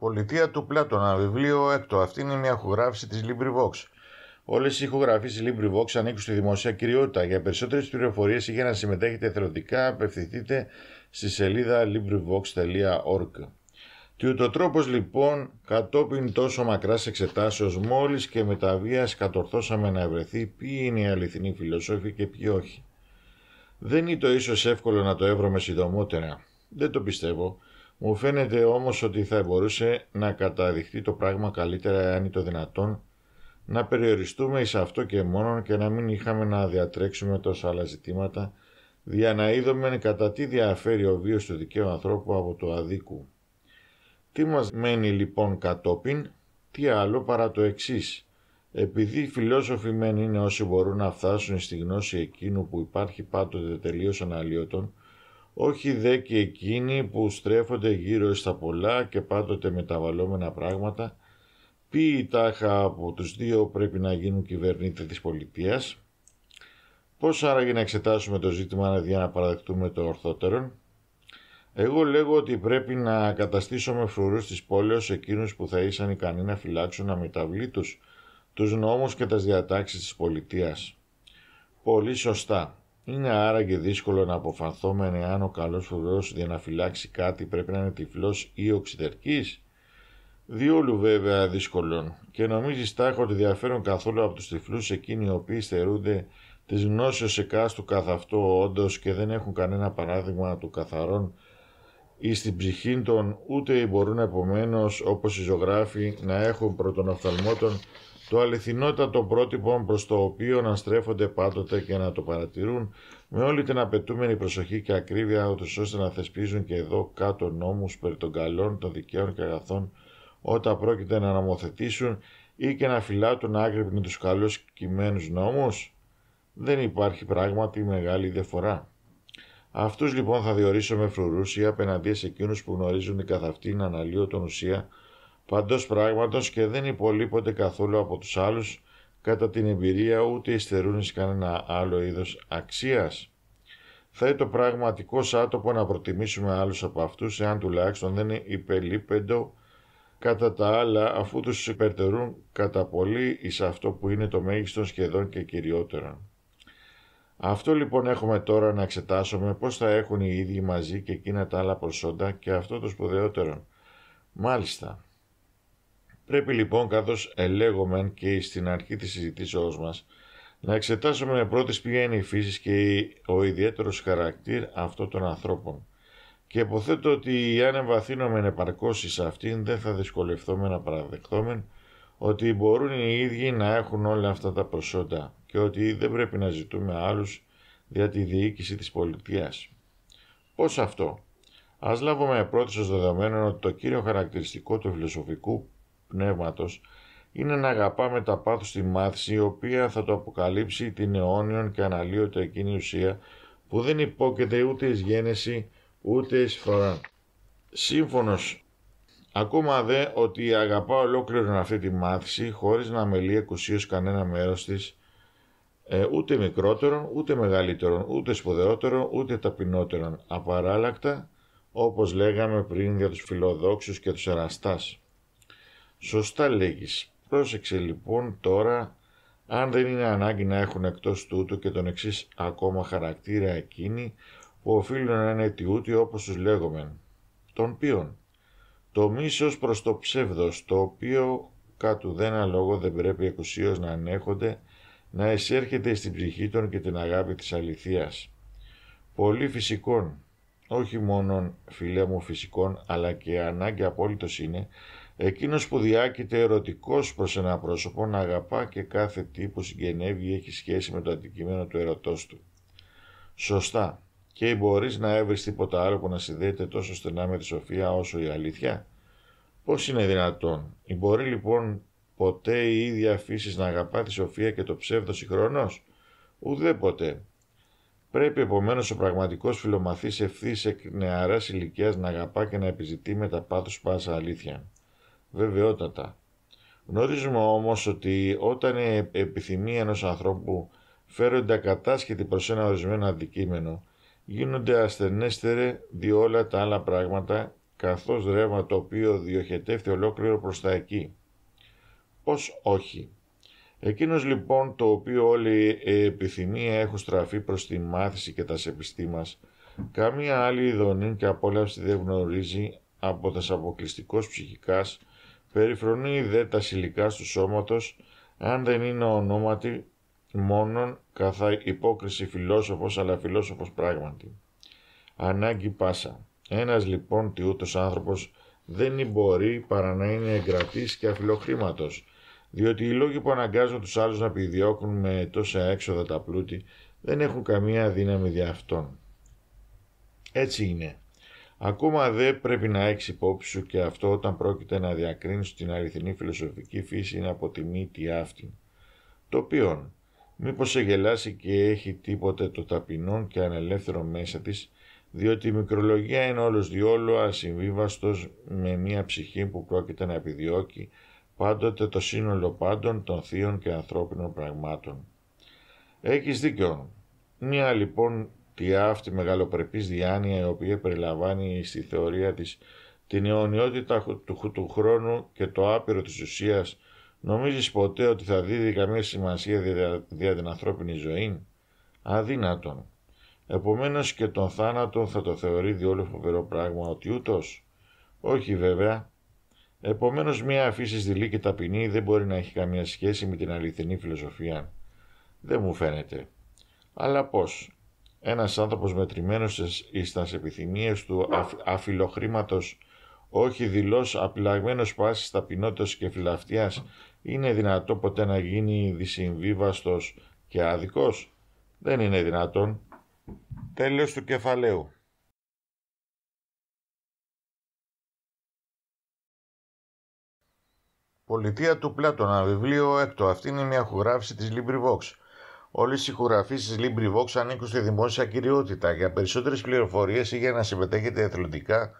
Πολιτεία του Πλάτωνα, βιβλίο έκτο. Αυτή είναι μια ηχογράφηση της LibriVox. Όλες οι της LibriVox ανήκουν στη δημόσια κυριότητα. Για περισσότερες πληροφορίες ή για να συμμετέχετε εθελοντικά, απευθυνθείτε στη σελίδα LibriVox.org. Τι ούτω τρόπο λοιπόν κατόπιν τόσο μακράς εξετάσεως μόλις και μεταβίας κατορθώσαμε να ευρεθεί ποιοι είναι οι αληθινοί φιλοσόφοι και ποιοι όχι. Δεν είναι το ίσως εύκολο να το έβρωμε συντομότερα. Δεν το πιστεύω. Μου φαίνεται όμως ότι θα μπορούσε να καταδειχθεί το πράγμα καλύτερα αν το δυνατόν να περιοριστούμε εις αυτό και μόνον και να μην είχαμε να διατρέξουμε τόσα άλλα ζητήματα δια να είδομεν κατά τι διαφέρει ο βίος του δικαίου ανθρώπου από το αδίκου. Τι μας μένει λοιπόν κατόπιν, τι άλλο παρά το εξής. Επειδή οι φιλόσοφοι μένουν όσοι μπορούν να φτάσουν στη γνώση εκείνου που υπάρχει πάντοτε τελείως αναλύωτον, όχι δε και εκείνοι που στρέφονται γύρω στα πολλά και πάντοτε μεταβαλλόμενα πράγματα, ποιοι τάχα από τους δύο πρέπει να γίνουν κυβερνήτε της πολιτείας, πώς άραγε να εξετάσουμε το ζήτημα για να παραδεχτούμε το ορθότερον, εγώ λέγω ότι πρέπει να καταστήσουμε φρουρούς της πόλεως εκείνους που θα ήσαν ικανοί να φυλάξουν τους τους νόμους και τις διατάξεις της πολιτείας. Πολύ σωστά. Είναι άραγε δύσκολο να αποφανθούμε εάν ο καλός φρουρό για να φυλάξει κάτι πρέπει να είναι τυφλός ή οξυδερκή. Διόλου βέβαια δύσκολον και νομίζεις τάχα ότι διαφέρουν καθόλου από τους τυφλούς εκείνοι οι οποίοι στερούνται της ω εκάστου καθ' αυτό όντως και δεν έχουν κανένα παράδειγμα του καθαρών ή στην ψυχή των ούτε μπορούν επομένως όπως οι ζωγράφοι να έχουν πρωτοναφθαλμότων το αληθινότατο πρότυπο προς το οποίο να στρέφονται πάντοτε και να το παρατηρούν με όλη την απαιτούμενη προσοχή και ακρίβεια ώστε να θεσπίζουν και εδώ κάτω νόμους περί των καλών, των δικαίων και αγαθών όταν πρόκειται να νομοθετήσουν ή και να φυλάτουν άγρυπνοι τους καλώς κειμένους νόμους, Δεν υπάρχει πράγματι μεγάλη διαφορά. Αυτούς λοιπόν θα διορίσω με φρουρού ή απέναντί σε εκείνους που γνωρίζουν την αυτήν αναλύωτον ουσία Παντό πράγματος και δεν υπολείπονται καθόλου από τους άλλους κατά την εμπειρία ούτε υστερούν σε κανένα άλλο είδος αξίας. Θα είναι το πραγματικό άτομο να προτιμήσουμε άλλους από αυτούς, εάν τουλάχιστον δεν είναι υπελείπεντο κατά τα άλλα αφού τους υπερτερούν κατά πολύ εις αυτό που είναι το μέγιστο σχεδόν και κυριότερο. Αυτό λοιπόν έχουμε τώρα να εξετάσουμε πώς θα έχουν οι ίδιοι μαζί και εκείνα τα άλλα προσόντα και αυτό το σπουδαιότερο. Μάλιστα, Πρέπει λοιπόν, καθώς ελέγομεν και στην αρχή της συζητήσεώς μας να εξετάσουμε πρώτης ποια είναι η φύση και ο ιδιαίτερος χαρακτήρα αυτών των ανθρώπων. Και υποθέτω ότι αν εμβαθύνομεν επαρκώ σε αυτήν δεν θα δυσκολευτούμε να παραδεχθούμε ότι μπορούν οι ίδιοι να έχουν όλα αυτά τα προσόντα και ότι δεν πρέπει να ζητούμε άλλους για τη διοίκηση της πολιτείας. Πώς αυτό. ας λάβουμε πρώτος ως δεδομένο ότι το κύριο χαρακτηριστικό του φιλοσοφικού πνεύματος είναι να αγαπάμε τα πάθος στη μάθηση η οποία θα το αποκαλύψει την αιώνιον και αναλύωτα εκείνη ουσία που δεν υπόκειται ούτε εις γένεση ούτε εις φορά. Σύμφωνος Ακόμα δε ότι αγαπά ολόκληρον αυτή τη μάθηση χωρίς να αμελεί εκουσίως κανένα μέρος της ε, ούτε μικρότερον, ούτε μεγαλύτερον, ούτε σπουδαιότερον, ούτε ταπεινότερον, απαράλλακτα όπως λέγαμε πριν για τους φιλοδόξους και τους εραστάς. Σωστά λέγεις. Πρόσεξε λοιπόν τώρα αν δεν είναι ανάγκη να έχουν εκτός τούτου και τον εξής ακόμα χαρακτήρα εκείνη που οφείλουν να είναι αιτιούτοι όπως τους λέγομεν. Τον ποιον. Το μίσος προς το ψεύδος, το οποίο κάτου δένα λόγο δεν πρέπει εκουσίως να ανέχονται, να εισέρχεται στην ψυχή των και την αγάπη της αληθείας. Πολύ φυσικών, όχι μόνον φίλε μου φυσικών, αλλά και ανάγκη απόλυτος είναι, Εκείνος που διάκειται ερωτικός προς ένα πρόσωπο να αγαπά και κάθε τι που συγγενεύει έχει σχέση με το αντικείμενο του ερωτός του. Σωστά. Και μπορείς να έβρεις τίποτα άλλο που να συνδέεται τόσο στενά με τη σοφία όσο η αλήθεια. Πώς είναι δυνατόν. Ή μπορεί λοιπόν ποτέ ίδια η ιδια φύση να αγαπά τη σοφία και το ψεύδος συγχρονώς. Ουδέποτε. Πρέπει επομένως ο πραγματικός φιλομαθής ευθύς εκ νεαράς ηλικίας να αγαπά και να επιζητεί με τα πάθου πάσα αλήθεια βεβαιότατα. Γνωρίζουμε όμως ότι όταν η ε, επιθυμία ενός ανθρώπου φέρονται ακατάσχετη προς ένα ορισμένο αντικείμενο, γίνονται ασθενέστερε διόλα τα άλλα πράγματα, καθώς ρεύμα το οποίο διοχετεύεται ολόκληρο προς τα εκεί. Πώς όχι. Εκείνος λοιπόν το οποίο όλη η ε, επιθυμία έχουν στραφεί προς τη μάθηση και τα επιστήμας, καμία άλλη ειδονή και απόλαυση δεν γνωρίζει από τα αποκλειστικός ψυχικάς, Περιφρονεί δε τα συλλικά του σώματος, αν δεν είναι ονόματι μόνον καθα υπόκριση φιλόσοφος, αλλά φιλόσοφος πράγματι. Ανάγκη πάσα. Ένας λοιπόν τιούτος άνθρωπος δεν μπορεί παρά να είναι εγκρατής και αφιλοχρήματος, διότι οι λόγοι που αναγκάζουν τους άλλους να επιδιώκουν με τόσα έξοδα τα πλούτη δεν έχουν καμία δύναμη δι' αυτόν. Έτσι είναι. Ακόμα δε πρέπει να έχεις υπόψη σου και αυτό όταν πρόκειται να διακρίνεις την αληθινή φιλοσοφική φύση από τη μύτη αυτή. Το οποίο, μήπως σε γελάσει και έχει τίποτε το ταπεινό και ανελεύθερο μέσα της, διότι η μικρολογία είναι όλος διόλου ασυμβίβαστος με μια ψυχή που πρόκειται να επιδιώκει πάντοτε το σύνολο πάντων των θείων και ανθρώπινων πραγμάτων. Έχεις δίκιο. Μια λοιπόν τη αυτή μεγαλοπρεπής διάνοια η οποία περιλαμβάνει στη θεωρία της την αιωνιότητα του, χρόνου και το άπειρο της ουσίας, νομίζεις ποτέ ότι θα δίδει καμία σημασία δια, την ανθρώπινη ζωή. Αδύνατον. Επομένως και τον θάνατο θα το θεωρεί διόλου φοβερό πράγμα ότι ούτως. Όχι βέβαια. Επομένως μια αφήση δειλή και ταπεινή δεν μπορεί να έχει καμία σχέση με την αληθινή φιλοσοφία. Δεν μου φαίνεται. Αλλά πώς ένας άνθρωπος μετρημένος στις επιθυμίες του αφιλοχρήματος, όχι δηλώς απειλαγμένος πάσης ταπεινότητας και φιλαυτίας, είναι δυνατό ποτέ να γίνει δυσυμβίβαστος και άδικος. Δεν είναι δυνατόν. Τέλος του κεφαλαίου. Πολιτεία του Πλάτωνα, βιβλίο έκτο. Αυτή είναι μια χουγράφηση της LibriVox. Όλε οι χωραφοί τη LibriVox ανήκουν στη δημόσια κυριότητα. Για περισσότερες πληροφορίες ή για να συμμετέχετε εθελοντικά,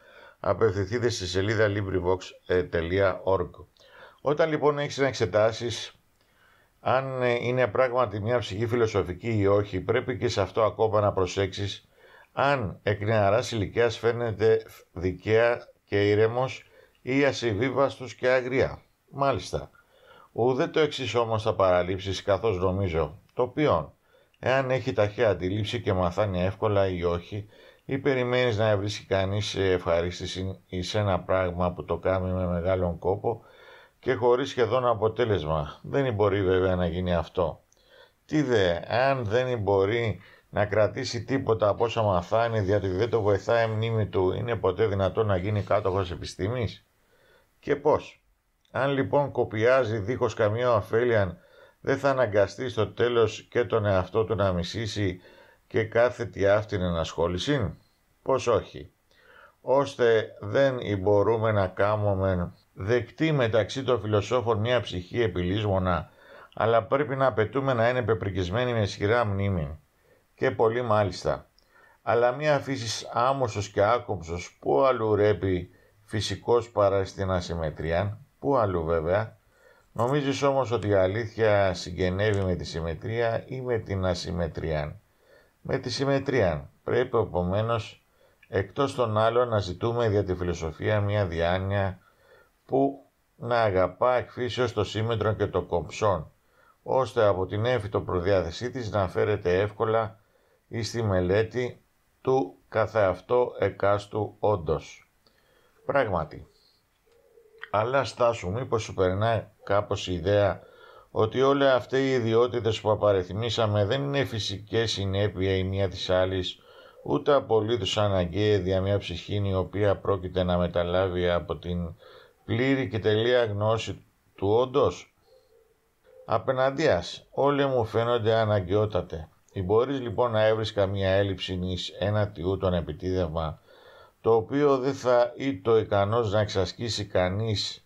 απευθυνθείτε στη σελίδα LibriVox.org. Όταν λοιπόν έχεις να εξετάσεις αν ε, είναι πράγματι μια ψυχή φιλοσοφική ή όχι, πρέπει και σε αυτό ακόμα να προσέξεις αν εκ νεαράς ηλικίας φαίνεται δικαία και ήρεμος ή ασυμβίβαστος και αγριά. Μάλιστα. Ουδέ το εξής όμως θα παραλείψεις, καθώς νομίζω το εάν έχει ταχαία αντίληψη και μαθάνει εύκολα ή όχι, ή περιμένεις να βρίσκει κανείς ευχαρίστηση ή σε ένα πράγμα που το κάνει με μεγάλον κόπο και χωρίς σχεδόν αποτέλεσμα. Δεν μπορεί βέβαια να γίνει αυτό. Τι δε, αν δεν μπορεί να κρατήσει τίποτα από όσα μαθάνει διότι δεν το βοηθάει η μνήμη του, είναι ποτέ δυνατόν να γίνει κάτοχος επιστήμης. Και πώς. Αν λοιπόν κοπιάζει δίχως καμία ωφέλεια δεν θα αναγκαστεί στο τέλος και τον εαυτό του να μισήσει και κάθε τι αυτήν ενασχόληση. Πώς όχι. Ώστε δεν μπορούμε να κάμουμε δεκτή μεταξύ των φιλοσόφων μια ψυχή επιλύσμωνα, αλλά πρέπει να απαιτούμε να είναι πεπρικισμένη με ισχυρά μνήμη. Και πολύ μάλιστα. Αλλά μία αφήσει άμωσος και άκομψος, πού αλλού ρέπει φυσικός παρά στην πού αλλού βέβαια, Νομίζεις όμως ότι η αλήθεια συγγενεύει με τη συμμετρία ή με την ασυμμετρία. Με τη συμμετρία πρέπει επομένως εκτός των άλλων να ζητούμε για τη φιλοσοφία μια διάνοια που να αγαπά εκφύσεως το σύμμετρο και το κομψόν, ώστε από την έφυτο προδιάθεσή της να φέρεται εύκολα η στη μελέτη του καθεαυτό εκάστου όντως. Πράγματι, αλλά στάσου μήπως σου περνάει κάπως η ιδέα ότι όλα αυτέ οι ιδιότητες που απαριθμίσαμε δεν είναι φυσικές συνέπεια η μία της άλλης, ούτε απολύτως αναγκαία δια μια ψυχή η οποία πρόκειται να μεταλάβει από την πλήρη και τελεία γνώση του όντως. Απέναντίας, όλοι μου φαίνονται αναγκαιότατε. Ή μπορείς λοιπόν να έβρισκα μια έλλειψη νης ένα τιούτον επιτίδευμα, το οποίο δεν θα ή το ικανός να εξασκήσει κανείς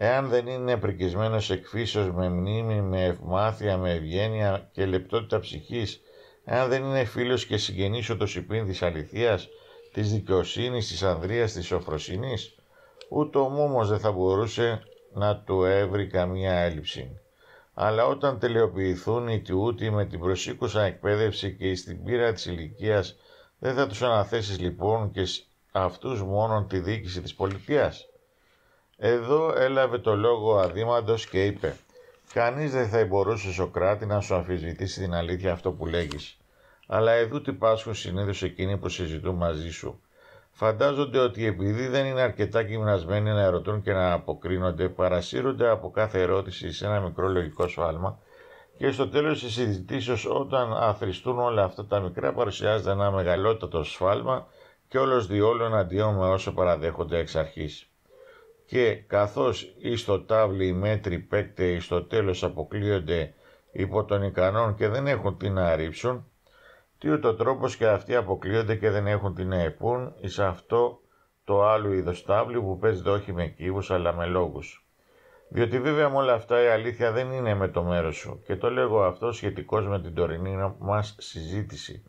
εάν δεν είναι πρικισμένος εκφύσεως με μνήμη, με ευμάθεια, με ευγένεια και λεπτότητα ψυχής, εάν δεν είναι φίλος και συγγενής ούτως υπήν της αληθείας, της δικαιοσύνης, της ανδρείας, της σοφροσύνης, ούτω ομόμως δεν θα μπορούσε να του έβρει καμία έλλειψη. Αλλά όταν τελειοποιηθούν οι τιούτοι με την προσήκουσα εκπαίδευση και στην πείρα της ηλικίας, δεν θα τους αναθέσεις λοιπόν και αυτούς μόνον τη διοίκηση της πολιτείας. Εδώ έλαβε το λόγο αδίμαντος και είπε «Κανείς δεν θα μπορούσε Σοκράτη να σου αμφισβητήσει την αλήθεια αυτό που λέγεις. Αλλά εδώ τι πάσχουν συνήθως εκείνοι που συζητούν μαζί σου. Φαντάζονται ότι επειδή δεν είναι αρκετά γυμνασμένοι να ερωτούν και να αποκρίνονται, παρασύρονται από κάθε ερώτηση σε ένα μικρό λογικό σφάλμα και στο τέλος της συζητήσεως όταν αθρηστούν όλα αυτά τα μικρά παρουσιάζεται ένα μεγαλότατο σφάλμα και όλος διόλων αντίον με όσο παραδέχονται εξ αρχής και καθώς εις το τάβλι οι μέτροι εις το τέλος αποκλείονται υπό τον ικανόν και δεν έχουν τι να ρίψουν, τι ούτω τρόπος και αυτοί αποκλείονται και δεν έχουν τι να επούν εις αυτό το άλλο είδος τάβλι που παίζεται όχι με κύβους αλλά με λόγους. Διότι βέβαια με όλα αυτά η αλήθεια δεν είναι με το μέρος σου και το λέγω αυτό σχετικώς με την τωρινή μας συζήτηση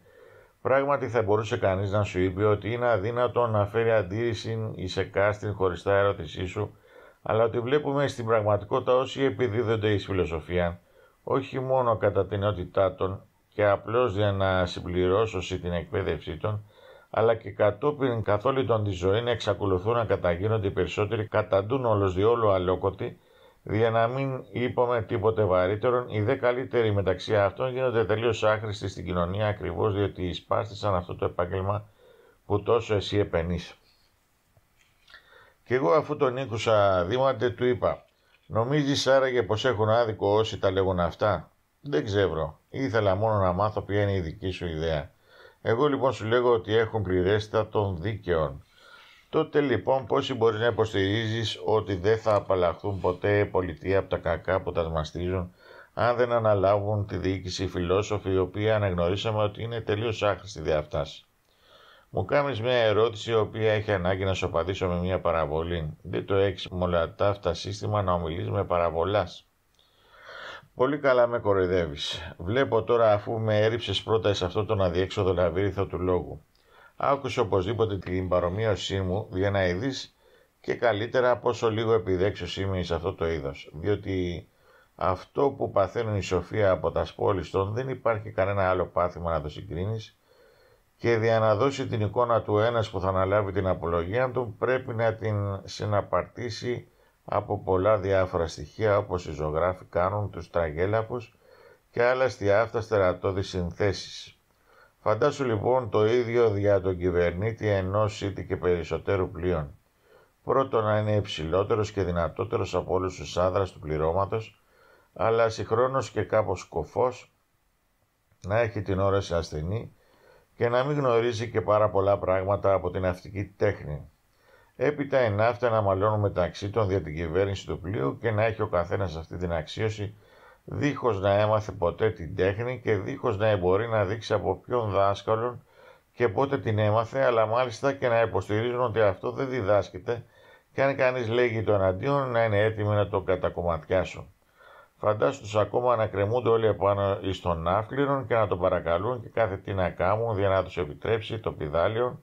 Πράγματι θα μπορούσε κανείς να σου είπε ότι είναι αδύνατο να φέρει αντίρρηση σε εκάστην χωριστά ερώτησή σου, αλλά ότι βλέπουμε στην πραγματικότητα όσοι επιδίδονται εις φιλοσοφία, όχι μόνο κατά την νεότητά των και απλώς για να συμπληρώσω την εκπαίδευσή των, αλλά και κατόπιν καθ' όλη τη ζωή να εξακολουθούν να καταγίνονται οι περισσότεροι καταντούν όλος διόλου αλόκοτοι Δια να μην είπαμε τίποτε βαρύτερον, οι δε καλύτεροι μεταξύ αυτών γίνονται τελείως άχρηστοι στην κοινωνία ακριβώς διότι εισπάστησαν αυτό το επάγγελμα που τόσο εσύ επενείς. Και εγώ αφού τον ήκουσα δήμαντε του είπα «Νομίζεις άραγε πως έχουν άδικο όσοι τα λέγουν αυτά» «Δεν ξέρω, ήθελα μόνο να μάθω ποια είναι η δική σου ιδέα». Εγώ λοιπόν σου λέγω ότι έχουν πληρέστα των δίκαιων Τότε λοιπόν πόσοι μπορείς να υποστηρίζεις ότι δεν θα απαλλαχθούν ποτέ πολιτεία από τα κακά που τα μαστίζουν αν δεν αναλάβουν τη διοίκηση οι φιλόσοφοι οι οποίοι αναγνωρίσαμε ότι είναι τελείως άχρηστη διαφτάση. Μου κάνεις μια ερώτηση η οποία έχει ανάγκη να σου απαντήσω με μια παραβολή. Δεν το έχεις μολατά αυτά σύστημα να ομιλείς με παραβολάς. Πολύ καλά με κοροϊδεύεις. Βλέπω τώρα αφού με έριψες πρώτα σε αυτό τον αδιέξοδο λαβύριθο του λόγου άκουσε οπωσδήποτε την παρομοίωσή μου για να είδει και καλύτερα πόσο λίγο επιδέξω είμαι σε αυτό το είδος, διότι αυτό που παθαίνουν η σοφία από τα σπόλιστον δεν υπάρχει κανένα άλλο πάθημα να το συγκρίνεις, και για να δώσει την εικόνα του ένας που θα αναλάβει την απολογία του πρέπει να την συναπαρτήσει από πολλά διάφορα στοιχεία όπως οι ζωγράφοι κάνουν τους τραγέλαπους και άλλα στιάφτα στερατώδη συνθέσεις. Φαντάσου λοιπόν το ίδιο για τον κυβερνήτη ενός ή και περισσότερου πλοίων. Πρώτον να είναι υψηλότερος και δυνατότερος από όλους τους άνδρας του πληρώματος, αλλά συγχρόνως και κάπως κοφός, να έχει την όραση ασθενή και να μην γνωρίζει και πάρα πολλά πράγματα από την ναυτική τέχνη. Έπειτα η ναύτα να μαλώνουν μεταξύ των δια την κυβέρνηση του πλοίου και να έχει ο καθένας αυτή την αξίωση δίχως να έμαθε ποτέ την τέχνη και δίχως να μπορεί να δείξει από ποιον δάσκαλον και πότε την έμαθε, αλλά μάλιστα και να υποστηρίζουν ότι αυτό δεν διδάσκεται και αν κανείς λέγει το εναντίον να είναι έτοιμοι να το κατακομματιάσουν. Φαντάσου τους ακόμα να κρεμούνται όλοι επάνω εις τον άφληρον και να τον παρακαλούν και κάθε τι να κάνουν για να τους επιτρέψει το πιδάλιο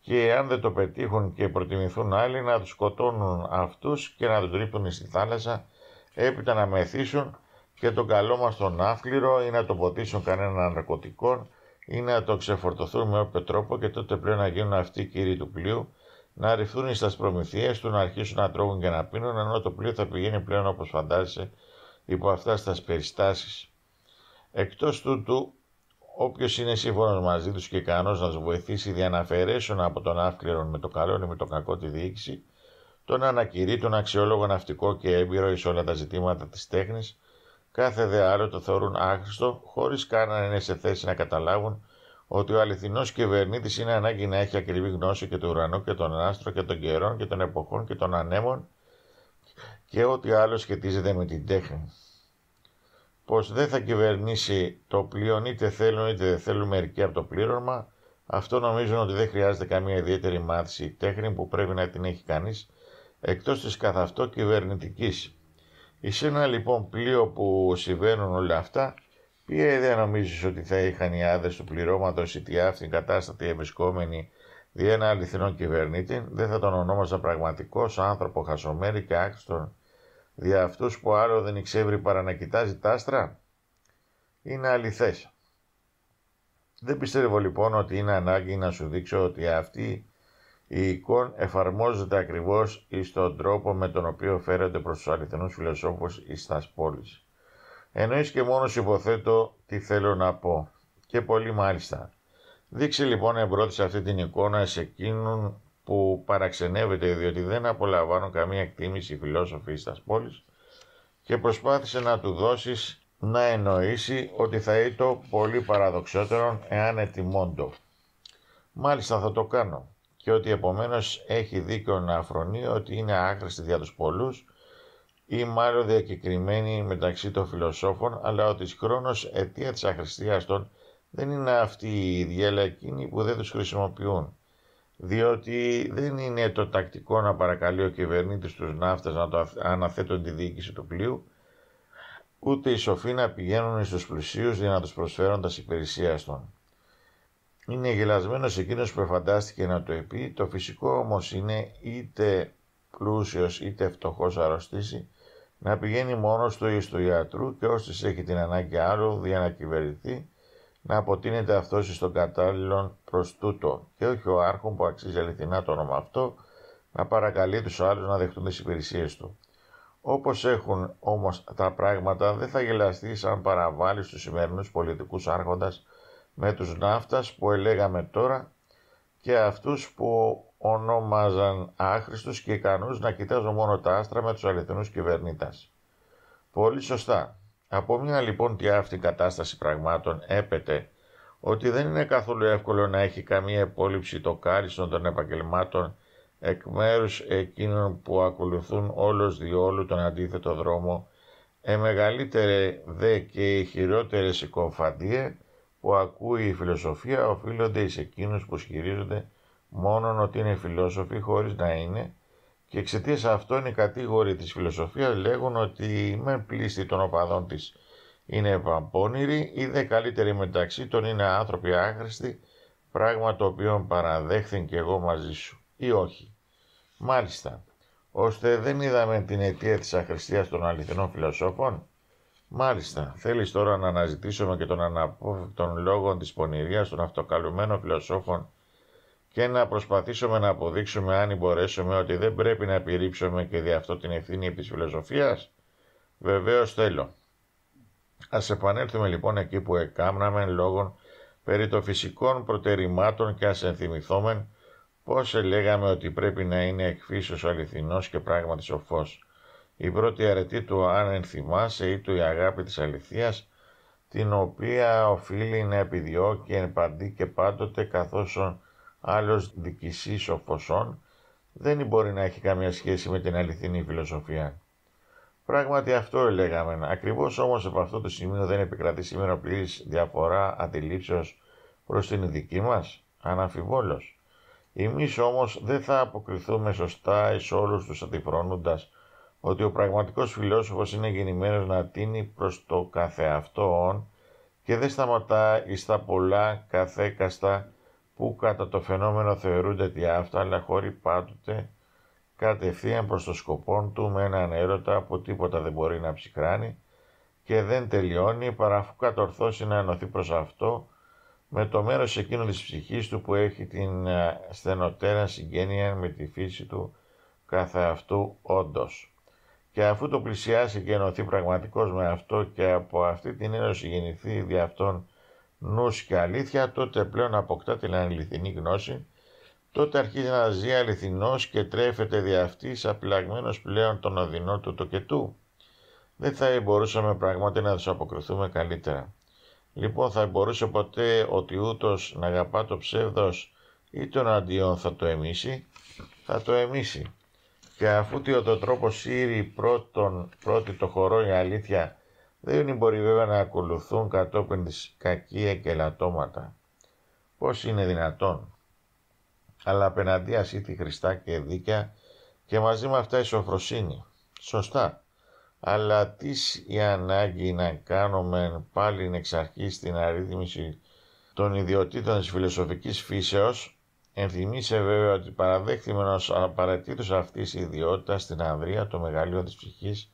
και αν δεν το πετύχουν και προτιμηθούν άλλοι να τους σκοτώνουν αυτούς και να τους ρίπτουν στη θάλασσα έπειτα να μεθύσουν και τον καλό μας τον άφληρο ή να το ποτίσουν κανένα ναρκωτικό ή να το ξεφορτωθούν με όποιο τρόπο και τότε πλέον να γίνουν αυτοί οι κύριοι του πλοίου να ρηφθούν στι προμηθείες του, να αρχίσουν να τρώγουν και να πίνουν ενώ το πλοίο θα πηγαίνει πλέον όπως φαντάζεσαι υπό αυτά στα περιστάσεις. Εκτός τούτου, όποιος είναι σύμφωνος μαζί τους και ικανός να τους βοηθήσει για να από τον άφκληρο με το καλό ή με το κακό τη διοίκηση, τον ανακηρύττουν αξιόλογο ναυτικό και έμπειρο ει όλα τα ζητήματα της τέχνης, Κάθε δε άλλο το θεωρούν άχρηστο, χωρίς καν να είναι σε θέση να καταλάβουν ότι ο αληθινός κυβερνήτης είναι ανάγκη να έχει ακριβή γνώση και του ουρανού και των άστρων και των καιρών και των εποχών και των ανέμων και ό,τι άλλο σχετίζεται με την τέχνη. Πως δεν θα κυβερνήσει το πλοίο είτε θέλουν είτε δεν θέλουν μερικοί από το πλήρωμα, αυτό νομίζουν ότι δεν χρειάζεται καμία ιδιαίτερη μάθηση τέχνη που πρέπει να την έχει κανείς εκτός της καθ' αυτό κυβερνητικής Είσαι ένα λοιπόν πλοίο που συμβαίνουν όλα αυτά, ποια ιδέα νομίζεις ότι θα είχαν οι άδες του πληρώματος ή τι αυτήν κατάστατη εμπισκόμενη δι' ένα αληθινό κυβερνήτη, δεν θα τον ονόμαζα πραγματικός άνθρωπο χασομέρι και δι' αυτούς που άλλο δεν εξεύρει παρά να κοιτάζει τ' άστρα. Είναι αληθές. Δεν πιστεύω λοιπόν ότι είναι ανάγκη να σου δείξω ότι αυτοί... Η εικόν εφαρμόζεται ακριβώς εις τον τρόπο με τον οποίο φέρεται προς τους αληθινούς φιλοσόφους εις τας πόλης. Εννοείς και μόνος υποθέτω τι θέλω να πω. Και πολύ μάλιστα. Δείξε λοιπόν τη αυτή την εικόνα σε εκείνον που παραξενεύεται διότι δεν απολαμβάνω καμία εκτίμηση οι φιλόσοφοι τα και προσπάθησε να του δώσεις να εννοήσει ότι θα ήταν πολύ παραδοξότερον εάν ετοιμόντο. Μάλιστα θα το κάνω και ότι επομένως έχει δίκιο να αφρονεί ότι είναι άχρηστη για τους πολλούς ή μάλλον διακεκριμένη μεταξύ των φιλοσόφων, αλλά ότι χρόνος αιτία της αχρηστίας των δεν είναι αυτή η ίδια, αλλά εκείνοι που δεν τους χρησιμοποιούν. Διότι δεν είναι το τακτικό να παρακαλεί ο κυβερνήτης τους ναύτες να το αναθέτουν τη διοίκηση του πλοίου, ούτε οι σοφοί να πηγαίνουν στους πλουσίους για να τους προσφέρουν τα υπηρεσία των. Είναι γελασμένος εκείνος που φαντάστηκε να το επί, το φυσικό όμως είναι είτε πλούσιος είτε φτωχός αρρωστήσει, να πηγαίνει μόνος του ή στο ιατρού και όσοι έχει την ανάγκη άλλου για να κυβερνηθεί, να αποτείνεται αυτός εις τον κατάλληλον προς τούτο και όχι ο άρχον που αξίζει αληθινά το όνομα αυτό, να παρακαλεί τους άλλους να δεχτούν τις υπηρεσίες του. Όπως έχουν όμως τα πράγματα δεν θα γελαστεί σαν παραβάλεις στους σημερινούς πολιτικούς Άρχοντας με τους ναύτας που ελέγαμε τώρα και αυτούς που ονόμαζαν άχρηστους και ικανούς να κοιτάζουν μόνο τα άστρα με τους αληθινούς κυβερνήτας. Πολύ σωστά. Από μία λοιπόν τι αυτή κατάσταση πραγμάτων έπεται ότι δεν είναι καθόλου εύκολο να έχει καμία υπόλοιψη το κάριστον των επαγγελμάτων εκ μέρους εκείνων που ακολουθούν όλος διόλου τον αντίθετο δρόμο, ε μεγαλύτερε δε και οι χειρότερες που ακούει η φιλοσοφία οφείλονται εις εκείνους που ισχυρίζονται μόνον ότι είναι φιλόσοφοι χωρίς να είναι και εξαιτίας αυτών οι κατήγοροι της φιλοσοφίας λέγουν ότι με πλήστη των οπαδών της είναι επαμπώνηροι ή δε καλύτεροι μεταξύ των είναι άνθρωποι άχρηστοι πράγμα το οποίο παραδέχθην και εγώ μαζί σου ή όχι. Μάλιστα, ώστε δεν είδαμε την αιτία της αχρηστίας των αληθινών φιλοσόφων Μάλιστα. Θέλεις τώρα να αναζητήσουμε και τον αναπόφευκτον λόγο της πονηρίας των αυτοκαλουμένων φιλοσόφων και να προσπαθήσουμε να αποδείξουμε, αν μπορέσουμε, ότι δεν πρέπει να επιρρύψουμε και δι' αυτό την ευθύνη της φιλοσοφίας. Βεβαίως θέλω. Ας επανέλθουμε λοιπόν εκεί που εκάμναμε λόγων περί των φυσικών προτερημάτων και ας ενθυμηθούμε πώ λέγαμε ότι πρέπει να είναι εκφύσεως αληθινός και πράγματι σοφός. Η πρώτη αρετή του «Αν ενθυμάσαι ή του «Η αγάπη της αληθείας» την οποία οφείλει να επιδιώκει εν και πάντοτε καθώς ο άλλος δικησής ο δεν μπορεί να έχει καμία σχέση με την αληθινή φιλοσοφία. Πράγματι αυτό λέγαμε. Ακριβώς όμως από αυτό το σημείο δεν επικρατεί σήμερα πλήρης διαφορά αντιλήψεως προς την ειδική μας, αναμφιβόλως. Εμείς όμως δεν θα αποκριθούμε σωστά εις όλους τους αντιφρονούντας ότι ο πραγματικός φιλόσοφος είναι γεννημένος να τίνει προς το καθεαυτόν και δεν σταματάει στα πολλά καθέκαστα που κατά το φαινόμενο θεωρούνται τι αυτά, αλλά χωρί πάντοτε κατευθείαν προς το σκοπό του με έναν έρωτα που τίποτα δεν μπορεί να ψυχράνει και δεν τελειώνει παρά αφού κατορθώσει να ενωθεί προς αυτό με το μέρος εκείνο της ψυχής του που έχει την ε, στενοτέρα συγγένεια με τη φύση του καθεαυτού όντως. Και αφού το πλησιάσει και ενωθεί πραγματικός με αυτό και από αυτή την ένωση γεννηθεί δι' αυτόν νους και αλήθεια, τότε πλέον αποκτά την αληθινή γνώση, τότε αρχίζει να ζει αληθινός και τρέφεται δι' αυτής, πλέον τον οδυνό του τοκετού. Δεν θα μπορούσαμε πραγματικά να τους αποκριθούμε καλύτερα. Λοιπόν θα μπορούσε ποτέ ότι ούτως να αγαπά το ψεύδος ή τον αντιόν θα το εμίσει, θα το εμίσει και αφού το τρόπο σύρει πρώτον, πρώτη το χώρο η αλήθεια, δεν μπορεί βέβαια να ακολουθούν κατόπιν της κακία και λατώματα. Πώς είναι δυνατόν. Αλλά απέναντία τη Χριστά και δίκαια και μαζί με αυτά η σοφροσύνη. Σωστά. Αλλά τις η ανάγκη να κάνουμε πάλι εξ αρχής την αρρύθμιση των ιδιωτήτων της φιλοσοφικής φύσεως Ενθυμίσε βέβαια ότι παραδέχτημενος απαραίτητος αυτής ιδιότητα στην Ανδρία το μεγαλείο της ψυχής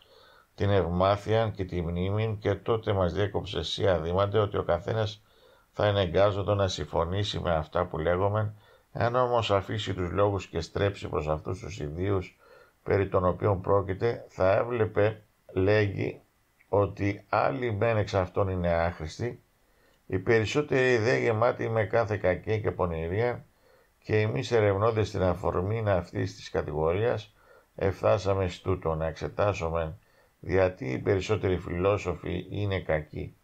την ευμάθεια και τη μνήμη και τότε μας διέκοψε εσύ αδήματε ότι ο καθένας θα εγκάζοντο να συμφωνήσει με αυτά που λέγουμε. αν όμως αφήσει τους λόγους και στρέψει προς αυτούς τους ιδίους περί των οποίων πρόκειται, θα έβλεπε, λέγει, ότι άλλοι μεν εξ αυτών είναι άχρηστοι, οι περισσότεροι δε γεμάτοι με κάθε κακή και πονηρία και εμείς ερευνώντας την αφορμή αυτής της κατηγορίας εφτάσαμε στούτο να εξετάσουμε γιατί οι περισσότεροι φιλόσοφοι είναι κακοί.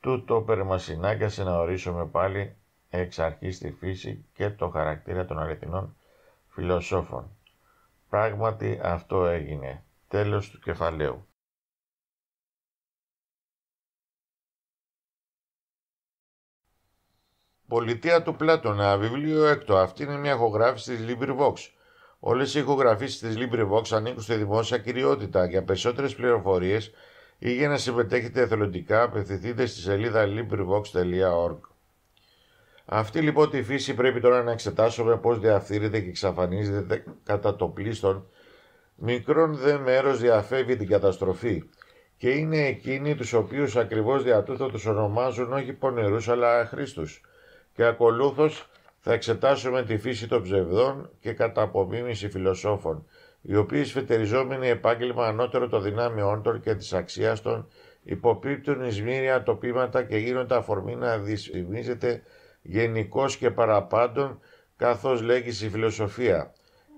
Τούτο συνάγκασε να ορίσουμε πάλι εξ αρχής τη φύση και το χαρακτήρα των αληθινών φιλοσόφων. Πράγματι αυτό έγινε. Τέλος του κεφαλαίου. Πολιτεία του Πλάτωνα, βιβλίο 6. Αυτή είναι μια ηχογράφηση της LibriVox. Όλες οι ηχογραφήσεις της LibriVox ανήκουν στη δημόσια κυριότητα. Για περισσότερες πληροφορίες ή για να συμμετέχετε εθελοντικά, απευθυνθείτε στη σελίδα LibriVox.org. Αυτή λοιπόν τη φύση πρέπει τώρα να εξετάσουμε πώς διαφθείρεται και εξαφανίζεται κατά το πλήστον. Μικρόν δε μέρος διαφεύγει την καταστροφή και είναι εκείνοι τους οποίους ακριβώς τούτο τους ονομάζουν όχι πονερού αλλά αχρήστους και ακολούθως θα εξετάσουμε τη φύση των ψευδών και κατά απομίμηση φιλοσόφων, οι οποίοι σφετεριζόμενοι επάγγελμα ανώτερο των δυνάμεών των και της αξίας των, υποπίπτουν εις μύρια τοπήματα και γίνονται αφορμή να δυσφημίζεται γενικώς και παραπάντων, καθώς λέγει η φιλοσοφία.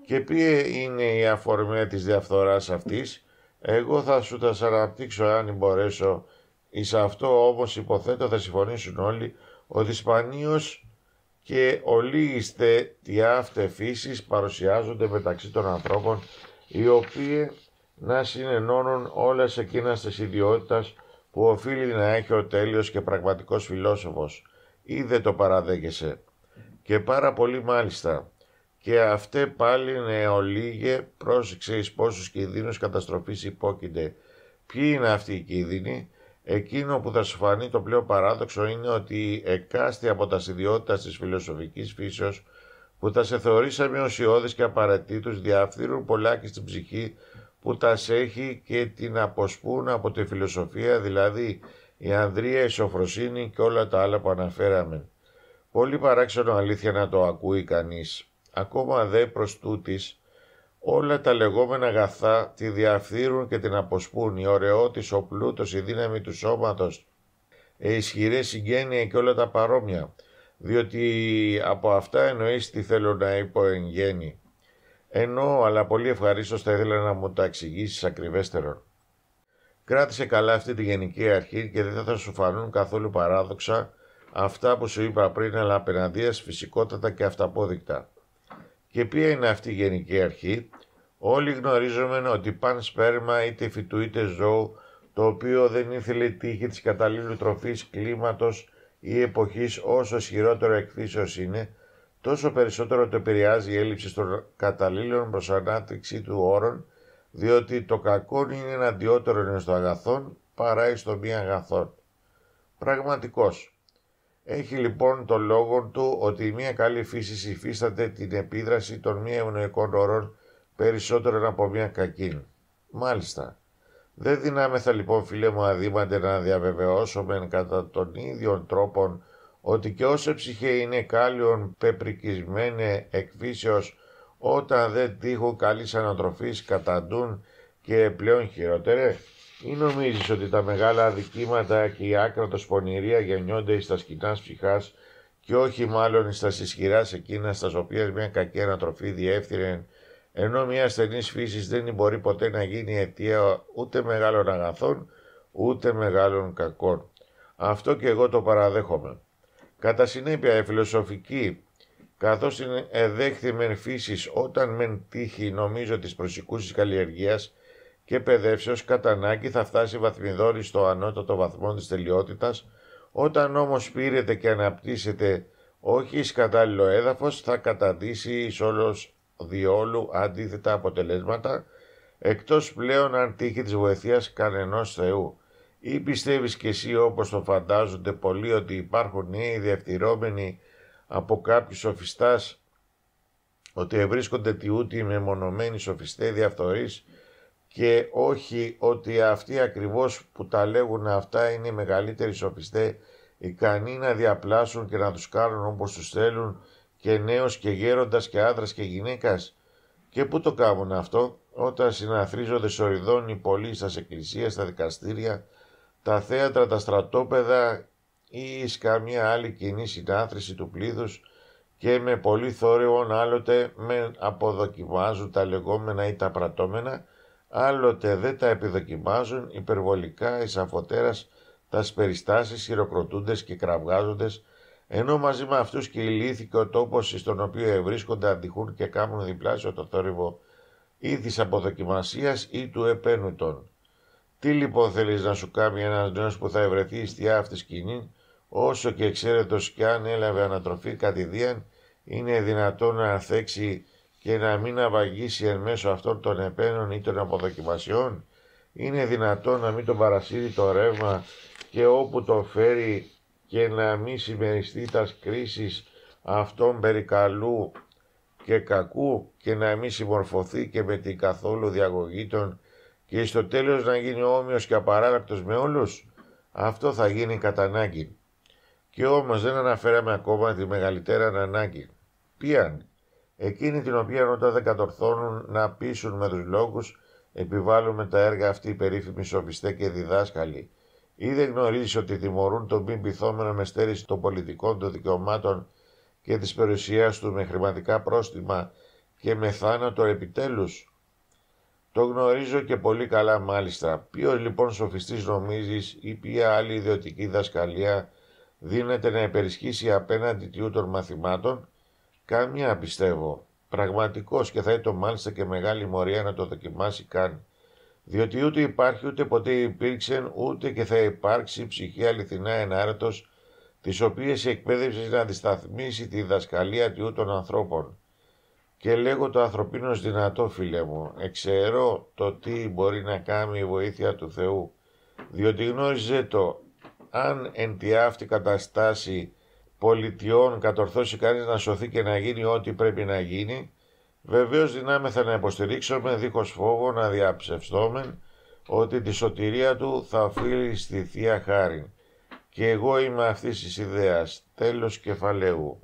Και ποια είναι η αφορμή της διαφθοράς αυτής, εγώ θα σου τα σαραπτύξω αν μπορέσω. Εις αυτό όμως υποθέτω θα συμφωνήσουν όλοι ο Δυσπανίος και ολίγιστε τι αυτέ φύσει παρουσιάζονται μεταξύ των ανθρώπων οι οποίοι να συνενώνουν όλες εκείνες τις ιδιότητες που οφείλει να έχει ο τέλειος και πραγματικός φιλόσοφος ή δεν το παραδέχεσαι και πάρα πολύ μάλιστα και αυτέ πάλι νεολίγε πρόσεξε εις πόσους κινδύνους καταστροφής υπόκεινται ποιοι είναι αυτοί οι κίνδυνοι Εκείνο που θα σου φανεί το πλέον παράδοξο είναι ότι εκάστη από τα ιδιότητα της φιλοσοφικής φύσεως που τα σε θεωρήσαμε ουσιώδεις και απαραίτητου, διαφθείρουν πολλά και στην ψυχή που τας έχει και την αποσπούν από τη φιλοσοφία, δηλαδή η Ανδρία η σοφροσύνη και όλα τα άλλα που αναφέραμε. Πολύ παράξενο αλήθεια να το ακούει κανείς, Ακόμα δε προς τούτης, Όλα τα λεγόμενα αγαθά τη διαφθείρουν και την αποσπούν, η ωραιότης, ο πλούτος, η δύναμη του σώματος, η ε, ισχυρή συγγένεια και όλα τα παρόμοια, διότι από αυτά εννοείς τι θέλω να είπω εν γέννη. Ενώ, αλλά πολύ ευχαρίστως θα ήθελα να μου τα εξηγήσεις ακριβέστερον. Κράτησε καλά αυτή τη γενική αρχή και δεν θα σου φανούν καθόλου παράδοξα αυτά που σου είπα πριν, αλλά απέναντίας φυσικότατα και αυταπόδεικτα. Και ποια είναι αυτή η γενική αρχή. Όλοι γνωρίζουμε ότι παν σπέρμα είτε φυτού είτε ζώου το οποίο δεν ήθελε τύχη της καταλήλου τροφής, κλίματος ή εποχής όσο χειρότερο εκφύσεως είναι, τόσο περισσότερο το επηρεάζει η έλλειψη των καταλήλων προς ανάπτυξη του όρων, διότι το κακό είναι εναντιότερο εις το αγαθων παρά εις το μη αγαθών. Πραγματικός. Έχει λοιπόν το λόγο του ότι η μία καλή φύση υφίσταται την επίδραση των μη ευνοϊκών όρων περισσότερο από μία κακή. Μάλιστα. Δεν δυνάμεθα λοιπόν φίλε μου αδίμαντε να διαβεβαιώσουμε κατά τον ίδιο τρόπο ότι και όσε ψυχέ είναι κάλλιον πεπρικισμένε εκφύσεως όταν δεν τύχουν καλής ανατροφής καταντούν και πλέον χειρότερες. Ή νομίζεις ότι τα μεγάλα αδικήματα και η άκρατο πονηρία γεννιόνται στα σκηνά ψυχάς και όχι μάλλον στα ισχυρά εκείνα στα οποία μια κακή ανατροφή διεύθυνε, ενώ μια ασθενής φύσης δεν μπορεί ποτέ να γίνει αιτία ούτε μεγάλων αγαθών ούτε μεγάλων κακών. Αυτό και εγώ το παραδέχομαι. Κατά συνέπεια, η φιλοσοφική, καθώς είναι εδέχθη μεν φύσης όταν μεν τύχει νομίζω της προσικούσης καλλιεργίας και παιδεύσεως κατά ανάγκη θα φτάσει βαθμιδόρης στο ανώτατο βαθμό της τελειότητας, όταν όμως πήρεται και αναπτύσσεται όχι εις κατάλληλο έδαφος θα καταντήσει εις όλος διόλου αντίθετα αποτελέσματα, εκτός πλέον αν τύχει της βοηθείας κανενός Θεού. Ή πιστεύεις κι εσύ όπως το φαντάζονται πολλοί ότι υπάρχουν νέοι διευθυρώμενοι από κάποιους σοφιστάς ότι ευρίσκονται τιούτοι μονομένοι σοφιστέ διαφθορείς και όχι ότι αυτοί ακριβώς που τα λέγουν αυτά είναι οι μεγαλύτεροι σοφιστέ ικανοί να διαπλάσουν και να τους κάνουν όπως τους θέλουν και νέος και γέροντας και άντρας και γυναίκας. Και πού το κάνουν αυτό όταν συναθρίζονται σοριδών οι πολλοί στα εκκλησία, στα δικαστήρια, τα θέατρα, τα στρατόπεδα ή εις καμία άλλη κοινή συνάθρηση του πλήθους και με πολύ θόρυβον άλλοτε με αποδοκιμάζουν τα λεγόμενα ή τα πρατώμενα άλλοτε δεν τα επιδοκιμάζουν υπερβολικά εις αφωτέρας τα περιστάσεις χειροκροτούντες και κραυγάζοντες, ενώ μαζί με αυτούς και ο τόπος στον οποίο ευρίσκονται αντιχούν και κάνουν διπλάσιο το θόρυβο ή της αποδοκιμασίας ή του επένου Τι λοιπόν θέλεις να σου κάνει ένας νέος που θα ευρεθεί στη αυτή σκηνής, όσο και εξαίρετος κι αν έλαβε ανατροφή κατηδίαν, είναι δυνατόν να θέξει και να μην αβαγίσει εν μέσω αυτών των επένων ή των αποδοκιμασιών, είναι δυνατόν να μην τον παρασύρει το ρεύμα και όπου το φέρει και να μην συμμεριστεί τα κρίσεις αυτών περί καλού και κακού και να μην συμμορφωθεί και με την καθόλου διαγωγή των και στο τέλος να γίνει όμοιος και απαράλλαπτος με όλους, αυτό θα γίνει κατά ανάγκη. Και όμως δεν αναφέραμε ακόμα τη μεγαλύτερη ανάγκη. Ποιαν, Εκείνη την οποία όταν δεν κατορθώνουν να πείσουν με τους λόγους, επιβάλλουν τα έργα αυτή οι περίφημοι σοφιστέ και διδάσκαλοι. Ή δεν γνωρίζεις ότι τιμωρούν τον μη πειθόμενο με στέρηση των πολιτικών των δικαιωμάτων και της περιουσίας του με χρηματικά πρόστιμα και με θάνατο επιτέλους. Το γνωρίζω και πολύ καλά μάλιστα. Ποιος λοιπόν σοφιστής νομίζεις ή ποια άλλη ιδιωτική δασκαλία δίνεται να υπερισχύσει απέναντι τιούτων των μαθημάτων Καμιά πιστεύω. Πραγματικός και θα ήταν μάλιστα και μεγάλη μορία να το δοκιμάσει καν. Διότι ούτε υπάρχει ούτε ποτέ υπήρξε ούτε και θα υπάρξει ψυχή αληθινά ενάρετος, τη οποία η εκπαίδευση να αντισταθμίσει τη διδασκαλία του των ανθρώπων. Και λέγω το ανθρωπίνος δυνατό, φίλε μου, εξαιρώ το τι μπορεί να κάνει η βοήθεια του Θεού, διότι γνώριζε το, αν εν τη αυτή καταστάση πολιτιών κατορθώσει κανείς να σωθεί και να γίνει ό,τι πρέπει να γίνει, βεβαίως δυνάμεθα να υποστηρίξουμε δίχως φόβο να διαψευστόμεν ότι τη σωτηρία του θα οφείλει στη Θεία Χάρη. Και εγώ είμαι αυτής της ιδέας. Τέλος κεφαλαίου.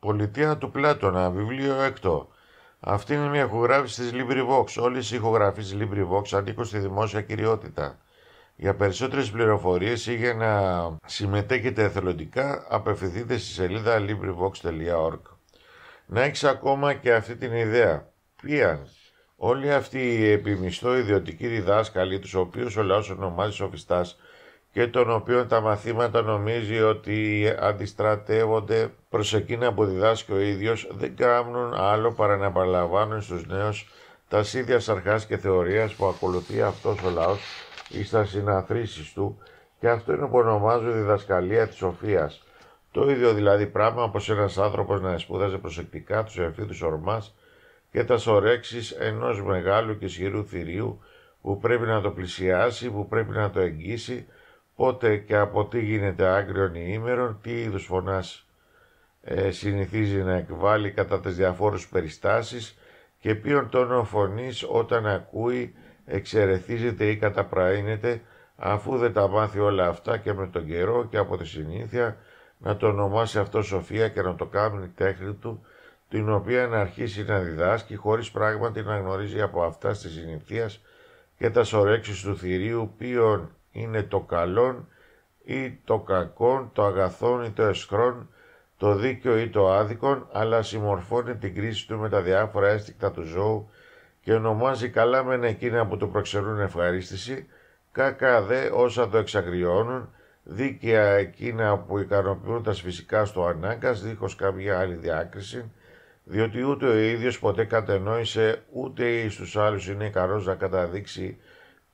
Πολιτεία του Πλάτωνα, βιβλίο 6. Αυτή είναι μια ηχογράφηση της LibriVox. Όλες οι ηχογραφίε της LibriVox ανήκουν στη δημόσια κυριότητα. Για περισσότερες πληροφορίες ή για να συμμετέχετε εθελοντικά, απευθυνθείτε στη σελίδα LibriVox.org. Να έχεις ακόμα και αυτή την ιδέα. Ποια όλοι αυτοί οι επιμισθό ιδιωτικοί διδάσκαλοι, τους οποίους ο λαός ονομάζει σοφιστάς, και των οποίων τα μαθήματα νομίζει ότι αντιστρατεύονται προς εκείνα που διδάσκει ο ίδιος, δεν κάνουν άλλο παρά να παραλαμβάνουν στους νέους τα ίδια αρχάς και θεωρίας που ακολουθεί αυτός ο λαός ή στα συναθρήσεις του και αυτό είναι που ονομάζω διδασκαλία της σοφίας. Το ίδιο δηλαδή πράγμα όπως ένας άνθρωπος να σπούδαζε προσεκτικά τους εμφύδους ορμάς και τα σωρέξεις ενός μεγάλου και ισχυρού θηρίου που πρέπει να το πλησιάσει, που πρέπει να το εγγύσει, πότε και από τι γίνεται άγριον ή ήμερον, τι είδους φωνάς ε, συνηθίζει να εκβάλει κατά τις διαφόρους περιστάσεις και ποιον τόνο φωνής όταν ακούει εξαιρεθίζεται ή καταπραίνεται αφού δεν τα μάθει όλα αυτά και με τον καιρό και από τη συνήθεια να το ονομάσει αυτό Σοφία και να το κάνει τέχνη του την οποία να αρχίσει να διδάσκει χωρίς πράγματι να γνωρίζει από αυτά στη συνηθίας και τα σωρέξεις του θηρίου ποιον είναι το καλόν ή το κακόν, το αγαθόν ή το εσχρόν, το δίκαιο ή το άδικον, αλλά συμμορφώνει την κρίση του με τα διάφορα αίσθηκτα του ζώου και ονομάζει καλά μεν εκείνα που το προξερούν ευχαρίστηση, κακά δε όσα το εξαγριώνουν, δίκαια εκείνα που ικανοποιούν τα φυσικά στο ανάγκας, δίχως καμία άλλη διάκριση, διότι ούτε ο ίδιος ποτέ κατενόησε, ούτε τους άλλους είναι ικανός να καταδείξει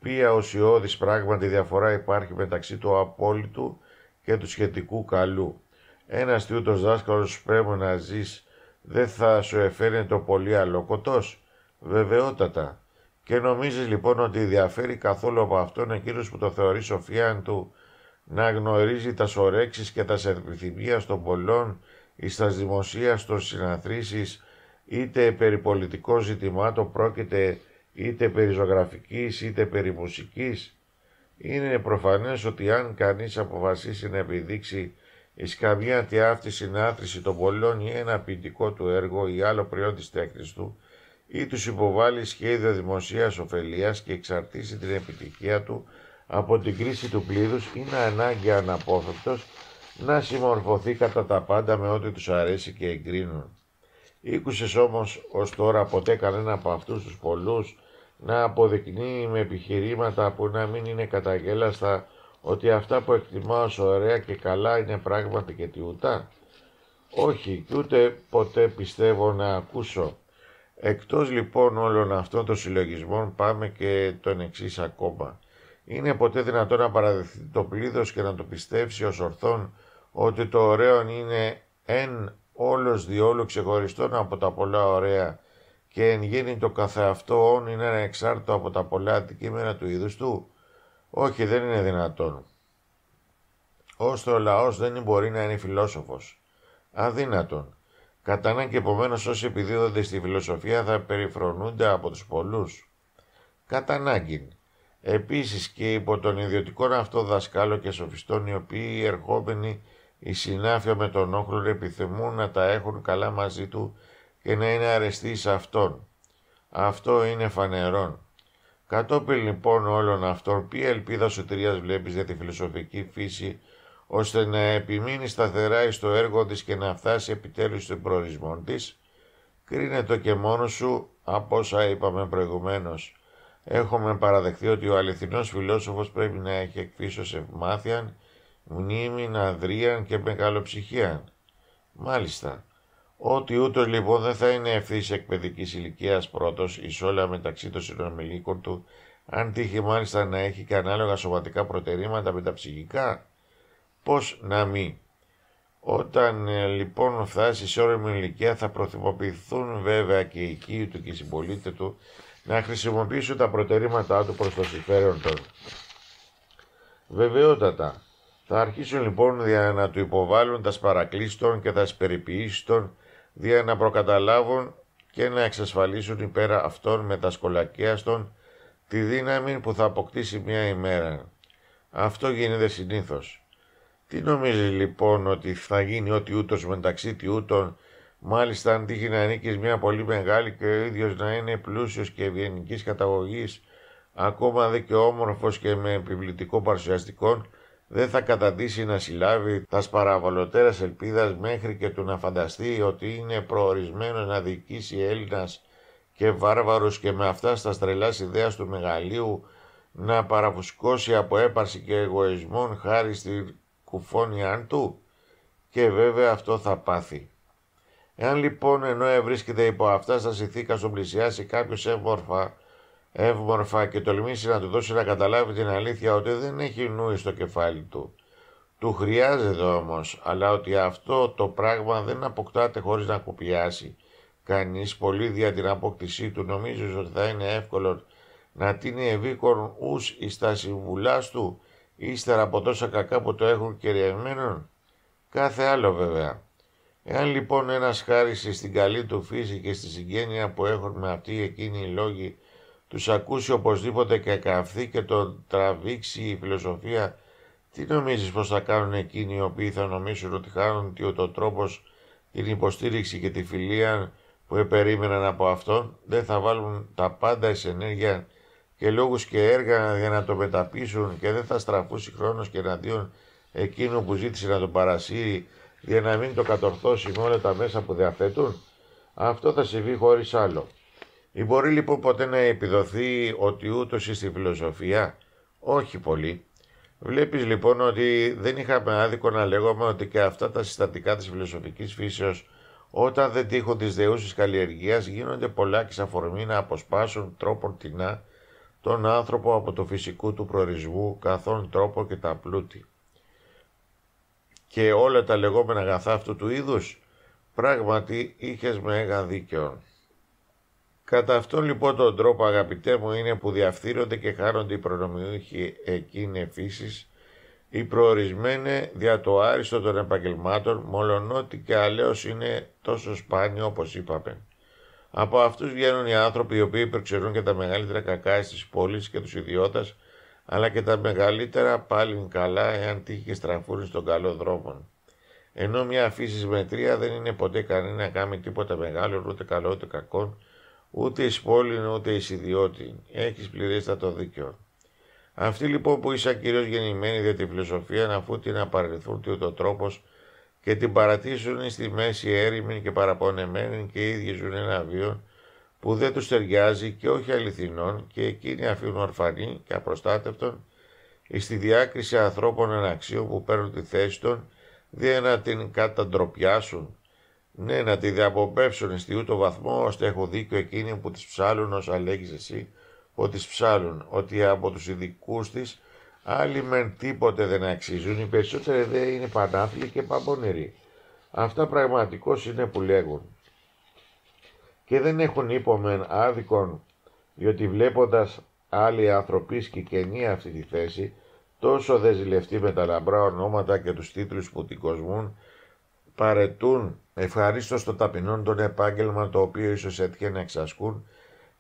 Ποια οσιώδης πράγματι διαφορά υπάρχει μεταξύ του απόλυτου και του σχετικού καλού. Ένας τιούτος δάσκαλος πρέπει να ζεις δεν θα σου εφέρει το πολύ αλλοκοτός βεβαιότατα. Και νομίζεις λοιπόν ότι διαφέρει καθόλου από αυτόν εκείνος που το θεωρεί σοφιάν του να γνωρίζει τα σωρέξεις και τα σερπιθυμία των πολλών ή στα δημοσίας των συναθρήσεις είτε περιπολιτικό πολιτικών ζητημάτων πρόκειται είτε περί ζωγραφικής, είτε περί μουσικής, είναι προφανές ότι αν κανείς αποφασίσει να επιδείξει εις καμία τη αυτή συνάθρηση των πολλών ή ένα ποιητικό του έργο ή άλλο προϊόν της τέχνης του ή τους υποβάλλει σχέδιο δημοσίας ωφελίας και εξαρτήσει την επιτυχία του από την κρίση του πλήρους είναι ανάγκη αναπόφευτος να συμμορφωθεί κατά τα πάντα με ό,τι τους αρέσει και εγκρίνουν. Ήκουσες όμως ως τώρα ποτέ κανένα από αυτούς τους πολλούς να αποδεικνύει με επιχειρήματα που να μην είναι καταγέλαστα ότι αυτά που εκτιμάω ως ωραία και καλά είναι πράγματι και τιούτα. Όχι και ούτε ποτέ πιστεύω να ακούσω. Εκτός λοιπόν όλων αυτών των συλλογισμών πάμε και τον εξής ακόμα. Είναι ποτέ δυνατόν να παραδεχθεί το πλήθος και να το πιστεύσει ως ορθόν ότι το ωραίο είναι εν όλος διόλου ξεχωριστό από τα πολλά ωραία και εν γίνει το καθεαυτό είναι ανεξάρτητο από τα πολλά αντικείμενα του είδους του. Όχι, δεν είναι δυνατόν. Ώστε ο λαός δεν μπορεί να είναι φιλόσοφος. Αδύνατον. Κατά έναν και επομένως όσοι επιδίδονται στη φιλοσοφία θα περιφρονούνται από τους πολλούς. Κατά ανάγκη. Επίσης και υπό τον ιδιωτικό αυτό δασκάλο και σοφιστών οι οποίοι οι ερχόμενοι οι συνάφια με τον όχλο επιθυμούν να τα έχουν καλά μαζί του και να είναι αρεστή σε Αυτόν. Αυτό είναι φανερόν. Κατόπιν λοιπόν όλων αυτών, ποια ελπίδα σωτηρίας βλέπεις για τη φιλοσοφική φύση, ώστε να επιμείνεις σταθερά εις το έργο της και να φτάσει επιτέλους στον προορισμό της, κρίνε το και μόνος σου από όσα είπαμε προηγουμένως. Έχουμε παραδεχθεί ότι ο αληθινός φιλόσοφος πρέπει να έχει σε μάθιαν, μνήμη, αδρίαν και μεγαλοψυχία. Μάλιστα, ότι ούτως λοιπόν δεν θα είναι ευθύς εκπαιδικής ηλικίας πρώτος όλα μεταξύ των συνομιλίκων του, αν τύχει μάλιστα να έχει και ανάλογα σωματικά προτερήματα με τα ψυχικά. Πώς να μην. Όταν ε, λοιπόν φτάσει σε όρεμη ηλικία θα προθυμοποιηθούν βέβαια και οι οικείοι του και οι συμπολίτε του να χρησιμοποιήσουν τα προτερήματά του προς το συμφέρον των. Βεβαιότατα, θα αρχίσουν λοιπόν για να του υποβάλουν τα σπαρακλίστων και τα σπεριποιήστων δια να προκαταλάβουν και να εξασφαλίσουν υπέρα αυτών με τα σκολακία των τη δύναμη που θα αποκτήσει μια ημέρα. Αυτό γίνεται συνήθως. Τι νομίζεις λοιπόν ότι θα γίνει ότι ούτως μεταξύ τι ούτων, μάλιστα αν τύχει να νίκεις μια πολύ μεγάλη και ο ίδιος να είναι πλούσιος και ευγενικής καταγωγής, ακόμα δε και όμορφος και με επιβλητικό παρουσιαστικό, δεν θα καταντήσει να συλλάβει τα σπαραβολωτέρας ελπίδας μέχρι και του να φανταστεί ότι είναι προορισμένο να δικησεί Έλληνας και βάρβαρος, και με αυτά στα στρελά ιδέα του μεγαλείου να παραφουσκώσει από έπαρση και εγωισμών χάρη στη κουφόνια του και βέβαια αυτό θα πάθει. Εάν λοιπόν ενώ ευρίσκεται υπό αυτά στα συνθήκα σου πλησιάσει κάποιος έμορφα εύμορφα και τολμήσει να του δώσει να καταλάβει την αλήθεια ότι δεν έχει νου στο κεφάλι του. Του χρειάζεται όμως, αλλά ότι αυτό το πράγμα δεν αποκτάται χωρίς να κοπιάσει. Κανείς πολύ δια την αποκτησή του νομίζεις ότι θα είναι εύκολο να τίνει ευήκορν ους εις τα συμβουλά του, ύστερα από τόσα κακά που το έχουν κυριευμένον. Κάθε άλλο βέβαια. Εάν λοιπόν ένας χάρισε στην καλή του φύση και στη συγγένεια που έχουν με αυτή εκείνη οι λόγοι τους ακούσει οπωσδήποτε και καυθεί και το τραβήξει η φιλοσοφία τι νομίζεις πω θα κάνουν εκείνοι οι οποίοι θα νομίσουν ότι χάνουν ότι ο τρόπος την υποστήριξη και τη φιλία που επερίμεναν από αυτόν δεν θα βάλουν τα πάντα εις ενέργεια και λόγους και έργα για να το μεταπίσουν και δεν θα στραφούσει χρόνος και εναντίον εκείνου που ζήτησε να τον παρασύρει για να μην το κατορθώσει με όλα τα μέσα που διαθέτουν αυτό θα συμβεί χωρίς άλλο. Ή μπορεί λοιπόν ποτέ να επιδοθεί ότι ούτως ή στη φιλοσοφία, όχι πολύ. Βλέπεις λοιπόν ότι δεν είχαμε άδικο να λέγουμε ότι και αυτά τα συστατικά της φιλοσοφικής φύσεως όταν δεν τύχουν τις δεούση καλλιεργίας γίνονται πολλά και αφορμή να αποσπάσουν τρόπον τεινά τον άνθρωπο από το φυσικού του προορισμού καθόν τρόπο και τα πλούτη. Και όλα τα λεγόμενα αγαθά αυτού του είδους πράγματι είχες μέγα δίκαιο. Κατά αυτόν λοιπόν τον τρόπο αγαπητέ μου είναι που διαφθείρονται και χάνονται οι προνομιούχοι εκείνη φύσης οι προορισμένε δια το άριστο των επαγγελμάτων μολονότι και αλλαίως είναι τόσο σπάνιο όπως είπαμε. Από αυτούς βγαίνουν οι άνθρωποι οι οποίοι υπερξερούν και τα μεγαλύτερα κακά στις πόλεις και τους ιδιώτας αλλά και τα μεγαλύτερα πάλιν καλά εάν τύχει και στραφούν στον καλό δρόμο. Ενώ μια φύσης μετρία δεν είναι ποτέ κανένα να κάνει τίποτα μεγάλο ούτε καλό ούτε κακό ούτε εις πόλην ούτε εις ιδιώτη. Έχεις πληρέστατο δίκιο. Αυτοί λοιπόν που είσαι κυρίω γεννημένοι για τη φιλοσοφία, αφού την απαρριθούν τι τρόπος τρόπος και την παρατήσουν στη μέση έρημη και παραπονεμένη και οι ίδιοι ζουν ένα βίο που δεν τους ταιριάζει και όχι αληθινών και εκείνοι αφήνουν ορφανή και απροστάτευτον εις τη διάκριση ανθρώπων εναξίων που παίρνουν τη θέση των δι' να την καταντροπιάσουν ναι, να τη διαποπέψουν στη ούτω βαθμό ώστε έχω δίκιο εκείνοι που τις ψάλουν όσα λέγεις εσύ ότι τις ψάλουν, ότι από τους ειδικούς της άλλοι μεν τίποτε δεν αξίζουν, οι περισσότεροι δε είναι πανάθλοι και παμπονεροί. Αυτά πραγματικό είναι που λέγουν. Και δεν έχουν ύπομεν άδικον, διότι βλέποντας άλλοι άνθρωποι και αυτή τη θέση, τόσο δε ζηλευτεί με τα λαμπρά ονόματα και τους τίτλους που την κοσμούν, παρετούν ευχαριστώ των ταπεινών τον επάγγελμα το οποίο ίσως έτυχε να εξασκούν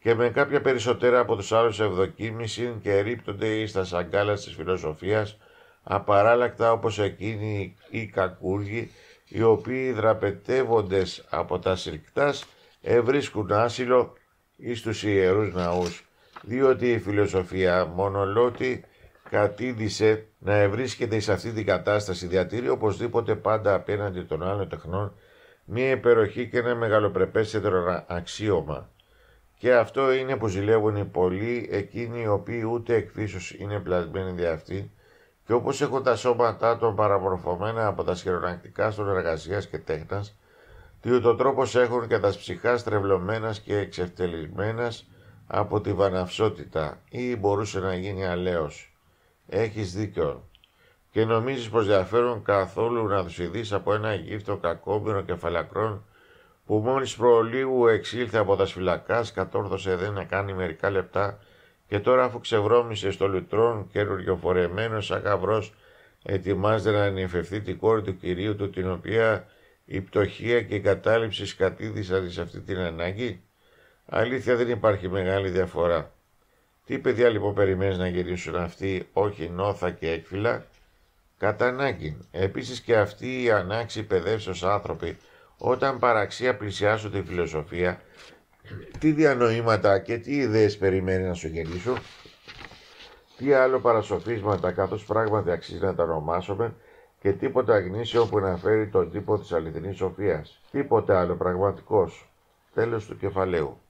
και με κάποια περισσότερα από τους άλλους ευοκίνηση κερύτονται ή στα σαγνά τη ευδοκίμηση και ρίπτονται εις τα σαγκάλα της φιλοσοφίας απαράλλακτα όπως εκείνοι οι κακούργοι οι οποίοι δραπετεύοντες από τα συρκτα ευρίσκουν άσυλο εις τους ιερου ναούς διότι η φιλοσοφία μονολότη κατήδησε να ευρίσκεται σε αυτή την κατάσταση διατηρεί οπωσδήποτε πάντα απέναντι των άλλων τεχνών μία υπεροχή και ένα μεγαλοπρεπέστερο αξίωμα. Και αυτό είναι που ζηλεύουν οι πολλοί, εκείνοι οι οποίοι ούτε εκφίσω είναι πλασμένοι δι' αυτήν και όπως έχουν τα σώματά των παραμορφωμένα από τα σχερονακτικά στον εργασίας και τέχνας, διότι ο τρόπος έχουν και τα ψυχά και εξευτελισμένας από τη βαναυσότητα ή μπορούσε να γίνει αλέος. Έχεις δίκιο. Και νομίζεις πως διαφέρουν καθόλου να τους από ένα γύφτο κακόμοιρο κεφαλακρόν που μόλις προλίγου εξήλθε από τα σφυλακάς κατόρθωσε δεν να κάνει μερικά λεπτά και τώρα αφού ξεβρώμισε στο λουτρόν και σαν αγάβρος ετοιμάζεται να ανεφευθεί την κόρη του κυρίου του την οποία η πτωχία και η κατάληψη σκατήδησαν σε αυτή την ανάγκη. Αλήθεια δεν υπάρχει μεγάλη διαφορά. Τι παιδιά λοιπόν περιμένεις να γυρίσουν αυτοί, όχι νόθα και έκφυλα, κατά ανάγκη. Επίσης και αυτοί οι ανάξιοι παιδεύσεως άνθρωποι, όταν παραξία πλησιάσουν τη φιλοσοφία, τι διανοήματα και τι ιδέες περιμένει να σου γυρίσουν, τι άλλο παρασοφίσματα, καθώς πράγματι αξίζει να τα ονομάσουμε, και τίποτα αγνήσιο που να φέρει τον τύπο της αληθινής σοφίας. τίποτε άλλο πραγματικός. Τέλος του κεφαλαίου.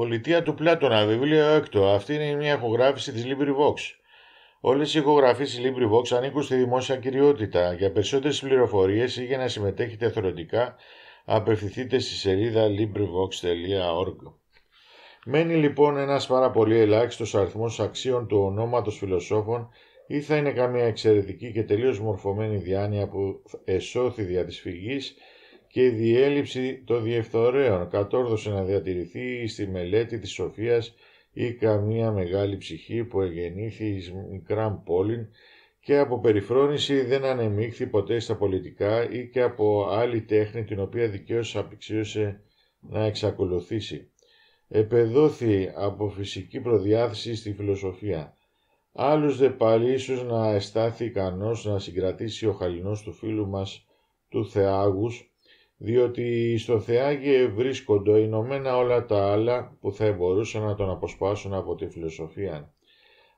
Πολιτεία του Πλάτωνα, βιβλίο 6. Αυτή είναι μια ηχογράφηση της LibriVox. Όλες οι της LibriVox ανήκουν στη δημόσια κυριότητα. Για περισσότερες πληροφορίες ή για να συμμετέχετε θεωρητικά, απευθυνθείτε στη σελίδα LibriVox.org. Μένει λοιπόν ένας πάρα πολύ ελάχιστος αριθμός αξίων του ονόματος φιλοσόφων ή θα είναι καμία εξαιρετική και τελείως μορφωμένη διάνοια που εσώθη δια της φυγής και η το των διευθωρέων κατόρθωσε να διατηρηθεί στη μελέτη της σοφίας ή καμία μεγάλη ψυχή που εγεννήθη εις μικράν και από περιφρόνηση δεν ανεμίχθη ποτέ στα πολιτικά ή και από άλλη τέχνη την οποία δικαίως απεξίωσε να εξακολουθήσει. Επεδόθη από φυσική προδιάθεση στη φιλοσοφία. Άλλους δε πάλι ίσως να αισθάθη ικανός να συγκρατήσει ο χαλινός του φίλου μας του Θεάγους, διότι στο θεάγιο βρίσκονται ενωμένα όλα τα άλλα που θα μπορούσαν να τον αποσπάσουν από τη φιλοσοφία.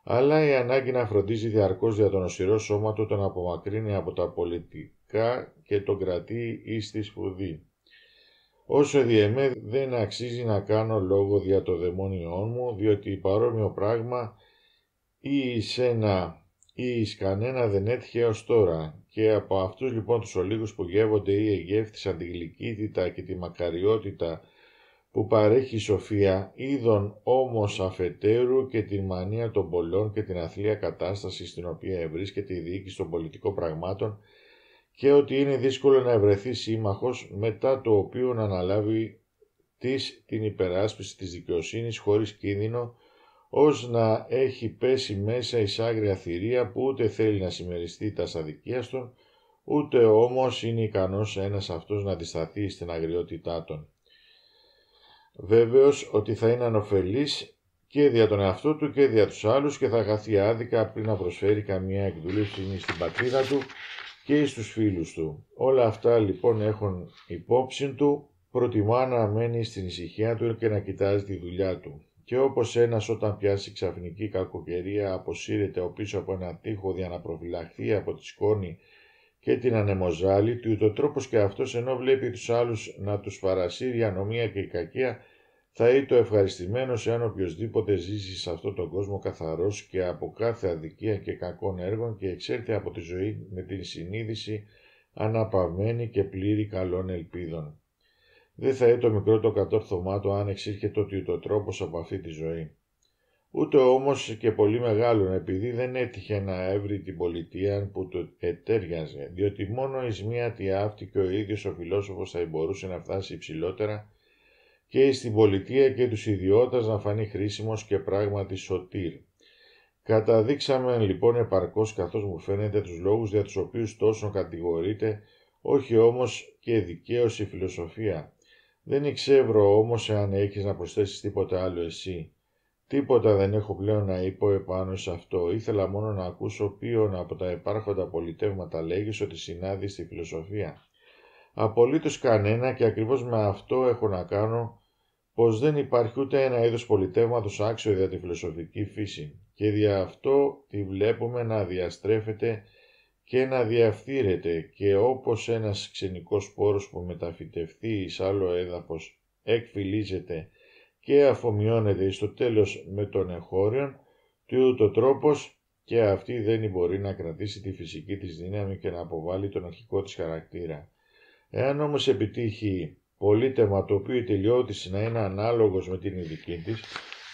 Αλλά η ανάγκη να φροντίζει διαρκώς για τον οσυρό σώμα του τον απομακρύνει από τα πολιτικά και τον κρατεί εις τη σπουδή. Όσο διεμέ δεν αξίζει να κάνω λόγο για το δαιμόνιό μου, διότι παρόμοιο πράγμα ή εις ένα ή κανένα δεν έτυχε ως τώρα και από αυτούς λοιπόν τους ολίγους που γεύονται ή εγεύθησαν τη γλυκύτητα και τη μακαριότητα που παρέχει η σοφία, είδον όμως αφετέρου και τη μανία των πολλών και την αθλία κατάστασης στην οποία ευρίσκεται η διοίκηση των πολιτικών πραγμάτων και ότι είναι δύσκολο να ευρεθεί σύμμαχος μετά το οποίο να αναλάβει της την υπεράσπιση της δικαιοσύνης χωρίς κίνδυνο ως να έχει πέσει μέσα εις άγρια θηρία που ούτε θέλει να συμμεριστεί τα αδικία των, ούτε όμως είναι ικανός ένας αυτός να αντισταθεί στην αγριότητά των. Βέβαιος ότι θα είναι ανοφελής και δια τον εαυτό του και δια τους άλλους και θα χαθεί άδικα πριν να προσφέρει καμία εκδουλή στην πατρίδα του και στους φίλους του. Όλα αυτά λοιπόν έχουν υπόψη του, προτιμά να μένει στην ησυχία του και να κοιτάζει τη δουλειά του. Και όπως ένας όταν πιάσει ξαφνική κακοκαιρία αποσύρεται ο πίσω από ένα τείχο για να προφυλαχθεί από τη σκόνη και την ανεμοζάλη του, το τρόπος και αυτός ενώ βλέπει τους άλλους να τους παρασύρει η ανομία και η κακία, θα είναι το ευχαριστημένος εάν οποιοδήποτε ζήσει σε αυτόν τον κόσμο καθαρός και από κάθε αδικία και κακών έργων και εξέλθει από τη ζωή με την συνείδηση αναπαυμένη και πλήρη καλών ελπίδων. Δεν θα είναι το μικρό το κατόρθωμά του αν εξήρχεται ότι ο από αυτή τη ζωή. Ούτε όμως και πολύ μεγάλον, επειδή δεν έτυχε να έβρει την πολιτεία που του ετέριαζε, διότι μόνο εις μία τη αυτή και ο ίδιος ο φιλόσοφος θα μπορούσε να φτάσει υψηλότερα και την πολιτεία και τους ιδιώτας να φανεί χρήσιμος και πράγματι σωτήρ. Καταδείξαμε λοιπόν επαρκώς καθώς μου φαίνεται τους λόγους για τους οποίους τόσο κατηγορείται, όχι όμως και δικαίως η φιλοσοφία, δεν εξεύρω όμως εάν έχεις να προσθέσεις τίποτα άλλο εσύ. Τίποτα δεν έχω πλέον να είπω επάνω σε αυτό. Ήθελα μόνο να ακούσω ποιον από τα υπάρχοντα πολιτεύματα λέγεις ότι συνάδει στη φιλοσοφία. Απολύτως κανένα και ακριβώς με αυτό έχω να κάνω πως δεν υπάρχει ούτε ένα είδος πολιτεύματος άξιο για τη φιλοσοφική φύση και δι' αυτό τη βλέπουμε να διαστρέφεται και να διαφθείρεται και όπως ένας ξενικός σπόρος που μεταφυτευτεί εις άλλο έδαφος εκφυλίζεται και αφομοιώνεται εις το τέλος με τον εχώριον, του το τρόπος και αυτή δεν μπορεί να κρατήσει τη φυσική της δύναμη και να αποβάλει τον αρχικό της χαρακτήρα. Εάν όμως επιτύχει πολύ το οποίο η τελειώτηση να είναι ανάλογος με την ειδική της,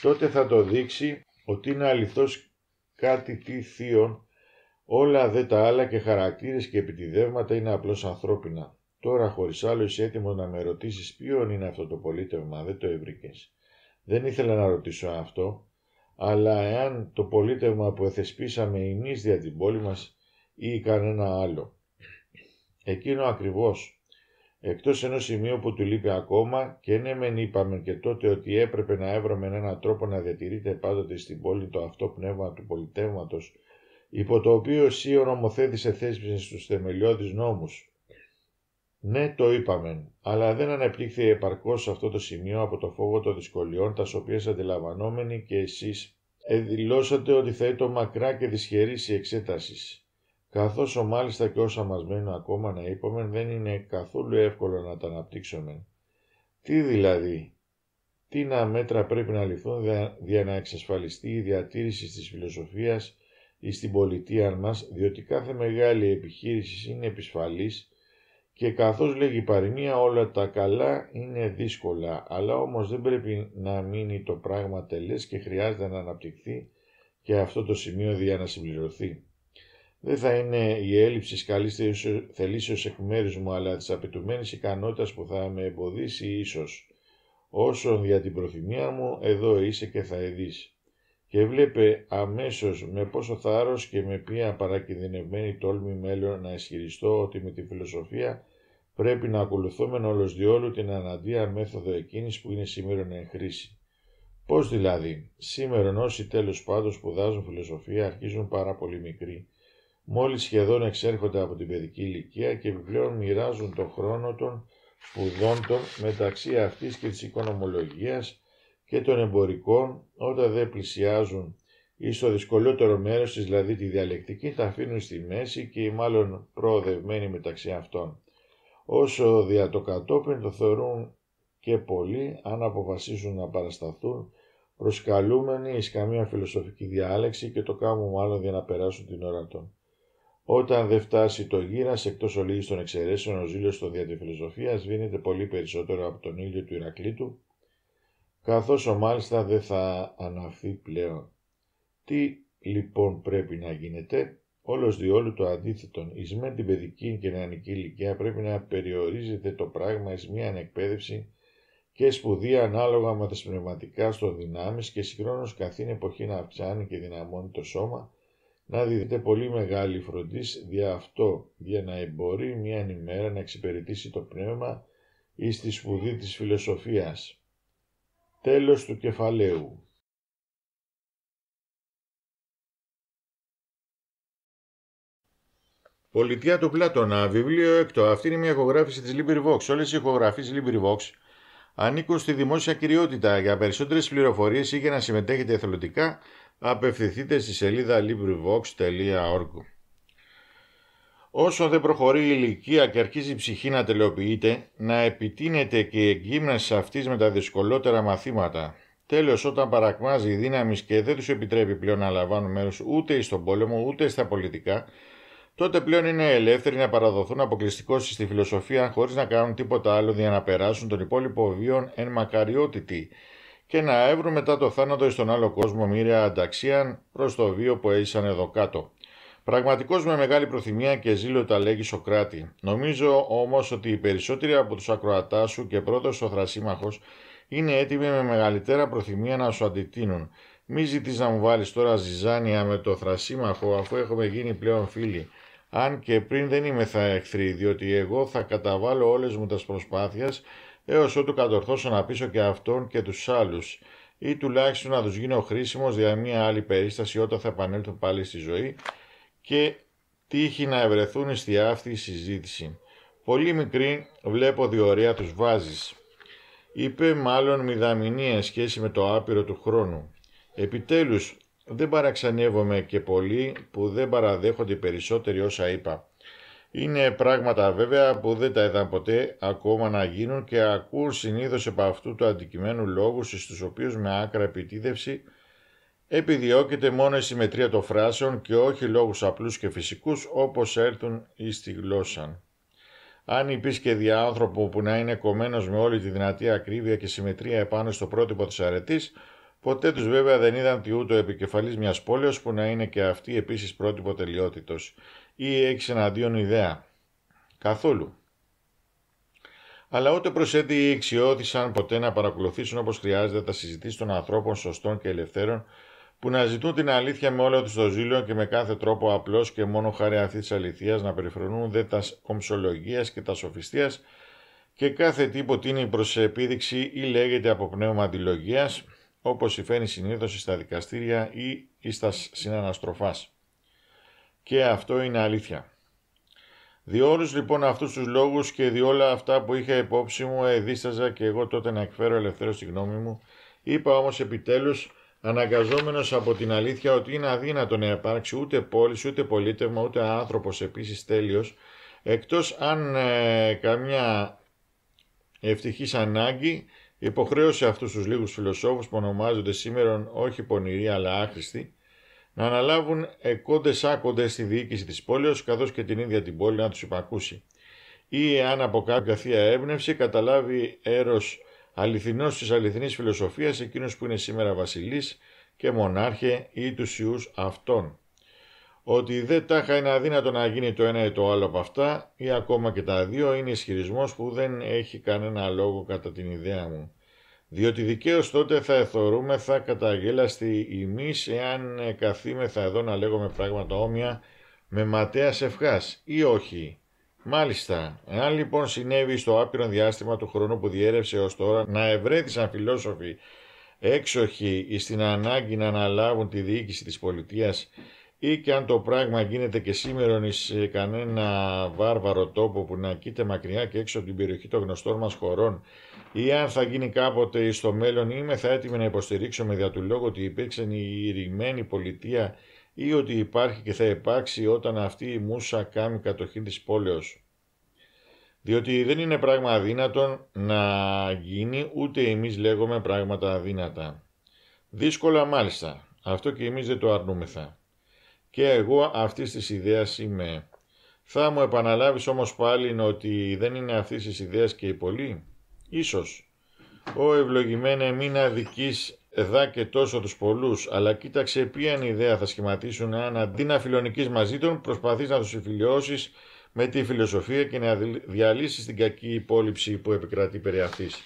τότε θα το δείξει ότι είναι αληθώς κάτι τι θείον Όλα δε τα άλλα και χαρακτήρες και επιτιδεύματα είναι απλώς ανθρώπινα. Τώρα χωρίς άλλο είσαι έτοιμος να με ρωτήσεις ποιον είναι αυτό το πολίτευμα, δεν το έβρικες. Δεν ήθελα να ρωτήσω αυτό, αλλά εάν το πολίτευμα που εθεσπίσαμε εμείς δια την πόλη μας ή κανένα άλλο. Εκείνο ακριβώς, εκτός ενός σημείου που του λείπει ακόμα και ναι μεν είπαμε και τότε ότι έπρεπε να έβρωμε έναν τρόπο να διατηρείται πάντοτε στην πόλη το αυτό πνεύμα του πολιτεύματος υπό το οποίο εσύ ο νομοθέτης εθέσπισε τους θεμελιώδεις νόμους. Ναι, το είπαμε, αλλά δεν αναπτύχθηκε επαρκώς σε αυτό το σημείο από το φόβο των δυσκολιών, τας οποία αντιλαμβανόμενοι και εσείς εδηλώσατε ότι θα ήταν μακρά και δυσχερής η εξέταση. Καθώς ο μάλιστα και όσα μας μένουν ακόμα να είπαμε δεν είναι καθόλου εύκολο να τα αναπτύξουμε. Τι δηλαδή, τι να μέτρα πρέπει να ληφθούν για να εξασφαλιστεί η διατήρηση της φιλοσοφίας στην πολιτεία μας, διότι κάθε μεγάλη επιχείρηση είναι επισφαλής και καθώς λέγει παροιμία όλα τα καλά είναι δύσκολα, αλλά όμως δεν πρέπει να μείνει το πράγμα τελές και χρειάζεται να αναπτυχθεί και αυτό το σημείο δια να συμπληρωθεί. Δεν θα είναι η έλλειψη καλής θελήσεως εκ μέρους μου, αλλά της απαιτουμένης ικανότητας που θα με εμποδίσει ίσως. Όσον για την προθυμία μου, εδώ είσαι και θα ειδήσει και βλέπε αμέσως με πόσο θάρρος και με ποια παρακινδυνευμένη τόλμη μέλλον να ισχυριστώ ότι με τη φιλοσοφία πρέπει να ακολουθούμε όλος διόλου την αναδία μέθοδο εκείνης που είναι σήμερα εν χρήση. Πώς δηλαδή, σήμερα όσοι τέλος πάντων σπουδάζουν φιλοσοφία αρχίζουν πάρα πολύ μικροί, μόλις σχεδόν εξέρχονται από την παιδική ηλικία και επιπλέον μοιράζουν τον χρόνο των σπουδών των μεταξύ αυτής και της οικονομολογίας, και των εμπορικών όταν δεν πλησιάζουν ή στο δυσκολότερο μέρος της, δηλαδή τη διαλεκτική, τα αφήνουν στη μέση και οι μάλλον προοδευμένοι μεταξύ αυτών. Όσο δια το κατόπιν το θεωρούν και πολλοί, αν αποφασίσουν να παρασταθούν, προσκαλούμενοι εις καμία φιλοσοφική διάλεξη και το κάμουν μάλλον για να περάσουν την ώρα των. Όταν δεν φτάσει το γύρας, εκτός ολίγης των εξαιρέσεων, ο ζήλος των διατηφιλοσοφία σβήνεται πολύ περισσότερο από τον ήλιο του Ηρακλήτου καθώς μάλιστα δεν θα αναφθεί πλέον. Τι λοιπόν πρέπει να γίνεται, όλος διόλου το αντίθετον, εις με την παιδική και νεανική ηλικία πρέπει να περιορίζεται το πράγμα εις μία ανεκπαίδευση και σπουδή ανάλογα με τα πνευματικά στο δυνάμεις και συγχρόνως καθήν εποχή να αυξάνει και δυναμώνει το σώμα, να διδείται πολύ μεγάλη φροντίς δια αυτό, για να εμπορεί μίαν ημέρα να εξυπηρετήσει το πνεύμα εις τη σπουδή της φιλοσοφίας. Τέλος του κεφαλαίου Πολιτεία του Πλάτωνα, βιβλίο έκτο. Αυτή είναι μια ηχογράφηση της LibriVox. Όλες οι ηχογραφίες LibriVox ανήκουν στη δημόσια κυριότητα. Για περισσότερες πληροφορίες ή για να συμμετέχετε εθελοντικά, απευθυνθείτε στη σελίδα LibriVox.org. Όσο δεν προχωρεί η ηλικία και αρχίζει η ψυχή να τελειοποιείται, να επιτείνεται και η εγκύμναση αυτής με τα δυσκολότερα μαθήματα. Τέλος, όταν παρακμάζει η δύναμη και δεν τους επιτρέπει πλέον να λαμβάνουν μέρος ούτε στον πόλεμο ούτε στα πολιτικά, τότε πλέον είναι ελεύθεροι να παραδοθούν αποκλειστικώς στη φιλοσοφία χωρίς να κάνουν τίποτα άλλο για να περάσουν τον υπόλοιπο βίον εν μακαριότητη και να έβρουν μετά το θάνατο στον άλλο κόσμο μοίρα ανταξίαν προς το βίο που έζησαν εδώ κάτω. Πραγματικός με μεγάλη προθυμία και ζήλο τα λέγει Σοκράτη. Νομίζω όμως ότι οι περισσότεροι από τους ακροατάς σου και πρώτος ο Θρασίμαχος είναι έτοιμοι με μεγαλύτερα προθυμία να σου αντιτείνουν. Μη ζητείς να μου βάλεις τώρα ζυζάνια με το Θρασίμαχο αφού έχουμε γίνει πλέον φίλοι. Αν και πριν δεν είμαι θα εχθρή, διότι εγώ θα καταβάλω όλες μου τις προσπάθειες έως ότου κατορθώσω να πείσω και αυτόν και τους άλλους ή τουλάχιστον να τους γίνω χρήσιμος για μια άλλη περίσταση όταν θα επανέλθουν πάλι στη ζωή και τύχει να ευρεθούν στη αυτή συζήτηση. Πολύ μικρή βλέπω διορία τους βάζεις. Είπε μάλλον εν σχέση με το άπειρο του χρόνου. Επιτέλους δεν παραξενεύομαι και πολύ που δεν παραδέχονται περισσότεροι όσα είπα. Είναι πράγματα βέβαια που δεν τα είδαν ποτέ ακόμα να γίνουν και ακούν συνήθως από αυτού του αντικειμένου λόγους στους οποίους με άκρα επιτίδευση επιδιώκεται μόνο η συμμετρία των φράσεων και όχι λόγους απλούς και φυσικούς όπως έρθουν ή στη γλώσσα. Αν υπήρχε και που να είναι κομμένος με όλη τη δυνατή ακρίβεια και συμμετρία επάνω στο πρότυπο της αρετής, ποτέ τους βέβαια δεν είδαν τι ούτω ο επικεφαλής μιας πόλεως που να είναι και αυτή επίσης πρότυπο τελειότητος ή έχει εναντίον ιδέα. Καθόλου. Αλλά ούτε προσέτει ή εξιώθησαν ποτέ να παρακολουθήσουν όπως χρειάζεται τα συζητήσεις των ανθρώπων σωστών και ελευθέρων που να ζητούν την αλήθεια με όλο τους το ζήλιο και με κάθε τρόπο απλώς και μόνο χάρη αυτή αληθείας να περιφρονούν δε τας κομψολογίας και τας σοφιστίας και κάθε τύπο τίνει προς επίδειξη ή λέγεται από πνεύμα αντιλογίας, όπως συμβαίνει συνήθως στα δικαστήρια ή στα συναναστροφάς. Και αυτό είναι αλήθεια. Διόρους λοιπόν αυτούς τους λόγους και διόλα αυτά που είχα υπόψη μου εδίσταζα και εγώ τότε να εκφέρω ελευθέρω τη γνώμη μου, είπα όμως επιτέλους αναγκαζόμενος από την αλήθεια ότι είναι αδύνατο να υπάρξει ούτε πόλη ούτε πολίτευμα, ούτε άνθρωπος επίσης τέλειος, εκτός αν ε, καμιά ευτυχής ανάγκη υποχρέωσε αυτούς τους λίγους φιλοσόφους που ονομάζονται σήμερα όχι πονηροί αλλά άχρηστοι, να αναλάβουν εκόντες άκοντες στη διοίκηση της πόλεως καθώς και την ίδια την πόλη να τους υπακούσει ή αν από κάποια θεία έμπνευση καταλάβει έρος αληθινός της αληθινής φιλοσοφίας, εκείνος που είναι σήμερα βασιλής και μονάρχε ή τους ιούς αυτών. Ότι δε τάχα είναι αδύνατο να γίνει το ένα ή το άλλο από αυτά ή ακόμα και τα δύο είναι ισχυρισμός που δεν έχει κανένα λόγο κατά την ιδέα μου. Διότι δικαίως τότε θα θα καταγέλαστη εμεί, εάν καθίμεθα εδώ να λέγουμε πράγματα όμοια με ματέας ευχάς ή όχι Μάλιστα, εάν λοιπόν συνέβη στο άπειρο διάστημα του χρόνου που διέρευσε ως τώρα να ευρέθησαν φιλόσοφοι έξοχοι στην ανάγκη να αναλάβουν τη διοίκηση της πολιτείας ή και αν το πράγμα γίνεται και σήμερα σε κανένα βάρβαρο τόπο που να κείται μακριά και έξω από την περιοχή των γνωστών μας χωρών ή αν θα γίνει κάποτε στο μέλλον είμαι θα ετοιμη να υποστηριξω με δια του λόγου ότι υπήρξε η ηρημένη πολιτεία ή ότι υπάρχει και θα υπάρξει όταν αυτή η μουσα κάνει κατοχή της πόλεως. Διότι δεν είναι πράγμα αδύνατο να γίνει ούτε εμείς λέγουμε πράγματα αδύνατα. Δύσκολα μάλιστα, αυτό και εμείς δεν το αρνούμεθα. Και εγώ αυτής της ιδέας είμαι. Θα μου επαναλάβεις όμως πάλι ότι δεν είναι αυτής της ιδέας και οι πολλοί. Ίσως. Ω ευλογημένε μην αδικείς δά και τόσο τους πολλούς, αλλά κοίταξε η ιδέα θα σχηματίσουν αν αντί να φιλονική μαζί των προσπαθείς να τους συμφιλειώσει με τη φιλοσοφία και να διαλύσεις την κακή υπόλοιψη που επικρατεί περί αυτής.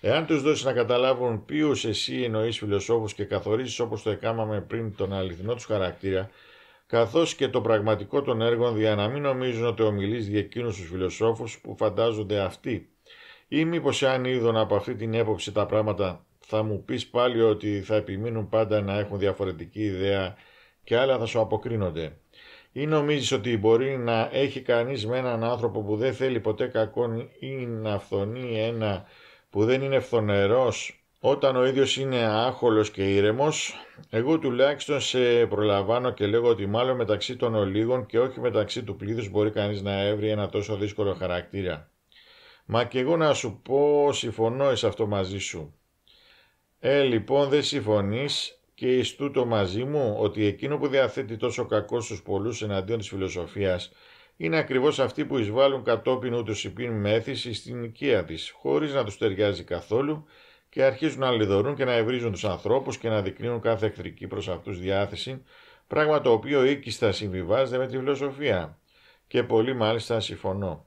Εάν του δώσεις να καταλάβουν ποιους εσύ εννοείς φιλοσόφους και καθορίζεις όπως το έκαναμε πριν τον αληθινό τους χαρακτήρα, καθώς και το πραγματικό των έργων, για να μην νομίζουν ότι ομιλείς για εκείνους τους φιλοσόφους που φαντάζονται αυτοί. Ή μήπως αν είδων από αυτή την έποψη τα πράγματα θα μου πεις πάλι ότι θα επιμείνουν πάντα να έχουν διαφορετική ιδέα και άλλα θα σου αποκρίνονται. Ή νομίζεις ότι μπορεί να έχει κανείς με έναν άνθρωπο που δεν θέλει ποτέ κακό ή να φθονεί ένα που δεν είναι φθονερός όταν ο ίδιος είναι άχολος και ήρεμος, εγώ τουλάχιστον σε προλαμβάνω και λέγω ότι μάλλον μεταξύ των ολίγων και όχι μεταξύ του πλήθους μπορεί κανείς να έβρει ένα τόσο δύσκολο χαρακτήρα. Μα και εγώ να σου πω συμφωνώ σε αυτό μαζί σου. Ε, λοιπόν, δεν συμφωνείς και εις τούτο μαζί μου ότι εκείνο που διαθέτει τόσο κακό στους πολλούς εναντίον της φιλοσοφίας είναι ακριβώς αυτοί που εισβάλλουν κατόπιν ούτως υπήν μέθηση στην οικία της, χωρίς να τους ταιριάζει καθόλου και αρχίζουν να λιδωρούν και να ευρίζουν τους ανθρώπους και να δεικνύουν κάθε εχθρική προς αυτούς διάθεση, πράγμα το οποίο οίκιστα συμβιβάζεται με τη φιλοσοφία. Και πολύ μάλιστα συμφωνώ.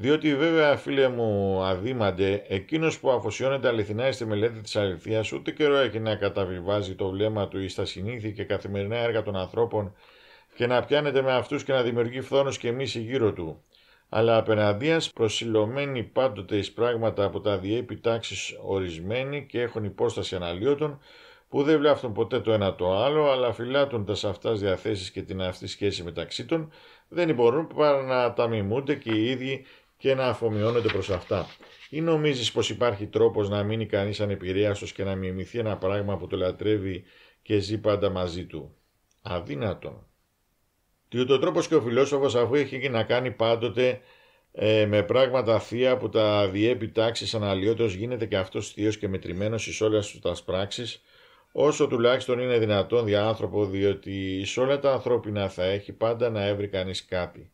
Διότι βέβαια φίλε μου αδίμαντε, εκείνος που αφοσιώνεται αληθινά στη μελέτη της αληθείας ούτε καιρό έχει να καταβιβάζει το βλέμμα του ή στα συνήθεια και καθημερινά έργα των ανθρώπων και να πιάνεται με αυτούς και να δημιουργεί φθόνος και μίση γύρω του. Αλλά απέναντίας προσιλωμένοι πάντοτε εις πράγματα από τα διέπει τάξεις ορισμένοι και έχουν υπόσταση αναλύωτων που δεν βλάφτουν ποτέ το ένα το άλλο, αλλά φυλάτουν τα σε αυτάς διαθέσεις και την αυτή σχέση μεταξύ των, δεν μπορούν παρά να τα μιμούνται και οι ίδιοι και να αφομοιώνονται προς αυτά. Ή νομίζεις πως υπάρχει τρόπος να μείνει κανείς ανεπηρέαστος και να μιμηθεί ένα πράγμα που το λατρεύει και ζει πάντα μαζί του. Αδύνατον. Τι ο τρόπος και ο φιλόσοφος αφού έχει να κάνει πάντοτε ε, με πράγματα θεία που τα διέπει τάξεις αναλυότητας γίνεται και αυτός θείος και μετρημένος εις όλες τους πράξεις όσο τουλάχιστον είναι δυνατόν για άνθρωπο διότι εις όλα τα ανθρώπινα θα έχει πάντα να έβρει κανείς κάτι.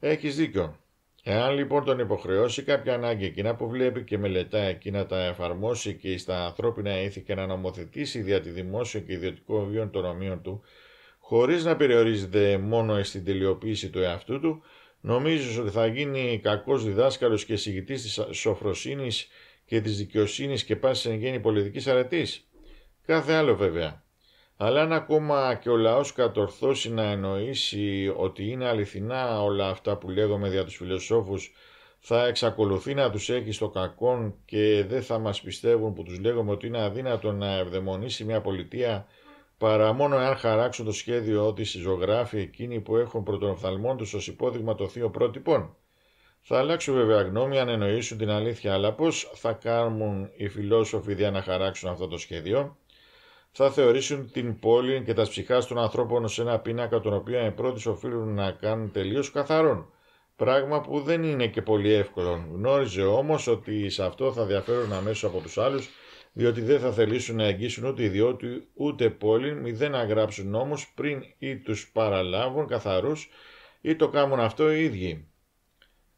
Έχεις δίκιο. Εάν λοιπόν τον υποχρεώσει κάποια ανάγκη εκείνα που βλέπει και μελετά εκείνα τα εφαρμόσει και στα ανθρώπινα ήθη και να νομοθετήσει δια τη δημόσιο και ιδιωτικό βίον των ομοίων του, χωρίς να περιορίζεται μόνο στην τελειοποίηση του εαυτού του, νομίζω ότι θα γίνει κακός διδάσκαλος και συγητή της σοφροσύνης και της δικαιοσύνης και πάσης εν γέννη πολιτικής αρετής. Κάθε άλλο βέβαια. Αλλά αν ακόμα και ο λαός κατορθώσει να εννοήσει ότι είναι αληθινά όλα αυτά που λέγομαι για τους φιλοσόφους, θα εξακολουθεί να τους έχει στο κακόν και δεν θα μας πιστεύουν που τους λέγουμε ότι είναι αδύνατο να ευδαιμονήσει μια πολιτεία παρά μόνο εάν χαράξουν το σχέδιο ότι οι ζωγράφοι εκείνοι που έχουν πρωτοφθαλμών τους ως υπόδειγμα το θείο πρότυπων. Θα αλλάξουν βέβαια γνώμη αν εννοήσουν την αλήθεια, αλλά πώς θα κάνουν οι φιλόσοφοι για να χαράξουν αυτό το σχέδιο θα θεωρήσουν την πόλη και τα ψυχά των ανθρώπων σε ένα πίνακα τον οποίο οι πρώτοι οφείλουν να κάνουν τελείως καθαρόν. Πράγμα που δεν είναι και πολύ εύκολο. Γνώριζε όμως ότι σε αυτό θα διαφέρουν αμέσως από τους άλλους διότι δεν θα θελήσουν να αγγίσουν ούτε ιδιώτη ούτε πόλη, μηδέν να γράψουν νόμους πριν ή τους παραλάβουν καθαρούς ή το κάνουν αυτό οι ίδιοι.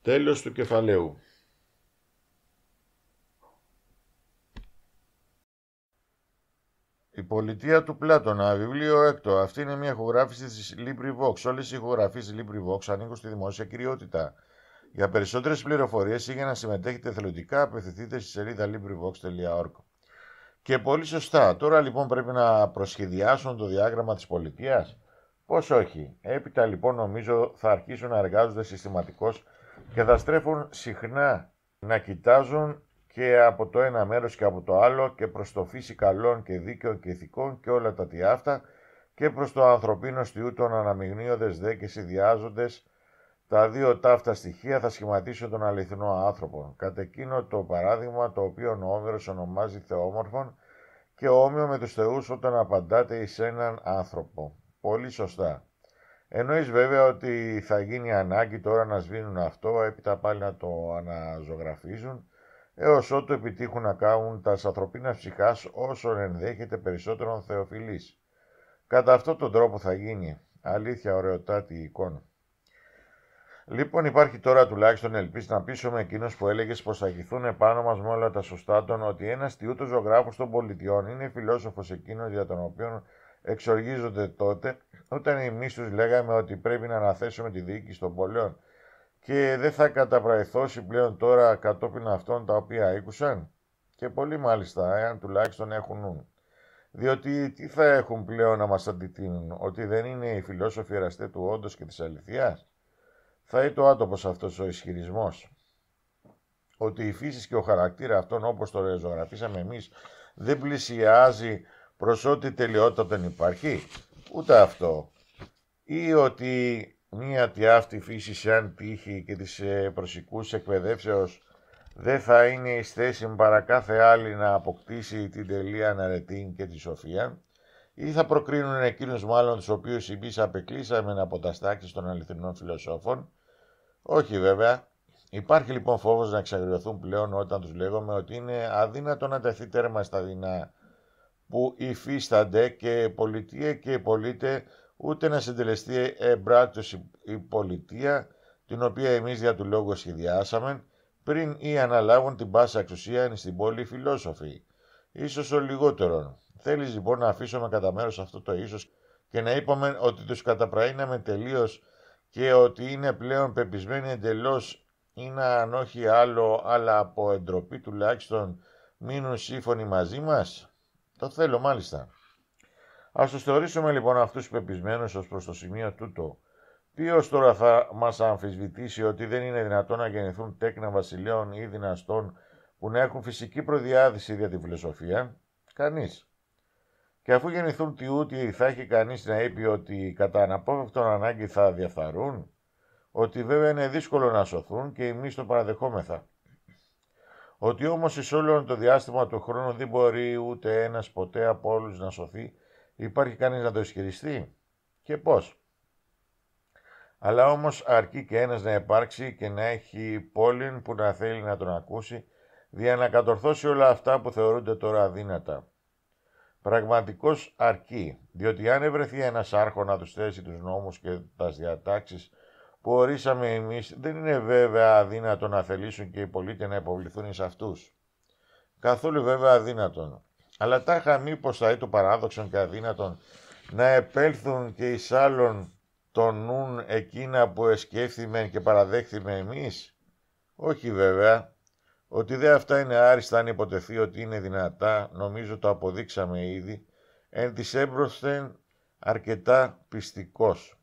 Τέλος του κεφαλαίου. πολιτεία του Πλάτωνα, βιβλίο 6. Αυτή είναι μια ηχογράφηση της LibriVox. Όλες οι ηχογραφίε της LibriVox ανήκουν στη δημόσια κυριότητα. Για περισσότερες πληροφορίες ή για να συμμετέχετε εθελοντικά, απευθυνθείτε στη σελίδα LibriVox.org. Και πολύ σωστά. Τώρα λοιπόν πρέπει να προσχεδιάσουν το διάγραμμα της πολιτείας. Πώς όχι. Έπειτα λοιπόν νομίζω θα αρχίσουν να εργάζονται συστηματικώς και θα στρέφουν συχνά να κοιτάζουν και από το ένα μέρος και από το άλλο και προς το φύση καλών και δίκαιων και ηθικών και όλα τα τι αυτά και προς το ανθρωπίνο στιού των αναμειγνύοντες δε και συνδυάζοντες τα δύο ταύτα στοιχεία θα σχηματίσουν τον αληθινό άνθρωπο. Κατ' εκείνο το παράδειγμα το οποίο ο Όμηρος ονομάζει θεόμορφον και όμοιο με τους θεούς όταν απαντάτε εις έναν άνθρωπο. Πολύ σωστά. Εννοείς βέβαια ότι θα γίνει ανάγκη τώρα να σβήνουν αυτό, έπειτα πάλι να το αναζωγραφίζουν Εω ότου επιτύχουν να κάνουν τα ανθρωπίνα ψυχάς όσων ενδέχεται περισσότερο θεοφίλή. Κατά αυτόν τον τρόπο θα γίνει. Αλήθεια ωραιοτάτη η εικόνα. Λοιπόν, υπάρχει τώρα τουλάχιστον ελπίση να πείσω με εκείνου που έλεγες πως θα χυθούν επάνω μας με όλα τα σωστά των ότι ένας τιούτος ζωγράφος των πολιτιών είναι φιλόσοφος εκείνος για τον οποίο εξοργίζονται τότε, όταν εμείς τους λέγαμε ότι πρέπει να αναθέσουμε τη διοίκηση των πολιών και δεν θα καταπραϊθώσει πλέον τώρα κατόπιν αυτών τα οποία ήκουσαν και πολύ μάλιστα, εάν τουλάχιστον έχουν νου. Διότι τι θα έχουν πλέον να μας αντιτείνουν, ότι δεν είναι οι φιλόσοφοι εραστέ του όντος και της αληθείας. Θα είναι το άτομο αυτός ο ισχυρισμός. Ότι η φύσης και ο χαρακτήρας αυτών όπως το ρεζογραφήσαμε εμείς δεν πλησιάζει προς ό,τι τελειότητα δεν υπάρχει. Ούτε αυτό. Ή ότι τη αυτή φύση αν τύχη και της ε, προσικούς εκπαιδεύσεως δεν θα είναι η θέση παρακάθε άλλη να αποκτήσει την τελεία αναρετή και τη σοφία ή θα προκρίνουν εκείνους μάλλον τους οποίους εμείς απεκλείσαμε από τα στάξεις των αληθινών φιλοσόφων. Όχι βέβαια. Υπάρχει λοιπόν φόβος να εξαγριωθούν πλέον όταν τους λέγουμε ότι είναι αδύνατο να τεθεί τέρμα στα δεινά που υφίστανται και πολιτεία και πολίτε ούτε να συντελεστεί εμπράκτος η πολιτεία, την οποία εμείς δια του λόγου σχεδιάσαμε, πριν ή αναλάβουν την πάσα εξουσία στην πόλη οι φιλόσοφοι. Ίσως ο λιγότερον. Θέλεις λοιπόν να αφήσουμε κατά μέρος αυτό το ίσως και να είπαμε ότι τους καταπραίναμε τελείως και ότι είναι πλέον πεπισμένοι ή να αν όχι άλλο, αλλά από εντροπή τουλάχιστον μείνουν σύμφωνοι μαζί μας. Το θέλω μάλιστα. Ας τους θεωρήσουμε λοιπόν αυτούς πεπισμένους ως προς το σημείο τούτο. Ποιο τώρα θα μας αμφισβητήσει ότι δεν είναι δυνατόν να γεννηθούν τέκνα βασιλέων ή δυναστών που να έχουν φυσική προδιάθεση για τη φιλοσοφία. κανείς. Και αφού γεννηθούν τι ούτε θα έχει κανείς να είπε ότι κατά αναπόφευκτον ανάγκη θα διαφθαρούν, ότι βέβαια είναι δύσκολο να σωθούν και εμεί το παραδεχόμεθα. Ότι όμως εις όλο το διάστημα του χρόνου δεν μπορεί ούτε ένας ποτέ από όλους να σωθεί, Υπάρχει κανείς να το ισχυριστεί και πώς. Αλλά όμως αρκεί και ένας να υπάρξει και να έχει πόλη που να θέλει να τον ακούσει για να κατορθώσει όλα αυτά που θεωρούνται τώρα αδύνατα. Πραγματικός αρκεί, διότι αν ευρεθεί ένας άρχος να τους θέσει τους νόμους και τα διατάξεις που ορίσαμε εμείς, δεν είναι βέβαια αδύνατο να θελήσουν και οι πολίτες να υποβληθούν εις αυτούς. Καθόλου βέβαια αδύνατον. Αλλά τάχα μήπως θα είναι το παράδοξον και αδύνατον να επέλθουν και εις άλλων το νουν εκείνα που εσκέφθημε και παραδέχθημε εμείς. Όχι βέβαια. Ότι δε αυτά είναι άριστα αν υποτεθεί ότι είναι δυνατά, νομίζω το αποδείξαμε ήδη, εν της έμπροσθεν αρκετά πιστικός.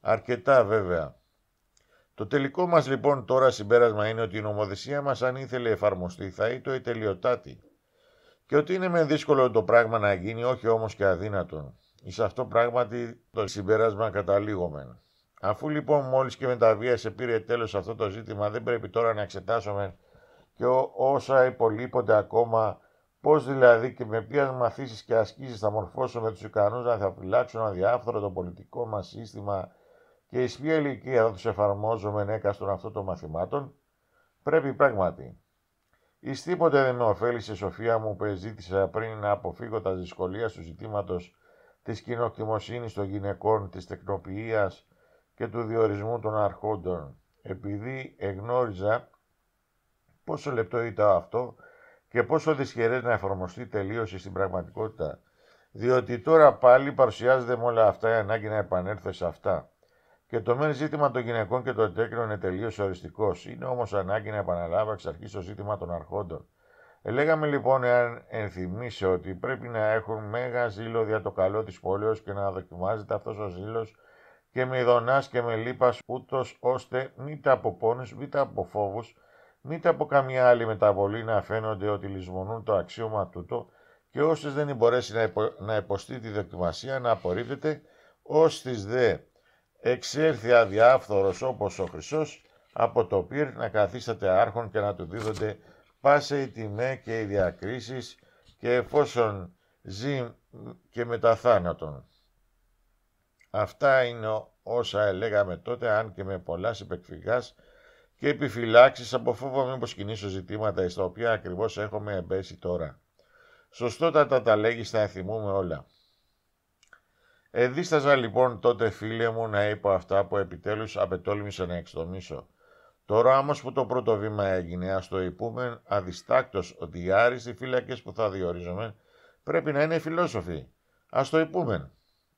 Αρκετά βέβαια. Το τελικό μας λοιπόν τώρα συμπέρασμα είναι ότι η νομοθεσία μας αν ήθελε εφαρμοστεί θα ήταν η τελειοτάτη και ότι είναι με δύσκολο το πράγμα να γίνει, όχι όμως και αδύνατο. Σε αυτό πράγματι το συμπέρασμα καταλήγουμε. Αφού λοιπόν μόλις και με τα βία σε πήρε τέλος αυτό το ζήτημα, δεν πρέπει τώρα να εξετάσουμε και όσα υπολείπονται ακόμα, πώς δηλαδή και με ποιε μαθήσεις και ασκήσεις θα μορφώσουμε τους ικανούς να θα φυλάξουν αδιάφορο το πολιτικό μας σύστημα και εις ποια ηλικία θα τους εφαρμόζουμε έκα αυτών αυτό των μαθημάτων, πρέπει πράγματι Εις τίποτε δεν με ωφέλησε η σοφία μου που εζήτησα πριν να αποφύγω τα δυσκολία του ζητήματος της κοινοκτημοσύνης των γυναικών, της τεκνοποιίας και του διορισμού των αρχόντων, επειδή εγνώριζα πόσο λεπτό ήταν αυτό και πόσο δυσχερές να εφαρμοστεί τελείωση στην πραγματικότητα, διότι τώρα πάλι παρουσιάζεται με όλα αυτά η ανάγκη να επανέλθω σε αυτά. Και το μεν ζήτημα των γυναικών και των τέκνων είναι τελείως οριστικός. Είναι όμως ανάγκη να επαναλάβω εξ αρχή το ζήτημα των αρχόντων. Ελέγαμε λοιπόν, εάν ενθυμίσω, ότι πρέπει να έχουν μέγα ζήλο για το καλό της πόλεως και να δοκιμάζεται αυτός ο ζήλος και με ειδονάς και με λύπα, ούτως ώστε μήτε από πόνου, μήτε από φόβου, μήτε από καμία άλλη μεταβολή να φαίνονται ότι λησμονούν το αξίωμα τούτο και όσες δεν μπορέσει να, υποστεί τη δοκιμασία να απορρίπτεται, ώστε δε εξέλθει αδιάφθορος όπως ο χρυσό από το πύρ να καθίσατε άρχον και να του δίδονται πάσε η τιμέ και οι διακρίσεις και εφόσον ζει και τα θάνατον. Αυτά είναι όσα ελέγαμε τότε, αν και με πολλάς υπεκφυγάς και επιφυλάξεις από φόβο μήπως κινήσω ζητήματα στα οποία ακριβώς έχουμε εμπέσει τώρα. Σωστότατα τα λέγεις, θα θυμούμε όλα. Ε, λοιπόν τότε φίλε μου να είπα αυτά που επιτέλους απετόλμησα να εξτομίσω. Τώρα όμως που το πρώτο βήμα έγινε, ας το υπούμε αδιστάκτως ότι οι άριστοι φυλακέ που θα διορίζομαι πρέπει να είναι φιλόσοφοι. Ας το υπούμε.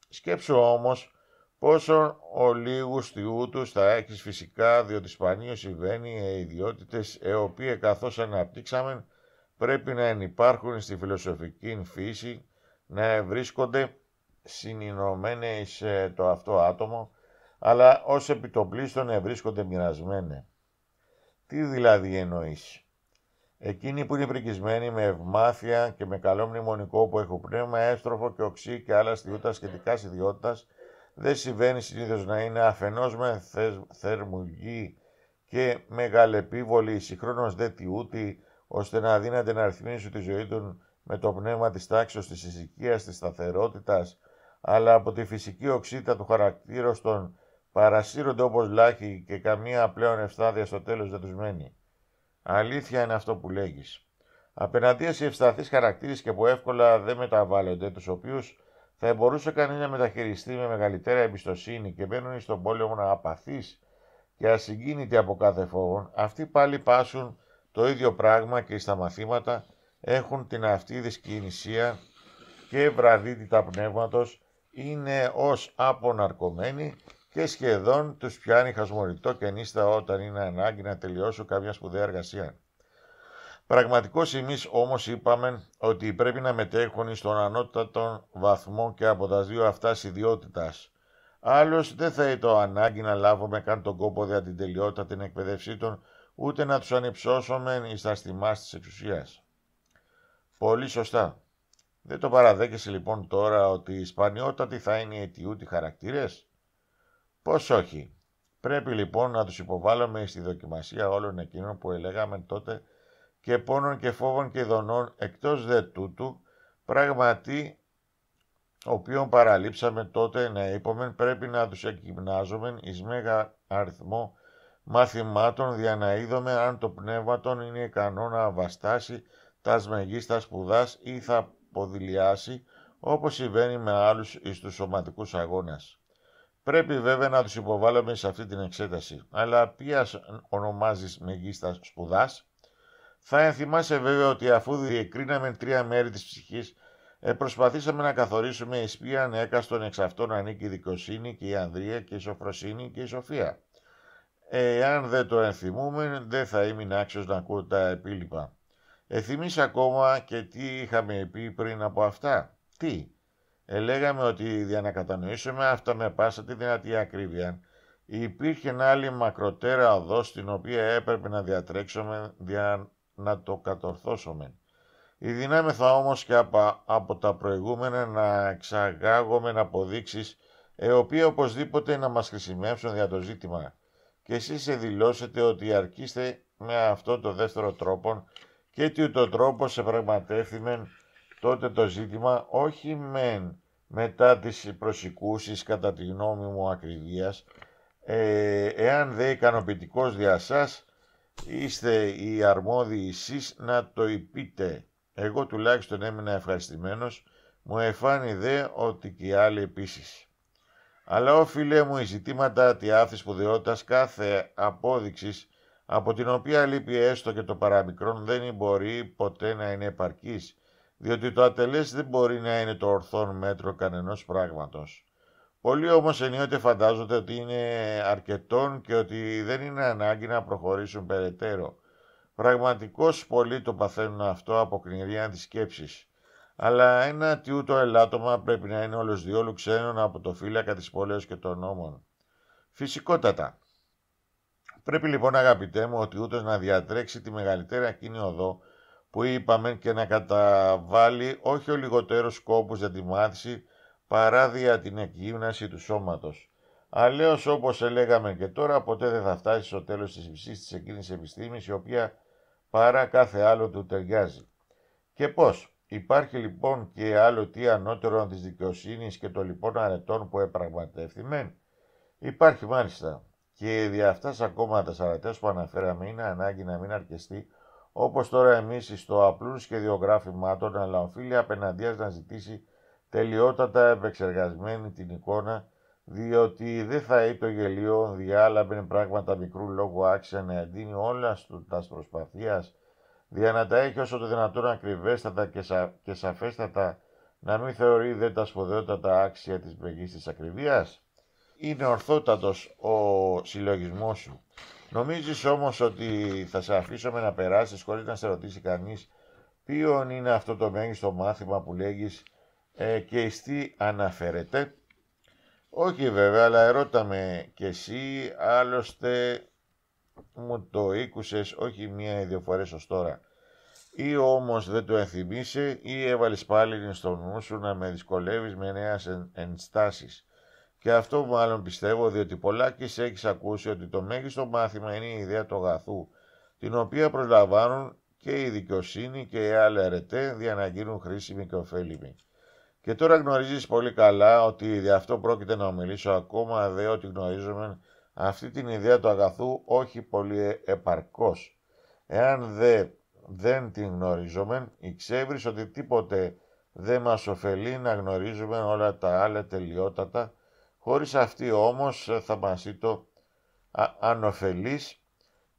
Σκέψω όμω πόσο ο λίγου θα έχεις φυσικά, διότι σπανίως συμβαίνει οι ιδιότητες, ε, οι οποίες, καθώς αναπτύξαμε πρέπει να ενυπάρχουν στη φιλοσοφική φύση, να βρίσκονται συνεινωμένε σε το αυτό άτομο, αλλά ως επιτοπλίστων ευρίσκονται μοιρασμένε. Τι δηλαδή εννοείς. Εκείνοι που είναι πρικισμένοι με ευμάθεια και με καλό μνημονικό που έχουν πνεύμα, έστροφο και οξύ και άλλα στιούτα σχετικά ιδιότητας, δεν συμβαίνει συνήθως να είναι αφενός με θερμουργή και μεγαλεπίβολη, συγχρόνως δε τιούτη, ώστε να δύναται να αριθμίσουν τη ζωή του με το πνεύμα της τάξης, της ησυχίας, της σταθερότητας, αλλά από τη φυσική οξύτητα του χαρακτήρα των παρασύρονται όπως λάχοι και καμία πλέον ευστάδια στο τέλος δεν τους μένει. Αλήθεια είναι αυτό που λέγεις. Απέναντίας οι ευσταθείς χαρακτήρες και που εύκολα δεν μεταβάλλονται, τους οποίους θα μπορούσε κανείς να μεταχειριστεί με μεγαλύτερη εμπιστοσύνη και μπαίνουν στον πόλεμο να απαθείς και ασυγκίνητοι από κάθε φόβο, αυτοί πάλι πάσουν το ίδιο πράγμα και στα μαθήματα έχουν την αυτή δυσκινησία και βραδύτητα πνεύματος είναι ως αποναρκωμένοι και σχεδόν τους πιάνει χασμοριτό και νύστα όταν είναι ανάγκη να τελειώσουν κάποια σπουδαία εργασία. Πραγματικώς εμείς όμως είπαμε ότι πρέπει να μετέχουν στον ανώτατο βαθμό και από τα δύο αυτάς ιδιότητας. Άλλως δεν θα το ανάγκη να λάβουμε καν τον κόπο για την τελειότητα την εκπαιδευσή των, ούτε να τους ανυψώσουμε εις τα στιμάς της εξουσίας. Πολύ σωστά. Δεν το παραδέχεσαι λοιπόν τώρα ότι η σπανιότατη θα είναι οι χαρακτήρες. Πώς όχι. Πρέπει λοιπόν να τους υποβάλλουμε στη δοκιμασία όλων εκείνων που ελέγαμε τότε και πόνων και φόβων και δονών εκτός δε τούτου, πραγματι οποίον παραλείψαμε τότε να είπομεν πρέπει να τους εκγυμνάζουμε εις μέγα αριθμό μαθημάτων για να αν το πνεύμα των είναι ικανό να βαστάσει τα σμεγίστα σπουδάς ή θα ποδηλιάσει όπως συμβαίνει με άλλους εις τους σωματικούς αγώνες. Πρέπει βέβαια να τους υποβάλλουμε σε αυτή την εξέταση, αλλά ποιας ονομάζεις μεγίστας σπουδάς. Θα ενθυμάσαι βέβαια ότι αφού διεκρίναμε τρία μέρη της ψυχής, ε, προσπαθήσαμε να καθορίσουμε εις ποιαν έκαστον εξ αυτών ανήκει η δικαιοσύνη και η ανδρεία και η σοφροσύνη και η σοφία. Ε, εάν δεν το ενθυμούμε, δεν θα ήμουν άξιος να ακούω τα επίλυπα. Εθυμείς ακόμα και τι είχαμε πει πριν από αυτά. Τι. Ελέγαμε ότι για να κατανοήσουμε αυτά με πάσα τη δυνατή ακρίβεια. Υπήρχε ένα άλλη μακροτέρα οδός στην οποία έπρεπε να διατρέξουμε για να το κατορθώσουμε. Η δυνάμεθα όμως και από, από τα προηγούμενα να εξαγάγουμε αποδείξεις ε, οι οποίοι οπωσδήποτε να μας χρησιμεύσουν για το ζήτημα. Και εσείς εδηλώσετε ότι αρκείστε με αυτό το δεύτερο τρόπο και τι τρόπος τρόπο σε τότε το ζήτημα όχι μεν μετά τις προσικούσεις κατά τη γνώμη μου ακριβίας ε, εάν δε ικανοποιητικός δια σας, είστε οι αρμόδιοι εσείς να το υπείτε. Εγώ τουλάχιστον έμεινα ευχαριστημένος, μου εφάνει δε ότι και οι άλλοι επίσης. Αλλά, ο φίλε μου, οι ζητήματα τη άθης σπουδαιότητας κάθε απόδειξης από την οποία λείπει έστω και το παραμικρόν δεν μπορεί ποτέ να είναι επαρκής, διότι το ατελές δεν μπορεί να είναι το ορθόν μέτρο κανενός πράγματος. Πολλοί όμως ενίοτε φαντάζονται ότι είναι αρκετόν και ότι δεν είναι ανάγκη να προχωρήσουν περαιτέρω. Πραγματικώς πολλοί το παθαίνουν αυτό από κνηρία της Αλλά ένα τιούτο ελάττωμα πρέπει να είναι όλος διόλου ξένων από το φύλακα της πόλεως και των νόμων. Φυσικότατα, Πρέπει λοιπόν αγαπητέ μου ότι ούτως να διατρέξει τη μεγαλύτερη εκείνη οδό που είπαμε και να καταβάλει όχι ο λιγότερος σκόπος για τη μάθηση παρά δια την εκγύμναση του σώματος. Αλλαίως όπως ελέγαμε και τώρα ποτέ δεν θα φτάσει στο τέλος της υψής της εκείνης επιστήμης η οποία παρά κάθε άλλο του ταιριάζει. Και πώς. Υπάρχει λοιπόν και άλλο τι ανώτερο της δικαιοσύνης και των λοιπόν αρετών που επραγματεύθημεν. Υπάρχει μάλιστα και δι' αυτά ακόμα τα σαρατές που αναφέραμε είναι ανάγκη να μην αρκεστεί όπως τώρα εμείς στο απλούν σχεδιογράφημά των αλλά οφείλει απέναντίας να ζητήσει τελειότατα επεξεργασμένη την εικόνα διότι δεν θα είναι το γελίο διάλαμπεν πράγματα μικρού λόγου άξια να εντείνει όλα τα προσπαθίας δια να τα έχει όσο το δυνατόν ακριβέστατα και, σα, σαφέστατα να μην θεωρεί δε τα σπουδαιότατα άξια της της ακριβίας είναι ορθότατος ο συλλογισμός σου. Νομίζεις όμως ότι θα σε αφήσουμε να περάσεις χωρίς να σε ρωτήσει κανείς ποιον είναι αυτό το μέγιστο μάθημα που λέγεις ε, και εις τι αναφέρεται. Όχι βέβαια, αλλά ερώτα και κι εσύ, άλλωστε μου το ήκουσες όχι μία ή δύο τώρα. Ή όμως δεν το ενθυμίσαι ή έβαλες πάλι στο νου σου να με δυσκολεύεις με νέες ενστάσεις. Και αυτό μάλλον πιστεύω, διότι πολλά και έχει ακούσει ότι το μέγιστο μάθημα είναι η ιδέα του αγαθού, την οποία προσλαμβάνουν και η δικαιοσύνη και οι άλλοι αρετέ γίνουν χρήσιμοι και ωφέλιμοι. Και τώρα γνωρίζεις πολύ καλά ότι δι' αυτό πρόκειται να μιλήσω ακόμα δε ότι γνωρίζουμε αυτή την ιδέα του αγαθού όχι πολύ ε, επαρκώς. Εάν δε δεν την γνωρίζουμε, εξέβρις ότι τίποτε δεν μας ωφελεί να γνωρίζουμε όλα τα άλλα τελειότατα Χωρίς αυτή όμως ε, θα μας το ανοφελής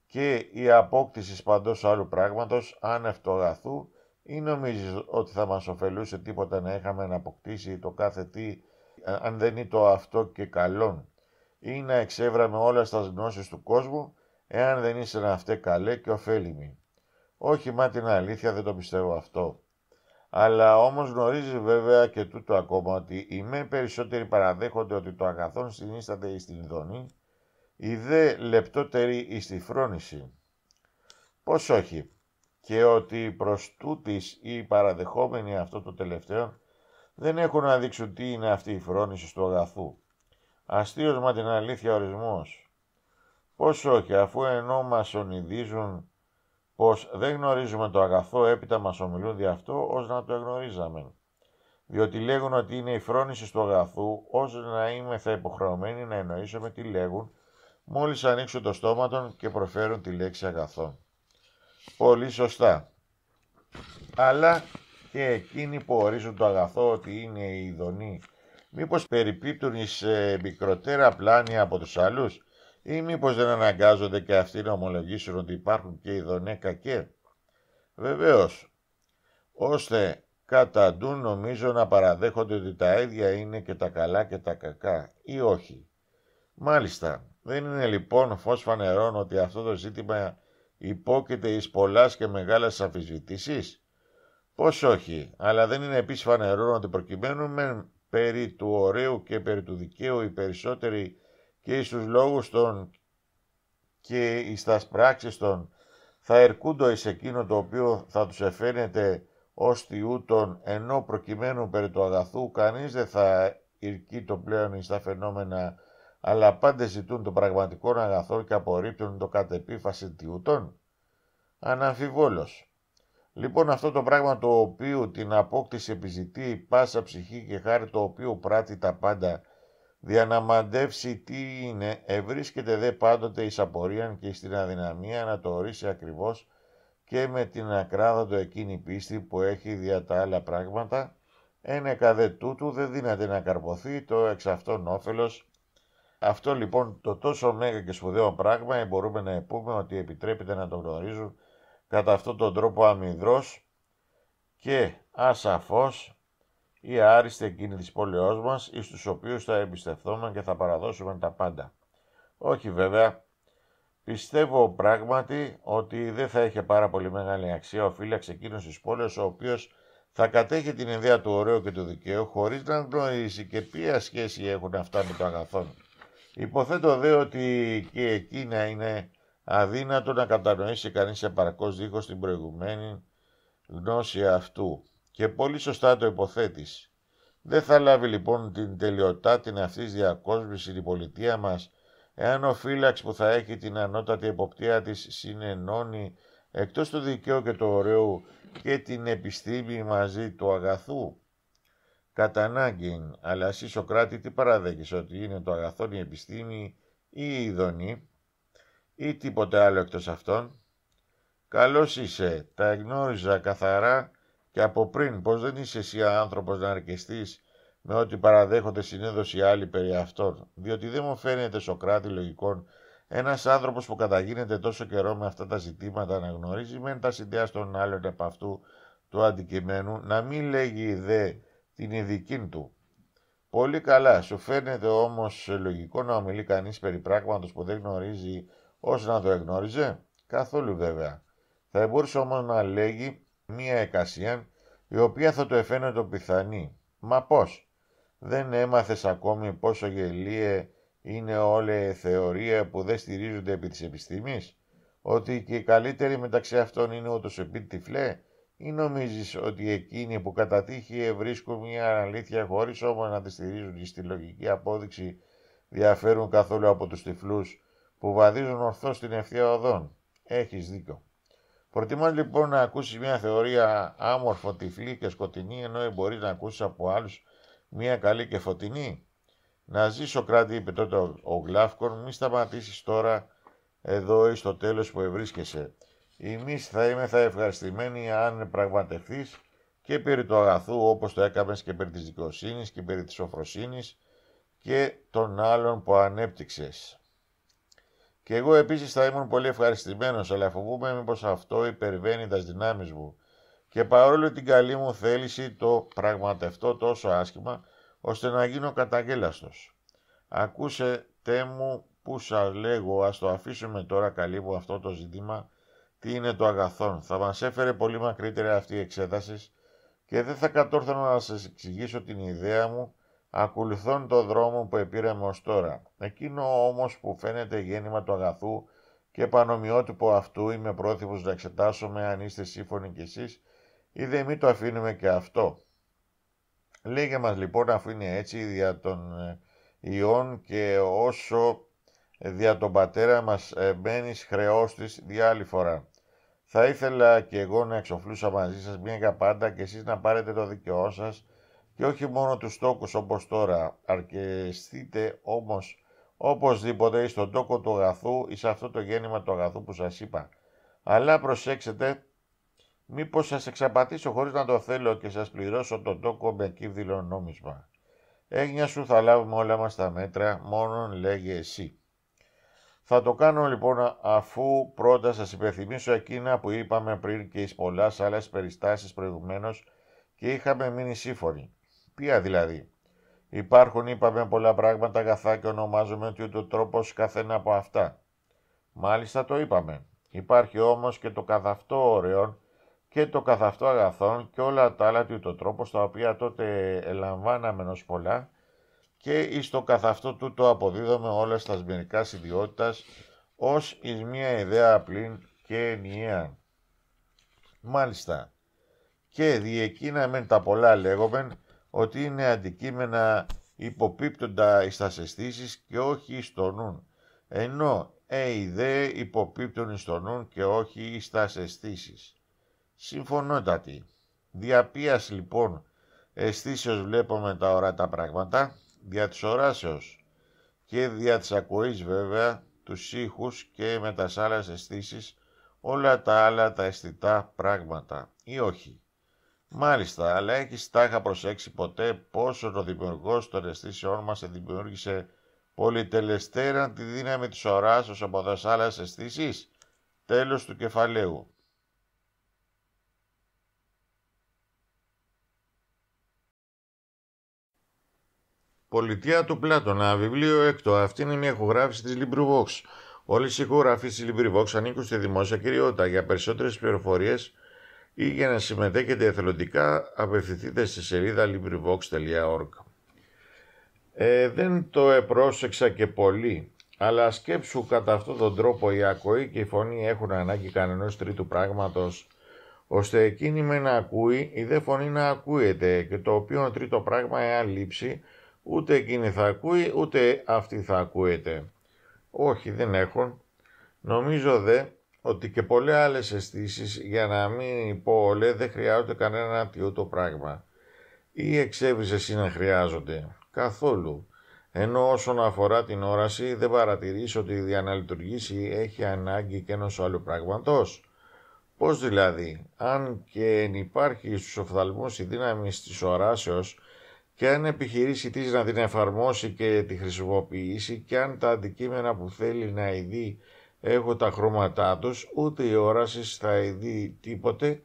και η απόκτηση παντός άλλου πράγματος ανευτογαθού ή νομίζεις ότι θα μας ωφελούσε τίποτα να είχαμε να αποκτήσει το κάθε τι ε, αν δεν είναι το αυτό και καλόν ή να εξέβραμε όλα στα γνώσεις του κόσμου εάν δεν να αυτέ καλέ και ωφέλιμοι. Όχι μα την αλήθεια δεν το πιστεύω αυτό. Αλλά όμως γνωρίζει βέβαια και τούτο ακόμα ότι οι με περισσότεροι παραδέχονται ότι το αγαθόν συνίσταται εις την δόνη, οι δε λεπτότεροι εις τη φρόνηση. Πώς όχι, και ότι προς τούτης οι παραδεχόμενοι αυτό το τελευταίο δεν έχουν να δείξουν τι είναι αυτή η φρόνηση του αγαθού. Αστείος μα την αλήθεια ορισμός. Πώς όχι, αφού ενώ μας ονειδίζουν πως δεν γνωρίζουμε το αγαθό έπειτα μας ομιλούν δι' αυτό ως να το εγνωρίζαμε. Διότι λέγουν ότι είναι η φρόνηση του αγαθού, ως να είμαι θα υποχρεωμένοι να με τι λέγουν, μόλις ανοίξουν το στόμα των και προφέρουν τη λέξη αγαθό. Πολύ σωστά. Αλλά και εκείνοι που ορίζουν το αγαθό ότι είναι η ειδονή μήπως περιπίπτουν σε μικροτέρα πλάνη από τους άλλους, ή μήπως δεν αναγκάζονται και αυτοί να ομολογήσουν ότι υπάρχουν και δονέ κακέ. Βεβαίως, ώστε καταντούν νομίζω να παραδέχονται ότι τα ίδια είναι και τα καλά και τα κακά ή όχι. Μάλιστα, δεν είναι λοιπόν φως φανερών ότι αυτό το ζήτημα υπόκειται εις πολλάς και μεγάλες αμφισβητήσεις. Πώς όχι, αλλά δεν είναι επίσης φανερό ότι προκειμένου περί του ωραίου και περί του δικαίου οι περισσότεροι και τους λόγους των και εις τας πράξεις των θα ερκούντο εις εκείνο το οποίο θα τους εφαίνεται ως τιούτον, ενώ προκειμένου περί του αγαθού κανείς δεν θα ηρκεί το πλέον εις τα φαινόμενα, αλλά πάντα ζητούν το πραγματικό αγαθό και απορρίπτουν το επίφαση τιούτων, Αναμφιβόλως. Λοιπόν αυτό το πράγμα το οποίο την απόκτηση επιζητεί πάσα ψυχή και χάρη το οποίο πράττει τα πάντα Δια να τι είναι, ευρίσκεται δε πάντοτε εις απορία και στην αδυναμία να το ορίσει ακριβώς και με την του εκείνη πίστη που έχει δια τα άλλα πράγματα, Ένα καδε τούτου δεν δύναται να καρποθεί το εξ αυτών όφελος. Αυτό λοιπόν το τόσο μέγα και σπουδαίο πράγμα ε, μπορούμε να πούμε ότι επιτρέπεται να το γνωρίζουν κατά αυτόν τον τρόπο αμυδρός και ασαφός, ή άριστε εκείνοι της πόλεως μας, εις τους οποίους θα εμπιστευτούμε και θα παραδώσουμε τα πάντα. Όχι βέβαια, πιστεύω πράγματι ότι δεν θα έχει πάρα πολύ μεγάλη αξία ο φύλαξ εκείνος της πόλεως, ο οποίος θα κατέχει την ιδέα του ωραίου και του δικαίου, χωρίς να γνωρίζει και ποια σχέση έχουν αυτά με το αγαθόν. Υποθέτω δε ότι και εκείνα είναι αδύνατο να κατανοήσει κανείς επαρκώς δίχως την προηγουμένη γνώση αυτού και πολύ σωστά το υποθέτεις. Δεν θα λάβει λοιπόν την τελειωτά την αυτής διακόσμησης η πολιτεία μας, εάν ο φύλαξ που θα έχει την ανώτατη εποπτεία της συνενώνει εκτός του δικαίου και του ωραίου και την επιστήμη μαζί του αγαθού. Κατά ανάγκη, αλλά εσύ Σοκράτη τι παραδέχεις ότι είναι το αγαθόν η επιστήμη ή η ειδονή ή τίποτε άλλο εκτός αυτών. Καλός είσαι, τα γνώριζα καθαρά και από πριν πως δεν είσαι εσύ άνθρωπος να αρκεστείς με ό,τι παραδέχονται συνέδωση άλλοι περί αυτών, διότι δεν μου φαίνεται Σοκράτη λογικών ένας άνθρωπος που καταγίνεται τόσο καιρό με αυτά τα ζητήματα να γνωρίζει μεν τα συνδέα στον άλλων επ' αυτού του αντικειμένου, να μην λέγει δε την ειδική του. Πολύ καλά, σου φαίνεται όμως λογικό να ομιλεί κανείς περί πράγματος που δεν γνωρίζει όσο να το εγνώριζε. Καθόλου βέβαια. Θα μπορούσε όμως να λέγει μία εκασία η οποία θα το εφαίνεται πιθανή. Μα πώς, δεν έμαθες ακόμη πόσο γελίε είναι όλη θεωρία που δεν στηρίζονται επί της επιστήμης, ότι και οι καλύτεροι μεταξύ αυτών είναι ούτως επί τυφλέ, ή νομίζεις ότι εκείνοι που κατά τύχη βρίσκουν μια αλήθεια χωρίς όμως να τη στηρίζουν και στη λογική απόδειξη διαφέρουν καθόλου από τους τυφλούς που βαδίζουν ορθώς στην ευθεία οδόν. Έχεις δίκιο. Προτιμώ λοιπόν να ακούσεις μια θεωρία άμορφο, τυφλή και σκοτεινή, ενώ μπορείς να ακούσεις από άλλους μια καλή και φωτεινή. Να ζει Σοκράτη, είπε τότε ο Γλάφκορν, μη σταματήσεις τώρα εδώ ή στο τέλος που ευρίσκεσαι. Εμείς θα είμαι θα ευχαριστημένοι αν πραγματευτείς και περί του αγαθού όπως το έκαμες και περί της δικαιοσύνης και περί της οφροσύνης και των άλλων που ανέπτυξες. Και εγώ επίσης θα ήμουν πολύ ευχαριστημένος, αλλά φοβούμαι μήπως αυτό υπερβαίνει τα δυνάμεις μου. Και παρόλο την καλή μου θέληση το πραγματευτώ τόσο άσχημα, ώστε να γίνω καταγέλαστος. Ακούσε, τέ μου, που σα λέγω, ας το αφήσουμε τώρα καλή μου αυτό το ζήτημα, τι είναι το αγαθόν. Θα μας έφερε πολύ μακρύτερα αυτή η εξέταση και δεν θα κατόρθωνα να σας εξηγήσω την ιδέα μου ακολουθών το δρόμο που επήρεμε ως τώρα. Εκείνο όμως που φαίνεται γέννημα του αγαθού και πανομοιότυπο αυτού είμαι πρόθυμος να εξετάσουμε αν είστε σύμφωνοι κι εσείς ή μη το αφήνουμε και αυτό. Λέγε μας λοιπόν αφού είναι έτσι δια των ε, ιών και όσο δια τον πατέρα μας ε, μπαίνεις της δια άλλη Θα ήθελα και εγώ να εξοφλούσα μαζί σας μια για πάντα και εσείς να πάρετε το δικαιό σας και όχι μόνο τους τόκους όπως τώρα. Αρκεστείτε όμως οπωσδήποτε τον τόκο του αγαθού ή σε αυτό το γέννημα του αγαθού που σας είπα. Αλλά προσέξετε, μήπως σας εξαπατήσω χωρίς να το θέλω και σας πληρώσω τον τόκο με κύβδηλο νόμισμα. Έγνοια σου θα λάβουμε όλα μας τα μέτρα, μόνον λέγε εσύ. Θα το κάνω λοιπόν αφού πρώτα σας υπενθυμίσω εκείνα που είπαμε πριν και εις πολλές άλλες περιστάσεις προηγουμένως και είχαμε μείνει σύμφωνοι. Ποια δηλαδή. Υπάρχουν, είπαμε, πολλά πράγματα αγαθά και ονομάζομαι ότι ο τρόπος καθένα από αυτά. Μάλιστα το είπαμε. Υπάρχει όμως και το καθαυτό ωραίων και το καθαυτό αγαθών και όλα τα άλλα του τρόπος τα οποία τότε ελαμβάναμε ως πολλά και εις το καθαυτό του το αποδίδομαι όλας στα σμυρικά ιδιότητας ως εις μία ιδέα απλή και ενιαία. Μάλιστα. Και διεκείνα τα πολλά λέγομεν ότι είναι αντικείμενα υποπίπτοντα εις τα και όχι εις το νουν, ενώ «Ει δε υποπίπτουν εις το νουν και όχι εις τα αισθήσεις». Συμφωνότατη. λοιπόν αισθήσεως βλέπουμε τα ορατά πράγματα, δια της οράσεως και δια της ακοής βέβαια, τους ήχους και με τα άλλες αισθήσεις όλα τα άλλα τα αισθητά πράγματα ή όχι. Μάλιστα, αλλά έχεις τάχα προσέξει ποτέ πόσο ο δημιουργός των αισθήσεών μας δημιούργησε πολυτελεστέραν τη δύναμη της ως από άλλε αισθήσεις. Τέλος του κεφαλαίου. Πολιτεία του Πλάτωνα, βιβλίο έκτο. Αυτή είναι μια ηχογράφηση της LibriVox. Όλε οι ηχογραφίε της LibriVox ανήκουν στη δημόσια κυριότητα. Για περισσότερες πληροφορίες ή για να συμμετέχετε εθελοντικά απευθυνθείτε στη σελίδα LibriVox.org. Ε, δεν το επρόσεξα και πολύ, αλλά σκέψου κατά αυτόν τον τρόπο η ακοή και η φωνή έχουν ανάγκη κανενός τρίτου πράγματος, ώστε εκείνη με να ακούει, η δε φωνή να ακούεται και το οποίο τρίτο πράγμα εάν λείψει, ούτε εκείνη θα ακούει, ούτε αυτή θα ακούεται. Όχι, δεν έχουν. Νομίζω δε ότι και πολλές άλλες αισθήσεις για να μην πω όλες δεν χρειάζονται κανένα απτιούτο πράγμα ή εξέβησες ή να χρειάζονται το την όραση δεν παρατηρείς ότι η διαναλειτουργήση οσον αφορα την οραση δεν παρατηρησω ανάγκη και ενός άλλου πράγματος. Πώς δηλαδή, αν και υπάρχει στους οφθαλμούς η δύναμη της οράσεως και αν επιχειρήσει της να την εφαρμόσει και τη χρησιμοποιήσει και αν τα αντικείμενα που θέλει να ειδεί έχω τα χρώματά τους, ούτε η όραση θα ειδεί τίποτε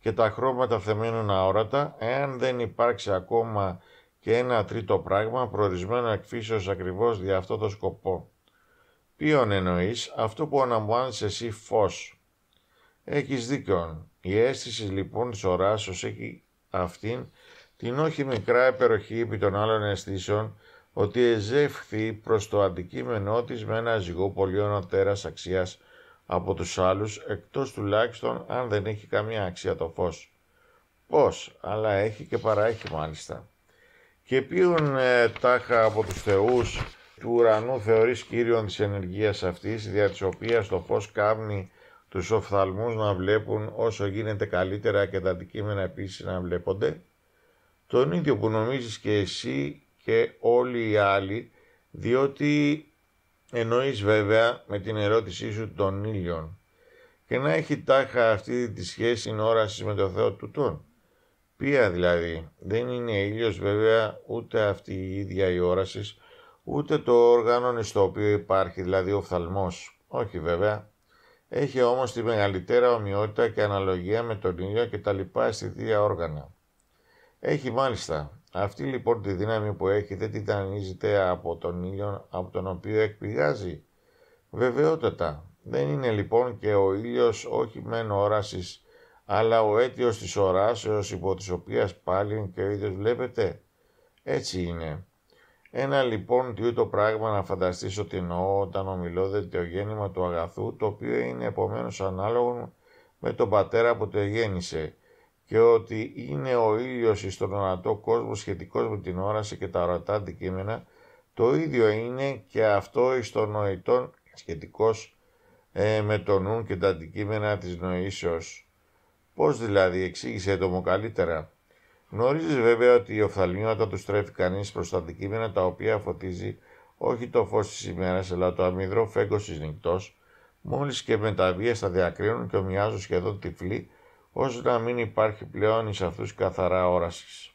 και τα χρώματα θεμένουν αόρατα, εάν δεν υπάρξει ακόμα και ένα τρίτο πράγμα προορισμένο εκφύσεως ακριβώς για αυτό το σκοπό. Ποιον εννοείς, αυτό που αναμβάνεις εσύ φως. Έχεις δίκιο. Η αίσθηση λοιπόν της οράσεως έχει αυτήν την όχι μικρά υπεροχή επί των άλλων αισθήσεων ότι εζεύχθη προς το αντικείμενό της με ένα ζυγό πολύ ονοτέρας αξίας από τους άλλους, εκτός τουλάχιστον αν δεν έχει καμία αξία το φως. Πώς, αλλά έχει και παραέχει μάλιστα. Και ποιον ε, τάχα από τους θεούς του ουρανού θεωρείς κύριον της ενεργείας αυτής, δια της οποίας το φως κάμνει τους οφθαλμούς να βλέπουν όσο γίνεται καλύτερα και τα αντικείμενα επίσης να βλέπονται, τον ίδιο που νομίζεις και εσύ και όλοι οι άλλοι, διότι εννοείς βέβαια με την ερώτησή σου τον ήλιον. και να έχει τάχα αυτή τη σχέση όρασης με το Θεό του τον. Ποια δηλαδή, δεν είναι ήλιος βέβαια ούτε αυτή η ίδια η όρασης, ούτε το όργανο στο οποίο υπάρχει, δηλαδή ο φθαλμός. Όχι βέβαια, έχει όμως τη μεγαλύτερα ομοιότητα και αναλογία με τον ήλιο και τα λοιπά αισθητήρια όργανα. Έχει μάλιστα αυτή λοιπόν τη δύναμη που έχει δεν την τανίζεται από τον ήλιο από τον οποίο εκπηγάζει. Βεβαιότατα, δεν είναι λοιπόν και ο ήλιος όχι μεν όρασης, αλλά ο αίτιος της οράσεως υπό της οποίας πάλι και ο ίδιος βλέπετε. Έτσι είναι. Ένα λοιπόν το πράγμα να φανταστείς ότι εννοώ όταν ομιλώ το γέννημα του αγαθού, το οποίο είναι επομένως ανάλογο με τον πατέρα που το γέννησε και ότι είναι ο ήλιος στον ορατό κόσμο σχετικός με την όραση και τα ορατά αντικείμενα, το ίδιο είναι και αυτό εις τον νοητών σχετικός ε, με το νου και τα αντικείμενα της νοήσεως. Πώς δηλαδή, εξήγησε το μου καλύτερα. Γνωρίζεις βέβαια ότι η οφθαλμιώτα του στρέφει κανείς προς τα αντικείμενα τα οποία φωτίζει όχι το φως της ημέρας αλλά το αμυδρό φέγκο της νυχτός, μόλις και με τα βία στα διακρίνουν και ομοιάζουν σχεδόν τυφλοί ώστε να μην υπάρχει πλέον εις αυτούς καθαρά όρασης.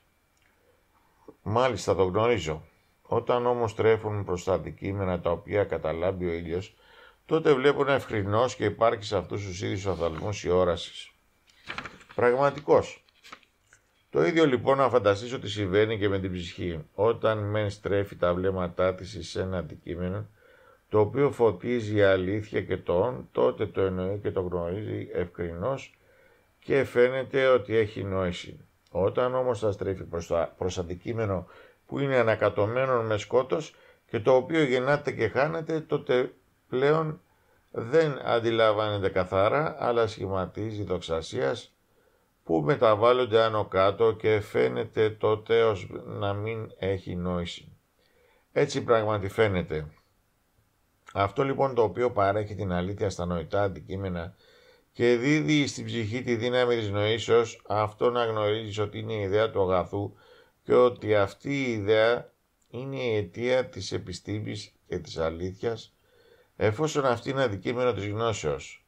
Μάλιστα το γνωρίζω. Όταν όμως τρέφουν προς τα αντικείμενα τα οποία καταλάμπει ο ήλιος, τότε βλέπουν ευκρινώς και υπάρχει σε αυτούς τους ίδιους αθαλμούς η όρασης. Πραγματικός. Το ίδιο λοιπόν να φανταστείς ότι συμβαίνει και με την ψυχή. Όταν μεν στρέφει τα βλέμματά της σε ένα αντικείμενο, το οποίο φωτίζει η αλήθεια και τον, τότε το εννοεί και το γνωρίζει ευκρινώς και φαίνεται ότι έχει νόηση. Όταν όμως θα στρέφει προς, το, αντικείμενο που είναι ανακατωμένο με σκότος και το οποίο γεννάται και χάνεται, τότε πλέον δεν αντιλαμβάνεται καθαρά, αλλά σχηματίζει δοξασίας που μεταβάλλονται άνω κάτω και φαίνεται τότε ως να μην έχει νόηση. Έτσι πράγματι φαίνεται. Αυτό λοιπόν το οποίο παρέχει την αλήθεια στα νοητά αντικείμενα και δίδει στην ψυχή τη δύναμη της νοήσεως αυτό να γνωρίζεις ότι είναι η ιδέα του αγαθού και ότι αυτή η ιδέα είναι η αιτία της επιστήμης και της αλήθειας εφόσον αυτή είναι αντικείμενο της γνώσεως.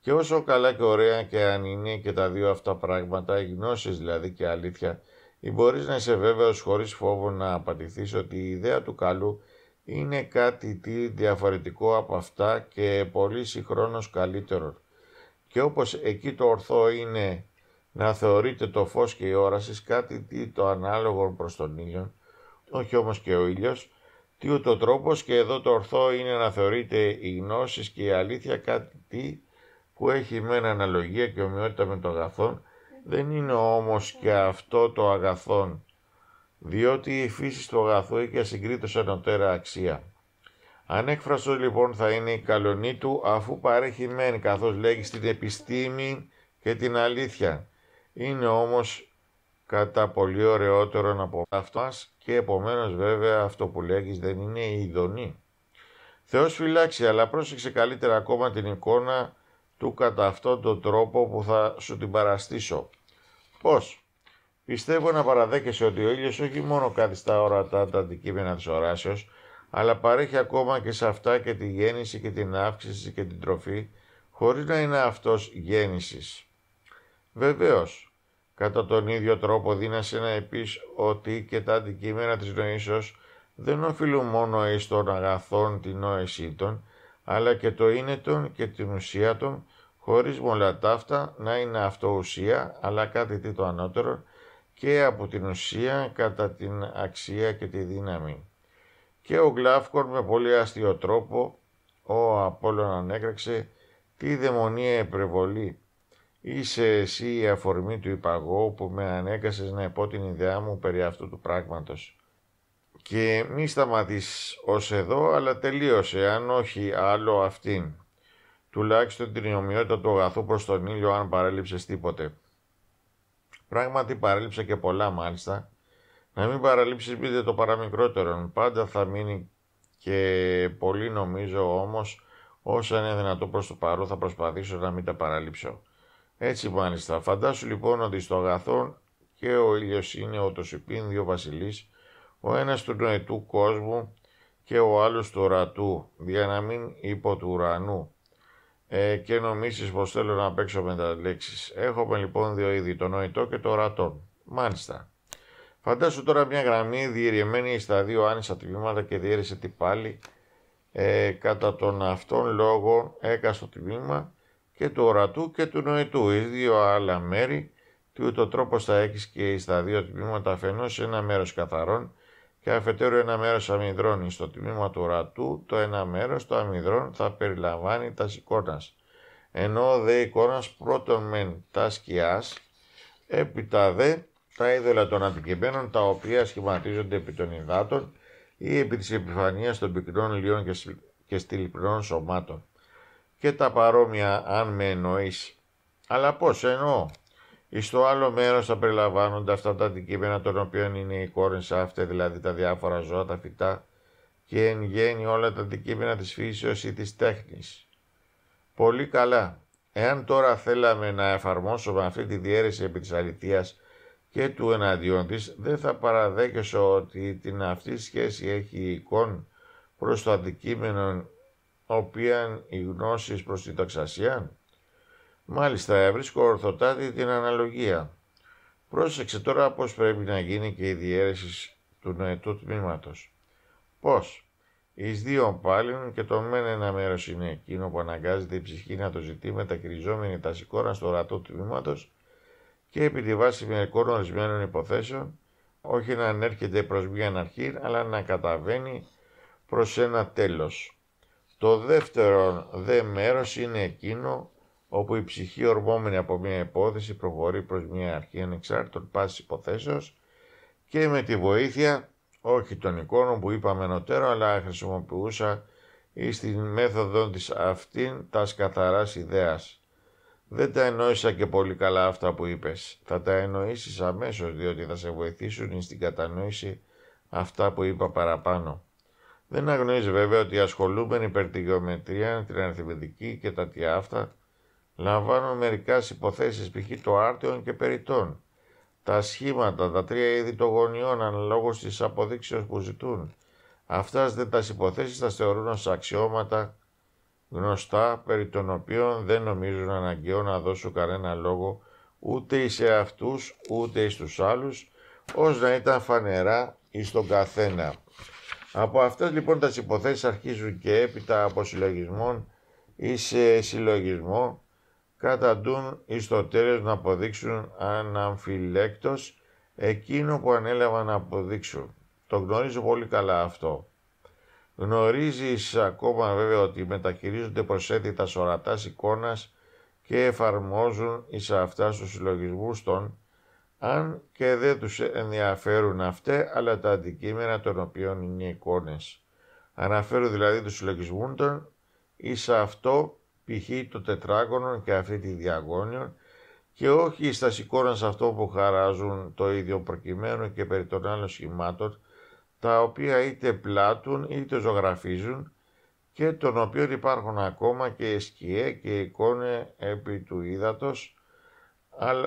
Και όσο καλά και ωραία και αν είναι και τα δύο αυτά πράγματα, οι γνώσεις δηλαδή και αλήθεια, ή μπορείς να είσαι βέβαιος χωρίς φόβο να απαντηθείς ότι η ιδέα του καλού είναι κάτι τι διαφορετικό από αυτά και πολύ συγχρόνως καλύτερο. Και όπως εκεί το ορθό είναι να θεωρείται το φως και η όραση κάτι τι το ανάλογο προς τον ήλιο, όχι όμως και ο ήλιος, τι ούτω τρόπος και εδώ το ορθό είναι να θεωρείται η γνώση και η αλήθεια κάτι τι που έχει μεν αναλογία και ομοιότητα με το αγαθόν, δεν είναι όμως και αυτό το αγαθόν, διότι η φύση του αγαθού έχει ασυγκρίτως ανωτέρα αξία. Ανέκφραστο λοιπόν θα είναι η καλονή του αφού παρέχει μεν καθώς λέγει την επιστήμη και την αλήθεια. Είναι όμως κατά πολύ ωραιότερον από αυτό μας και επομένως βέβαια αυτό που λέγεις δεν είναι η ειδονή. Θεός φυλάξει αλλά πρόσεξε καλύτερα ακόμα την εικόνα του κατά αυτόν τον τρόπο που θα σου την παραστήσω. Πώς? Πιστεύω να παραδέχεσαι ότι ο ήλιος όχι μόνο στα ορατά τα αντικείμενα της οράσεως, αλλά παρέχει ακόμα και σε αυτά και τη γέννηση και την αύξηση και την τροφή, χωρίς να είναι αυτός γέννησης. Βεβαίως, κατά τον ίδιο τρόπο δίνασαι να επεις ότι και τα αντικείμενα της νοήσεως δεν οφείλουν μόνο εις των αγαθών την νόησή των, αλλά και το είναι των και την ουσία των, χωρίς μόλα ταύτα να είναι ουσία, αλλά κάτι τι το ανώτερο, και από την ουσία κατά την αξία και τη δύναμη και ο Γκλάφκορ με πολύ αστείο τρόπο ο Απόλλων ανέκραξε «Τι δαιμονία επρεβολή, είσαι εσύ η αφορμή του υπαγό που με ανέκασες να υπό την ιδεά μου περί αυτού του πράγματος». Και μη σταματήσεις ως εδώ, αλλά τελείωσε, αν όχι άλλο αυτήν. Τουλάχιστον την ομοιότητα του αγαθού προς τον ήλιο, αν παρέλειψες τίποτε. Πράγματι παρέλειψε και πολλά μάλιστα, να μην παραλείψεις πείτε το παραμικρότερο. Πάντα θα μείνει και πολύ νομίζω όμως όσο είναι δυνατό προς το παρό θα προσπαθήσω να μην τα παραλείψω. Έτσι μάλιστα. Φαντάσου λοιπόν ότι στο αγαθό και ο ήλιος είναι ο τοσυπίν δύο βασιλείς, ο ένας του νοητού κόσμου και ο άλλος του ορατού, για να μην υπό του ουρανού. Ε, και νομίζεις πως θέλω να παίξω με τα λέξεις. Έχουμε λοιπόν δύο είδη, το νοητό και το ορατό. Μάλιστα. Φαντάσου τώρα μια γραμμή διαιρεμένη στα δύο άνισα τμήματα και διέρεσε την πάλι ε, κατά τον αυτόν λόγο έκαστο τμήμα και του ορατού και του νοητού, Οι δύο άλλα μέρη, του ούτω τρόπος θα έχεις και στα δύο τμήματα αφενός ένα μέρος καθαρών και αφετέρου ένα μέρος αμυδρών. Στο τμήμα του ορατού το ένα μέρος το αμυδρών θα περιλαμβάνει τα εικόνας. Ενώ δε εικόνας πρώτον μεν τα σκιάς. έπειτα δε τα είδωλα των αντικειμένων τα οποία σχηματίζονται επί των υδάτων ή επί της επιφανίας των πυκνών λιών και στυλιπνών σωμάτων και τα παρόμοια αν με εννοήσει. Αλλά πώς εννοώ. Ή το άλλο μέρος θα περιλαμβάνονται αυτά τα αντικείμενα των οποίων είναι οι κόρνες αυτές, δηλαδή τα διάφορα ζώα, τα φυτά και εν γέννη όλα τα αντικείμενα της φύσεως ή της τέχνης. Πολύ καλά. Εάν τώρα θέλαμε να εφαρμόσουμε αυτή τη διαίρεση επί της αληθείας και του εναντίον της δεν θα παραδέχεσαι ότι την αυτή σχέση έχει εικόν προς το αντικείμενο οποίαν οι γνώσεις προς την ταξασιά. Μάλιστα έβρισκω ορθοτάτη την αναλογία. Πρόσεξε τώρα πώς πρέπει να γίνει και η διαίρεση του νοητού τμήματος. Πώς. Εις δύο πάλιν και το μεν ένα μέρος είναι εκείνο που αναγκάζεται η ψυχή να το ζητεί μετακριζόμενη τα σηκώνα στο ορατό τμήματος και επί τη βάση εικόνα ορισμένων υποθέσεων όχι να ανέρχεται προς μια αρχή αλλά να καταβαίνει προς ένα τέλος. Το δεύτερο δε μέρος είναι εκείνο όπου η ψυχή ορμόμενη από μια υπόθεση προχωρεί προς μια αρχή ανεξάρτητων παση υποθέσεως και με τη βοήθεια όχι των εικόνων που είπαμε νωτέρω, αλλά χρησιμοποιούσα ή στην μέθοδο της αυτήν τας καθαράς ιδέας δεν τα εννοήσα και πολύ καλά αυτά που είπες. Θα τα εννοήσεις αμέσως διότι θα σε βοηθήσουν στην κατανόηση αυτά που είπα παραπάνω. Δεν αγνοείς βέβαια ότι ασχολούμενοι περί τη γεωμετρία, την αριθμητική και τα τι αυτά λαμβάνουν μερικά υποθέσεις π.χ. το αρτίων και περιττών. Τα σχήματα, τα τρία είδη των γωνιών αναλόγως της αποδείξεως που ζητούν. Αυτάς δεν τας υποθέσεις τα θεωρούν ως αξιώματα γνωστά περί των οποίων δεν νομίζουν αναγκαίο να δώσω κανένα λόγο ούτε εις αυτούς ούτε εις τους άλλους, ώστε να ήταν φανερά εις τον καθένα. Από αυτές λοιπόν τας υποθέσεις αρχίζουν και έπειτα από συλλογισμό ή σε συλλογισμό καταντούν εις το τέλος να αποδείξουν αναμφιλέκτος εκείνο που ανέλαβαν να αποδείξουν. Το γνωρίζω πολύ καλά αυτό. Γνωρίζεις ακόμα βέβαια ότι μετακυρίζονται τα σορατάς εικόνας και εφαρμόζουν εις αυτά στους συλλογισμούς των, αν και δεν τους ενδιαφέρουν αυτέ, αλλά τα αντικείμενα των οποίων είναι εικόνες. Αναφέρουν δηλαδή τους συλλογισμούς των εις αυτό π.χ. το τετράγωνο και αυτή τη διαγώνιο και όχι στα εικόνες αυτό που χαράζουν το ίδιο προκειμένο και περί των άλλων σχημάτων τα οποία είτε πλάττουν είτε ζωγραφίζουν και των οποίων υπάρχουν ακόμα και σκιέ και εικόνε επί του ύδατος.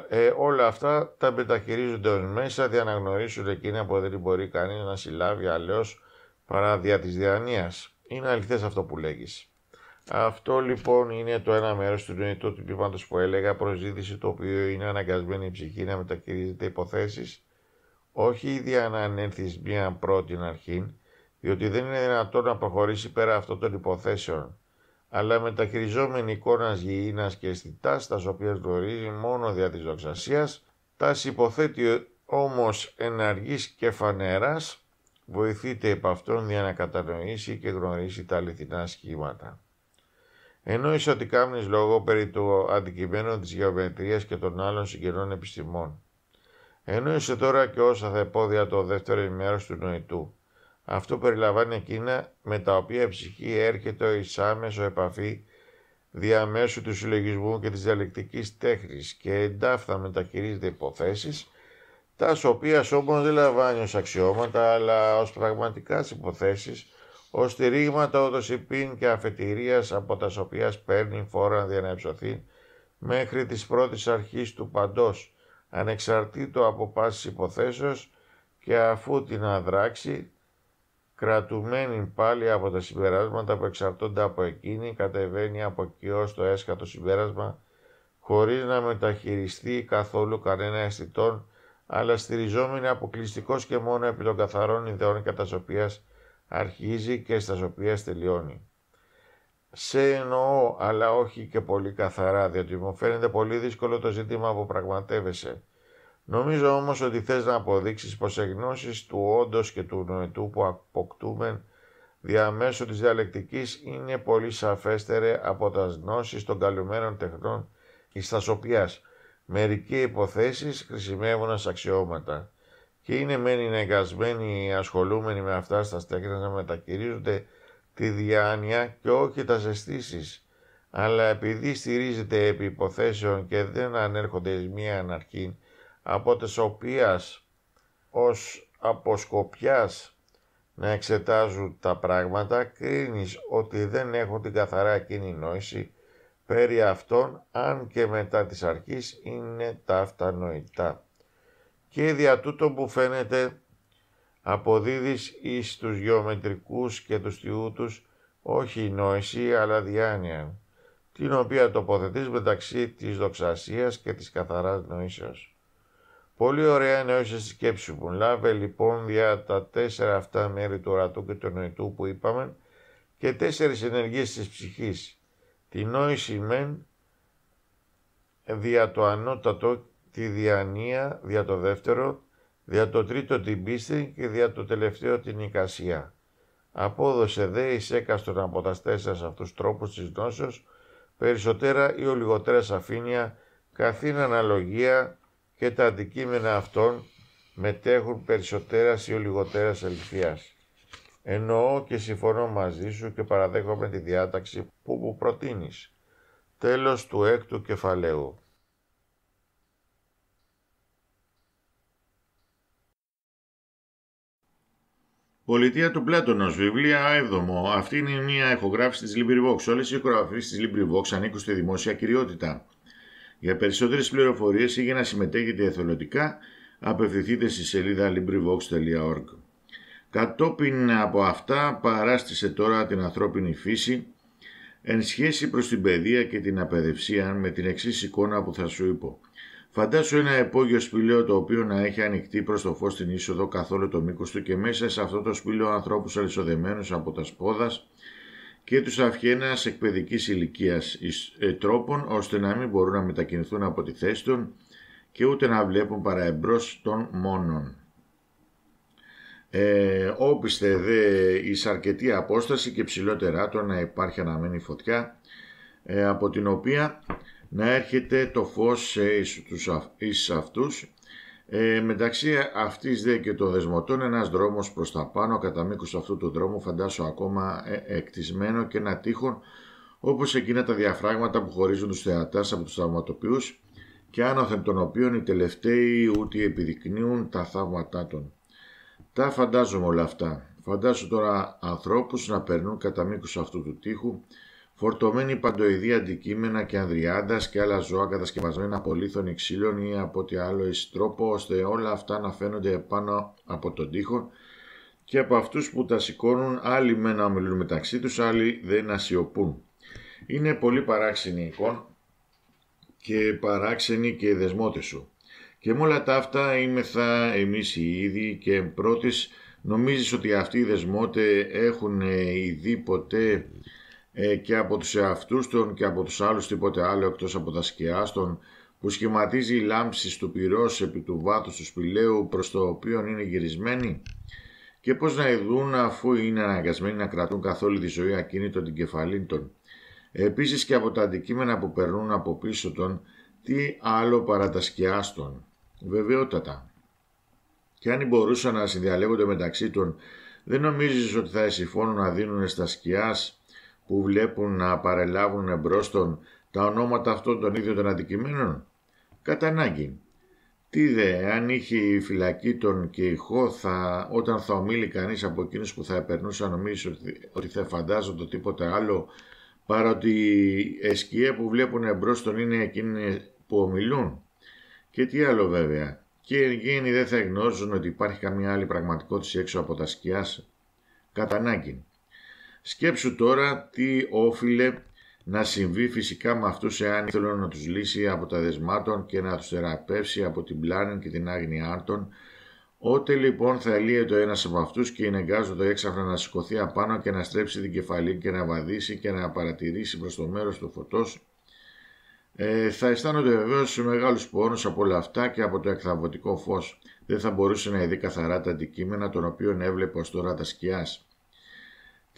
Ε, όλα αυτά τα μεταχειρίζονται ως μέσα, για γνωρίσουν εκείνα που δεν μπορεί κανείς να συλλάβει αλλιώς παρά δια της διανοίας. Είναι αληθές αυτό που λέγεις. Αυτό λοιπόν είναι το ένα μέρος του νοητού τυπήματος που έλεγα, Προζήτηση το οποίο είναι αναγκασμένη η ψυχή να μεταχειρίζεται υποθέσεις όχι ήδη ανέλθεις μια πρώτη αρχή, διότι δεν είναι δυνατόν να προχωρήσει πέρα αυτών των υποθέσεων, αλλά μεταχειριζόμενη εικόνας γηίνας και αισθητάς, τας οποίας γνωρίζει μόνο δια της δοξασίας, τας υποθέτει όμως εναργής και φανέρα βοηθείται επ' αυτόν για να κατανοήσει και γνωρίσει τα αληθινά σχήματα. Ενώ ισοτικάμνης λόγο περί του αντικειμένου της γεωμετρίας και των άλλων συγγενών επιστημών σε τώρα και όσα θα επόδια το δεύτερο ημέρος του νοητού. Αυτό περιλαμβάνει εκείνα με τα οποία η ψυχή έρχεται εις άμεσο επαφή διαμέσου του συλλογισμού και της διαλεκτικής τέχνης και εντάφθα κυρίζεται υποθέσεις, τας οποίας όμως δεν λαμβάνει ως αξιώματα, αλλά ως πραγματικά υποθέσεις, ως στηρίγματα ότως υπήν και αφετηρίας από τας οποίας παίρνει φόρα να διαναψωθεί μέχρι της πρώτης αρχής του παντός, ανεξαρτήτω από πάσης υποθέσεως και αφού την αδράξει, κρατουμένη πάλι από τα συμπεράσματα που εξαρτώνται από εκείνη, κατεβαίνει από εκεί ως το έσχατο συμπέρασμα, χωρίς να μεταχειριστεί καθόλου κανένα αισθητόν, αλλά στηριζόμενη αποκλειστικός και μόνο επί των καθαρών ιδεών κατά αρχίζει και στα οποίας τελειώνει. Σε εννοώ, αλλά όχι και πολύ καθαρά, διότι μου φαίνεται πολύ δύσκολο το ζήτημα που πραγματεύεσαι. Νομίζω όμως ότι θες να αποδείξεις πως οι γνώσεις του όντος και του νοητού που αποκτούμε διαμέσου της διαλεκτικής είναι πολύ σαφέστερε από τας γνώσεις των καλυμμένων τεχνών σοπιάς. Μερικοί υποθέσεις χρησιμεύουν ως αξιώματα και είναι μένει εγκασμένοι οι ασχολούμενοι με αυτά στα στέκνα να μετακυρίζονται τη διάνοια και όχι τα ζεστήσεις. αλλά επειδή στηρίζεται επί υποθέσεων και δεν ανέρχονται εις μία αναρχή, από τις οποίας ως αποσκοπιάς να εξετάζουν τα πράγματα, κρίνεις ότι δεν έχω την καθαρά εκείνη νόηση, περί αυτών, αν και μετά της αρχής, είναι τα αυτανοητά. Και δια τούτο που φαίνεται αποδίδεις εις τους γεωμετρικούς και τους τους όχι νόηση αλλά διάνοια, την οποία τοποθετείς μεταξύ της δοξασίας και της καθαράς νοήσεως. Πολύ ωραία νοήσε στη σκέψη μου. Λάβε λοιπόν για τα τέσσερα αυτά μέρη του ορατού και του νοητού που είπαμε και τέσσερις ενεργείες της ψυχής. Τη νόηση μεν δια το ανώτατο, τη διανία δια το δεύτερο, δια το τρίτο την πίστη και δια το τελευταίο την οικασία. Απόδοσε δε εις έκαστον από τα τέσσερα αυτούς τρόπους της γνώσεως περισσότερα ή ολιγότερα σαφήνεια, καθήν αναλογία και τα αντικείμενα αυτών μετέχουν περισσότερα ή λιγοτέρα αληθείας. Εννοώ και συμφωνώ μαζί σου και παραδέχομαι τη διάταξη που μου προτείνεις. Τέλος του έκτου κεφαλαίου. Πολιτεία του Πλάτωνος, βιβλία 7. Αυτή είναι μια ηχογράφηση της Librivox. Όλες οι ηχογραφίε τη Librivox ανήκουν στη δημόσια κυριότητα. Για περισσότερες πληροφορίες ή για να συμμετέχετε εθελοντικά, απευθυνθείτε στη σελίδα librivox.org. Κατόπιν από αυτά παράστησε τώρα την ανθρώπινη φύση εν σχέση προς την παιδεία και την απαιδευσία με την εξής εικόνα που θα σου είπω. Φαντάσου ένα επόγειο σπήλαιο το οποίο να έχει ανοιχτεί προς το φως την είσοδο καθόλου το μήκος του και μέσα σε αυτό το σπήλαιο ανθρώπους αλυσοδεμένους από τα σπόδας και τους αυχένα εκπαιδικής ηλικίας ε, τρόπων ώστε να μην μπορούν να μετακινηθούν από τη θέση του και ούτε να βλέπουν παρά εμπρός των μόνων. Ε, όπιστε δε εις αρκετή απόσταση και ψηλότερα το να υπάρχει αναμένη φωτιά ε, από την οποία να έρχεται το φως σε αυτούς. Ε, μεταξύ αυτής δε και των δεσμοτών ένας δρόμος προς τα πάνω κατά μήκος αυτού του δρόμου φαντάσω ακόμα ε, εκτισμένο και ένα τείχον όπως εκείνα τα διαφράγματα που χωρίζουν τους θεατάς από τους θαυματοποιούς και άνωθεν των οποίων οι τελευταίοι ούτε επιδεικνύουν τα θαύματά των. Τα φαντάζομαι όλα αυτά. Φαντάζω τώρα ανθρώπους να περνούν κατά μήκος αυτού του τείχου φορτωμένοι παντοειδή αντικείμενα και ανδριάντα και άλλα ζώα κατασκευασμένα από λίθον ξύλων ή από ότι άλλο εις τρόπο, ώστε όλα αυτά να φαίνονται επάνω από τον τοίχο και από αυτούς που τα σηκώνουν άλλοι με να μιλούν μεταξύ τους, άλλοι δεν σιωπούν. Είναι πολύ παράξενη εικόνα και παράξενη και δεσμότες σου. Και με όλα τα αυτά είμεθα εμείς οι ίδιοι και πρώτης νομίζεις ότι αυτοί οι δεσμότες έχουν ήδη ποτέ ε, και από τους εαυτούς των και από τους άλλους τίποτε άλλο εκτός από τα σκιάστων που σχηματίζει η λάμψη του πυρός επί του βάθους του σπηλαίου προς το οποίο είναι γυρισμένοι και πώς να ειδούν αφού είναι αναγκασμένοι να κρατούν καθόλου τη ζωή ακίνητο την κεφαλή των. Επίσης και από τα αντικείμενα που περνούν από πίσω των, τι άλλο παρά τα σκιάστων. Βεβαιότατα. Και αν μπορούσαν να συνδιαλέγονται μεταξύ των, δεν νομίζεις ότι θα εσυφώνουν να δίνουν στα σκιάς που βλέπουν να παρελάβουν εμπρόστον τα ονόματα αυτών των ίδιων των αντικειμένων. Κατά Τι δε, αν είχε η φυλακή τον και ηχό, θα, όταν θα ομίλει κανείς από εκείνους που θα επερνούσαν νομίζεις ότι, ότι θα φαντάζονται τίποτα άλλο, ότι η σκιά που βλέπουν εμπρόστον είναι εκείνοι που ομιλούν. Και τι άλλο βέβαια, και οι γένοι δεν θα γνωρίζουν ότι υπάρχει καμία άλλη πραγματικότητα έξω από τα σκιά. Κατά Σκέψου τώρα τι όφιλε να συμβεί φυσικά με αυτούς εάν ήθελαν να τους λύσει από τα δεσμάτων και να τους θεραπεύσει από την πλάνη και την άγνοιά των. Ότε λοιπόν θα λύεται ο ένας από αυτούς και είναι το έξαφνα να σηκωθεί απάνω και να στρέψει την κεφαλή και να βαδίσει και να παρατηρήσει προς το μέρος του φωτός ε, θα αισθάνονται βεβαίως μεγάλους πόνους από όλα αυτά και από το εκθαβωτικό φως. Δεν θα μπορούσε να ειδεί καθαρά τα αντικείμενα των οποίων έβλεπε ως τώρα τα σκιάς.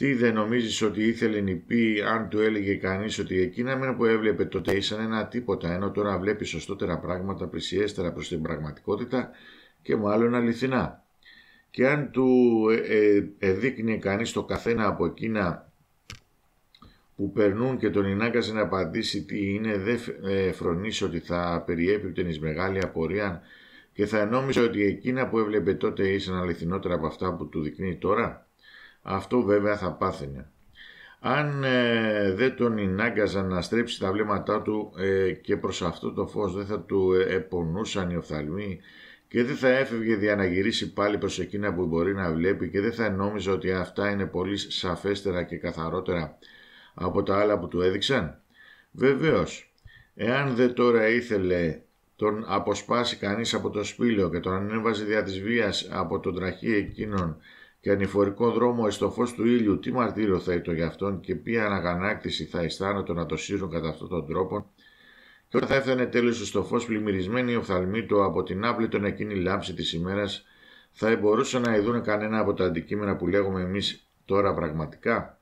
Τι δεν νομίζεις ότι ήθελε να πει αν του έλεγε κανείς ότι εκείνα μένα που έβλεπε τότε ήσαν ένα τίποτα ενώ τώρα βλέπει σωστότερα πράγματα πλησιέστερα προς την πραγματικότητα και μάλλον αληθινά. Και αν του ε, ε, εδείκνυε κανείς το καθένα από εκείνα που περνούν και τον ενάγκασε να απαντήσει τι είναι δεν ε, φρονείς ότι θα περιέπιπτεν εις μεγάλη απορία και θα νόμιζε ότι εκείνα που έβλεπε τότε ήσαν αληθινότερα από αυτά που του δεικνύει τώρα. Αυτό βέβαια θα πάθαινε. Αν ε, δεν τον ενάγκαζαν να στρέψει τα βλέμματά του ε, και προς αυτό το φως δεν θα του ε, επονούσαν οι οφθαλμοί και δεν θα έφευγε για να γυρίσει πάλι προς εκείνα που μπορεί να βλέπει και δεν θα νόμιζε ότι αυτά είναι πολύ σαφέστερα και καθαρότερα από τα άλλα που του έδειξαν. Βεβαίως, εάν δεν τώρα ήθελε τον αποσπάσει κανείς από το σπήλαιο και τον ανέβαζε δια της βίας από τον τραχή εκείνον και ανηφορικό δρόμο εις το του ήλιου, τι μαρτύριο θα ήταν για αυτόν και ποια αναγανάκτηση θα αισθάνονται να το σύζουν κατά αυτόν τον τρόπο, και όταν θα έφτανε τέλος στο φως πλημμυρισμένη οφθαλμή του από την άπλη των εκείνη λάμψη της ημέρας, θα μπορούσε να ειδούν κανένα από τα αντικείμενα που λέγουμε εμείς τώρα πραγματικά.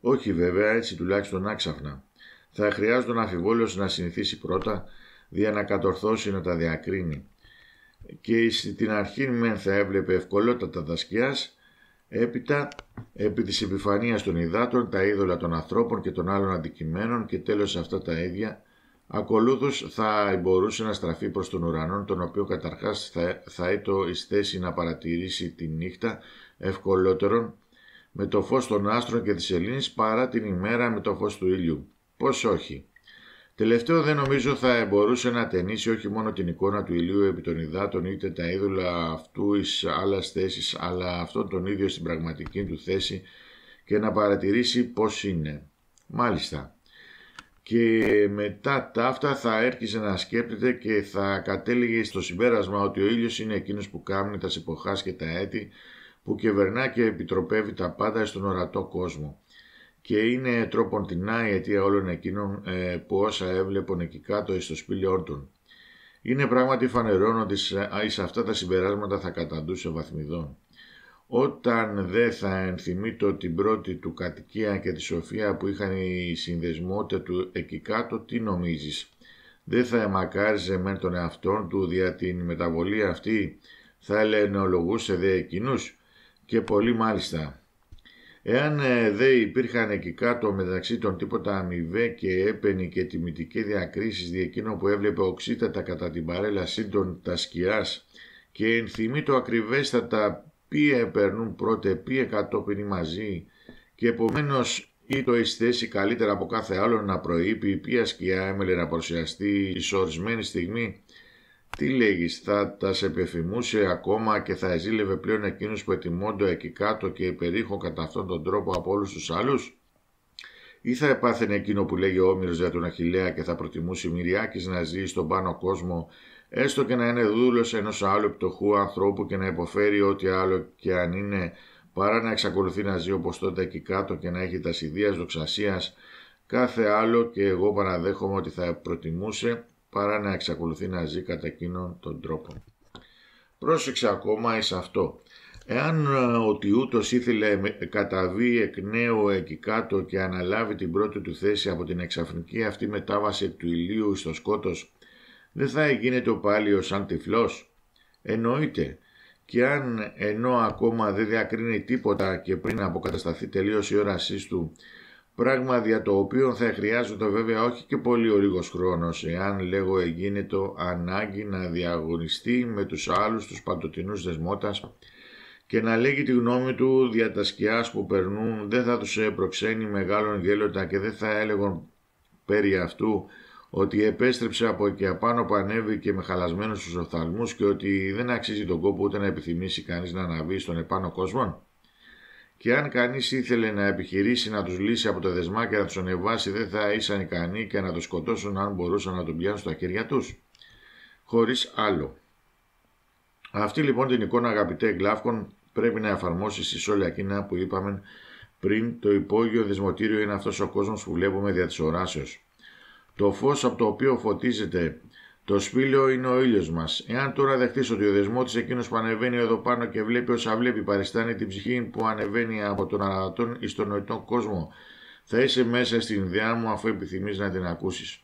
Όχι βέβαια, έτσι τουλάχιστον άξαφνα. Θα χρειάζονταν αμφιβόλως να συνηθίσει πρώτα, για να κατορθώσει να τα διακρίνει και στην αρχή μεν θα έβλεπε ευκολότατα δασκιάς, έπειτα επί της επιφανείας των υδάτων, τα είδωλα των ανθρώπων και των άλλων αντικειμένων και τέλος αυτά τα ίδια, ακολούθως θα μπορούσε να στραφεί προς τον ουρανό, τον οποίο καταρχάς θα, θα έτω θέση να παρατηρήσει τη νύχτα ευκολότερον με το φως των άστρων και της σελήνης παρά την ημέρα με το φως του ήλιου. Πώς όχι. Τελευταίο δεν νομίζω θα μπορούσε να ταινίσει όχι μόνο την εικόνα του ηλίου επί των υδάτων είτε τα είδουλα αυτού εις άλλε θέσει, αλλά αυτόν τον ίδιο στην πραγματική του θέση και να παρατηρήσει πώς είναι. Μάλιστα. Και μετά τα αυτά θα έρχιζε να σκέπτεται και θα κατέληγε στο συμπέρασμα ότι ο ήλιος είναι εκείνος που κάνει τα σεποχάς και τα έτη που κυβερνά και επιτροπεύει τα πάντα στον ορατό κόσμο και είναι τρόπον την η αιτία όλων εκείνων ε, που όσα έβλεπον εκεί κάτω εις το σπήλι όρτων. Είναι πράγματι φανερόν ότι σε αυτά τα συμπεράσματα θα καταντούσε βαθμιδόν. Όταν δε θα το την πρώτη του κατοικία και τη σοφία που είχαν οι συνδεσμότητα του εκεί κάτω, τι νομίζεις. Δεν θα εμακάριζε με τον εαυτόν του δια την μεταβολή αυτή, θα ελενολογούσε δε εκείνους και πολύ μάλιστα. Εάν ε, δε υπήρχαν εκεί κάτω μεταξύ των τίποτα αμοιβέ και έπαινε και τιμητική διακρίσεις δι' εκείνο που έβλεπε οξύτατα κατά την παρέλασή των τα σκυράς και ενθυμεί το ακριβέστατα ποιοι περνούν πρώτε, ποιοι κατόπιν μαζί και επομένως ή το εις θέση καλύτερα από κάθε άλλον να προείπει ποια σκιά έμελε να παρουσιαστεί ορισμένη στιγμή τι λέγεις, θα τας σε ακόμα και θα εζήλευε πλέον εκείνους που ετοιμώνται εκεί κάτω και υπερήχω κατά αυτόν τον τρόπο από όλους τους άλλους Ή θα επάθαινε εκείνο που λέγει ο Όμηρος για τον Αχιλέα και θα προτιμούσε Μυριάκης να ζει στον πάνω κόσμο έστω και να είναι δούλος ενός άλλου πτωχού ανθρώπου και να υποφέρει ό,τι άλλο και αν είναι παρά να εξακολουθεί να ζει όπως τότε εκεί κάτω και να έχει τας σιδεία δοξασίας. κάθε άλλο και εγώ παραδέχομαι ότι θα προτιμούσε παρά να εξακολουθεί να ζει κατά εκείνον τον τρόπο. Πρόσεξε ακόμα εις αυτό. Εάν ε, ότι ούτως ήθελε καταβεί εκ νέου εκεί κάτω και αναλάβει την πρώτη του θέση από την εξαφνική αυτή μετάβαση του ηλίου στο σκότος, δεν θα γίνεται ο σαν τυφλός. Εννοείται. Και αν ενώ ακόμα δεν διακρίνει τίποτα και πριν αποκατασταθεί τελείως η όρασή του, πράγμα δια το οποίο θα χρειάζονται βέβαια όχι και πολύ ο λίγος χρόνος, εάν λέγω το ανάγκη να διαγωνιστεί με τους άλλους τους παντοτινούς δεσμότας και να λέγει τη γνώμη του δια τα σκιάς που περνούν, δεν θα τους προξένει μεγάλον τα και δεν θα έλεγον περί αυτού ότι επέστρεψε από εκεί απάνω που και με χαλασμένους τους οφθαλμούς και ότι δεν αξίζει τον κόπο ούτε να επιθυμήσει κανείς να αναβεί στον επάνω κόσμο» και αν κανείς ήθελε να επιχειρήσει να τους λύσει από το δεσμά και να τους ανεβάσει δεν θα ήσαν ικανοί και να τους σκοτώσουν αν μπορούσαν να τον πιάσουν στα χέρια τους. Χωρίς άλλο. Αυτή λοιπόν την εικόνα αγαπητέ Γκλάφκον πρέπει να εφαρμόσεις σε όλα εκείνα που είπαμε πριν το υπόγειο δεσμοτήριο είναι αυτός ο κόσμος που βλέπουμε δια της οράσεως. Το φως από το οποίο φωτίζεται το σπήλαιο είναι ο ήλιος μας. Εάν τώρα δεχτείς ότι ο δεσμός της εκείνος που ανεβαίνει εδώ πάνω και βλέπει όσα βλέπει, παριστάνει την ψυχή που ανεβαίνει από τον αρατόν εις τον νοητό κόσμο, θα είσαι μέσα στην ιδέα μου αφού επιθυμείς να την ακούσεις.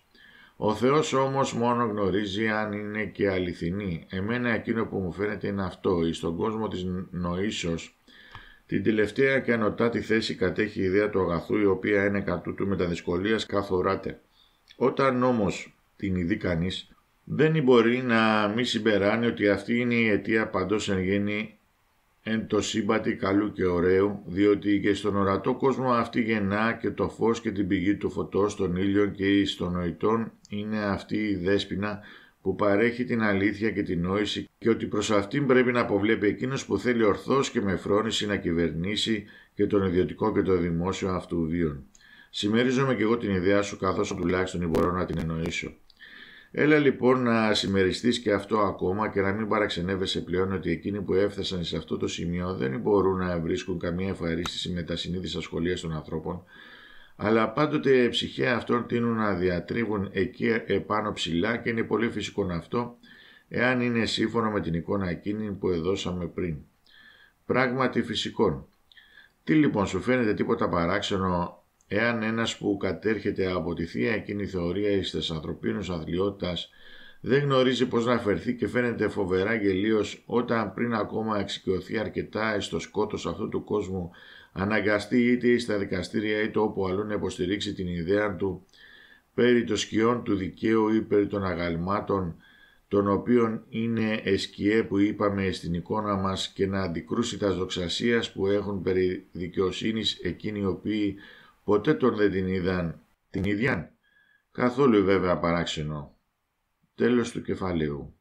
Ο Θεός όμως μόνο γνωρίζει αν είναι και αληθινή. Εμένα εκείνο που μου φαίνεται είναι αυτό. Εις τον κόσμο της νοήσεως, την τελευταία και ανωτάτη θέση κατέχει η ιδέα του αγαθού, η οποία είναι κατ' ούτου με τα δυσκολίας καθοράται. Όταν όμως την ειδεί κανείς, δεν μπορεί να μη συμπεράνει ότι αυτή είναι η αιτία παντός εν γέννη εν το σύμπατη καλού και ωραίου, διότι και στον ορατό κόσμο αυτή γεννά και το φως και την πηγή του φωτός των ήλιων και εις των νοητών είναι αυτή η δέσποινα που παρέχει την αλήθεια και την νόηση και ότι προς αυτήν πρέπει να αποβλέπει εκείνος που θέλει ορθώς και με φρόνηση να κυβερνήσει και τον ιδιωτικό και το δημόσιο αυτού δύο. Συμμερίζομαι και εγώ την ιδέα σου καθώς τουλάχιστον μπορώ να την εννοήσω. Έλα λοιπόν να συμμεριστείς και αυτό ακόμα και να μην παραξενεύεσαι πλέον ότι εκείνοι που έφτασαν σε αυτό το σημείο δεν μπορούν να βρίσκουν καμία ευχαρίστηση με τα συνήθιστα σχολεία των ανθρώπων, αλλά πάντοτε η ψυχαία αυτών τείνουν να διατρίβουν εκεί επάνω ψηλά και είναι πολύ φυσικό αυτό, εάν είναι σύμφωνο με την εικόνα εκείνη που εδώσαμε πριν. Πράγματι φυσικών. Τι λοιπόν σου φαίνεται τίποτα παράξενο Εάν ένας που κατέρχεται από τη θεία εκείνη θεωρία εις της ανθρωπίνους αθλειότητας δεν γνωρίζει πώς να φερθεί και φαίνεται φοβερά γελίος όταν πριν ακόμα εξοικειωθεί αρκετά εις το σκότος αυτού του κόσμου αναγκαστεί είτε στα δικαστήρια είτε όπου αλλού να υποστηρίξει την ιδέα του περί των σκιών του δικαίου ή περί των αγαλμάτων των οποίων είναι εσκιέ που είπαμε στην εικόνα μας και να αντικρούσει τα δοξασίας που έχουν περί δικαιοσύνης εκείνοι οι οποίοι Ποτέ τον δεν την είδαν την ίδια. Καθόλου βέβαια παράξενο. Τέλος του κεφαλαίου.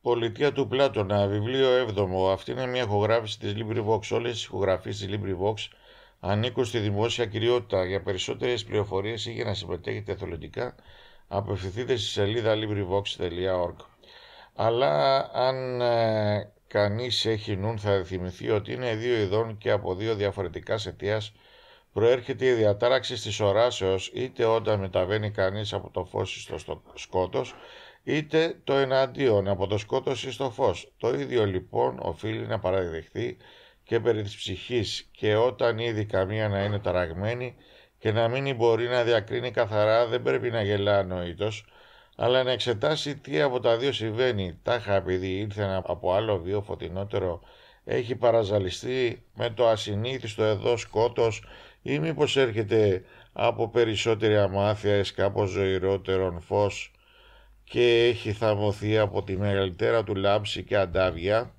Πολιτεία του Πλάτωνα, βιβλίο 7. Αυτή είναι μια ηχογράφηση της LibriVox. Όλες οι ηχογραφίες της LibriVox ανήκουν στη δημόσια κυριότητα. Για περισσότερες πληροφορίες ή για να συμμετέχετε εθελοντικά, απευθυνθείτε στη σελίδα LibriVox.org. Αλλά αν ε, κανείς έχει νουν θα θυμηθεί ότι είναι δύο ειδών και από δύο διαφορετικά αιτία προέρχεται η διατάραξη της οράσεως είτε όταν μεταβαίνει κανείς από το φως στο σκότος είτε το εναντίον από το σκότος στο φως. Το ίδιο λοιπόν οφείλει να παραδεχθεί και περί της ψυχής και όταν ήδη καμία να είναι ταραγμένη και να μην μπορεί να διακρίνει καθαρά δεν πρέπει να γελά ανοήτως αλλά να εξετάσει τι από τα δύο συμβαίνει. Τάχα επειδή ήρθε από άλλο βίο φωτεινότερο, έχει παραζαλιστεί με το ασυνήθιστο εδώ σκότος ή μήπως έρχεται από περισσότερη αμάθεια ή κάπως ζωηρότερον φως και έχει θαμωθεί από τη μεγαλύτερα του λάμψη και αντάβια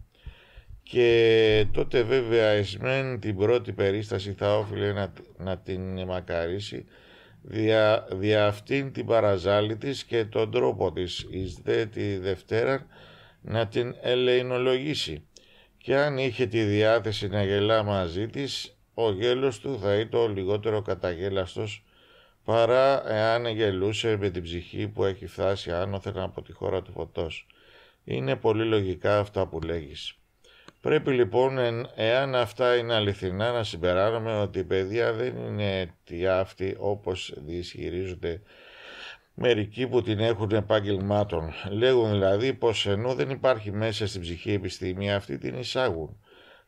και τότε βέβαια εσμέν την πρώτη περίσταση θα όφιλε να, να την μακαρίσει δια, δια αυτήν την παραζάλη της και τον τρόπο της εις δε τη Δευτέρα να την ελεηνολογήσει και αν είχε τη διάθεση να γελά μαζί της ο γέλος του θα ήταν λιγότερο καταγέλαστος παρά εάν γελούσε με την ψυχή που έχει φτάσει άνωθεν από τη χώρα του φωτός. Είναι πολύ λογικά αυτά που λέγεις. Πρέπει λοιπόν, εάν αυτά είναι αληθινά, να συμπεράνουμε ότι η παιδεία δεν είναι τη αυτή όπως διισχυρίζονται μερικοί που την έχουν επαγγελμάτων. Λέγουν δηλαδή πως ενώ δεν υπάρχει μέσα στην ψυχή επιστήμη, αυτή την εισάγουν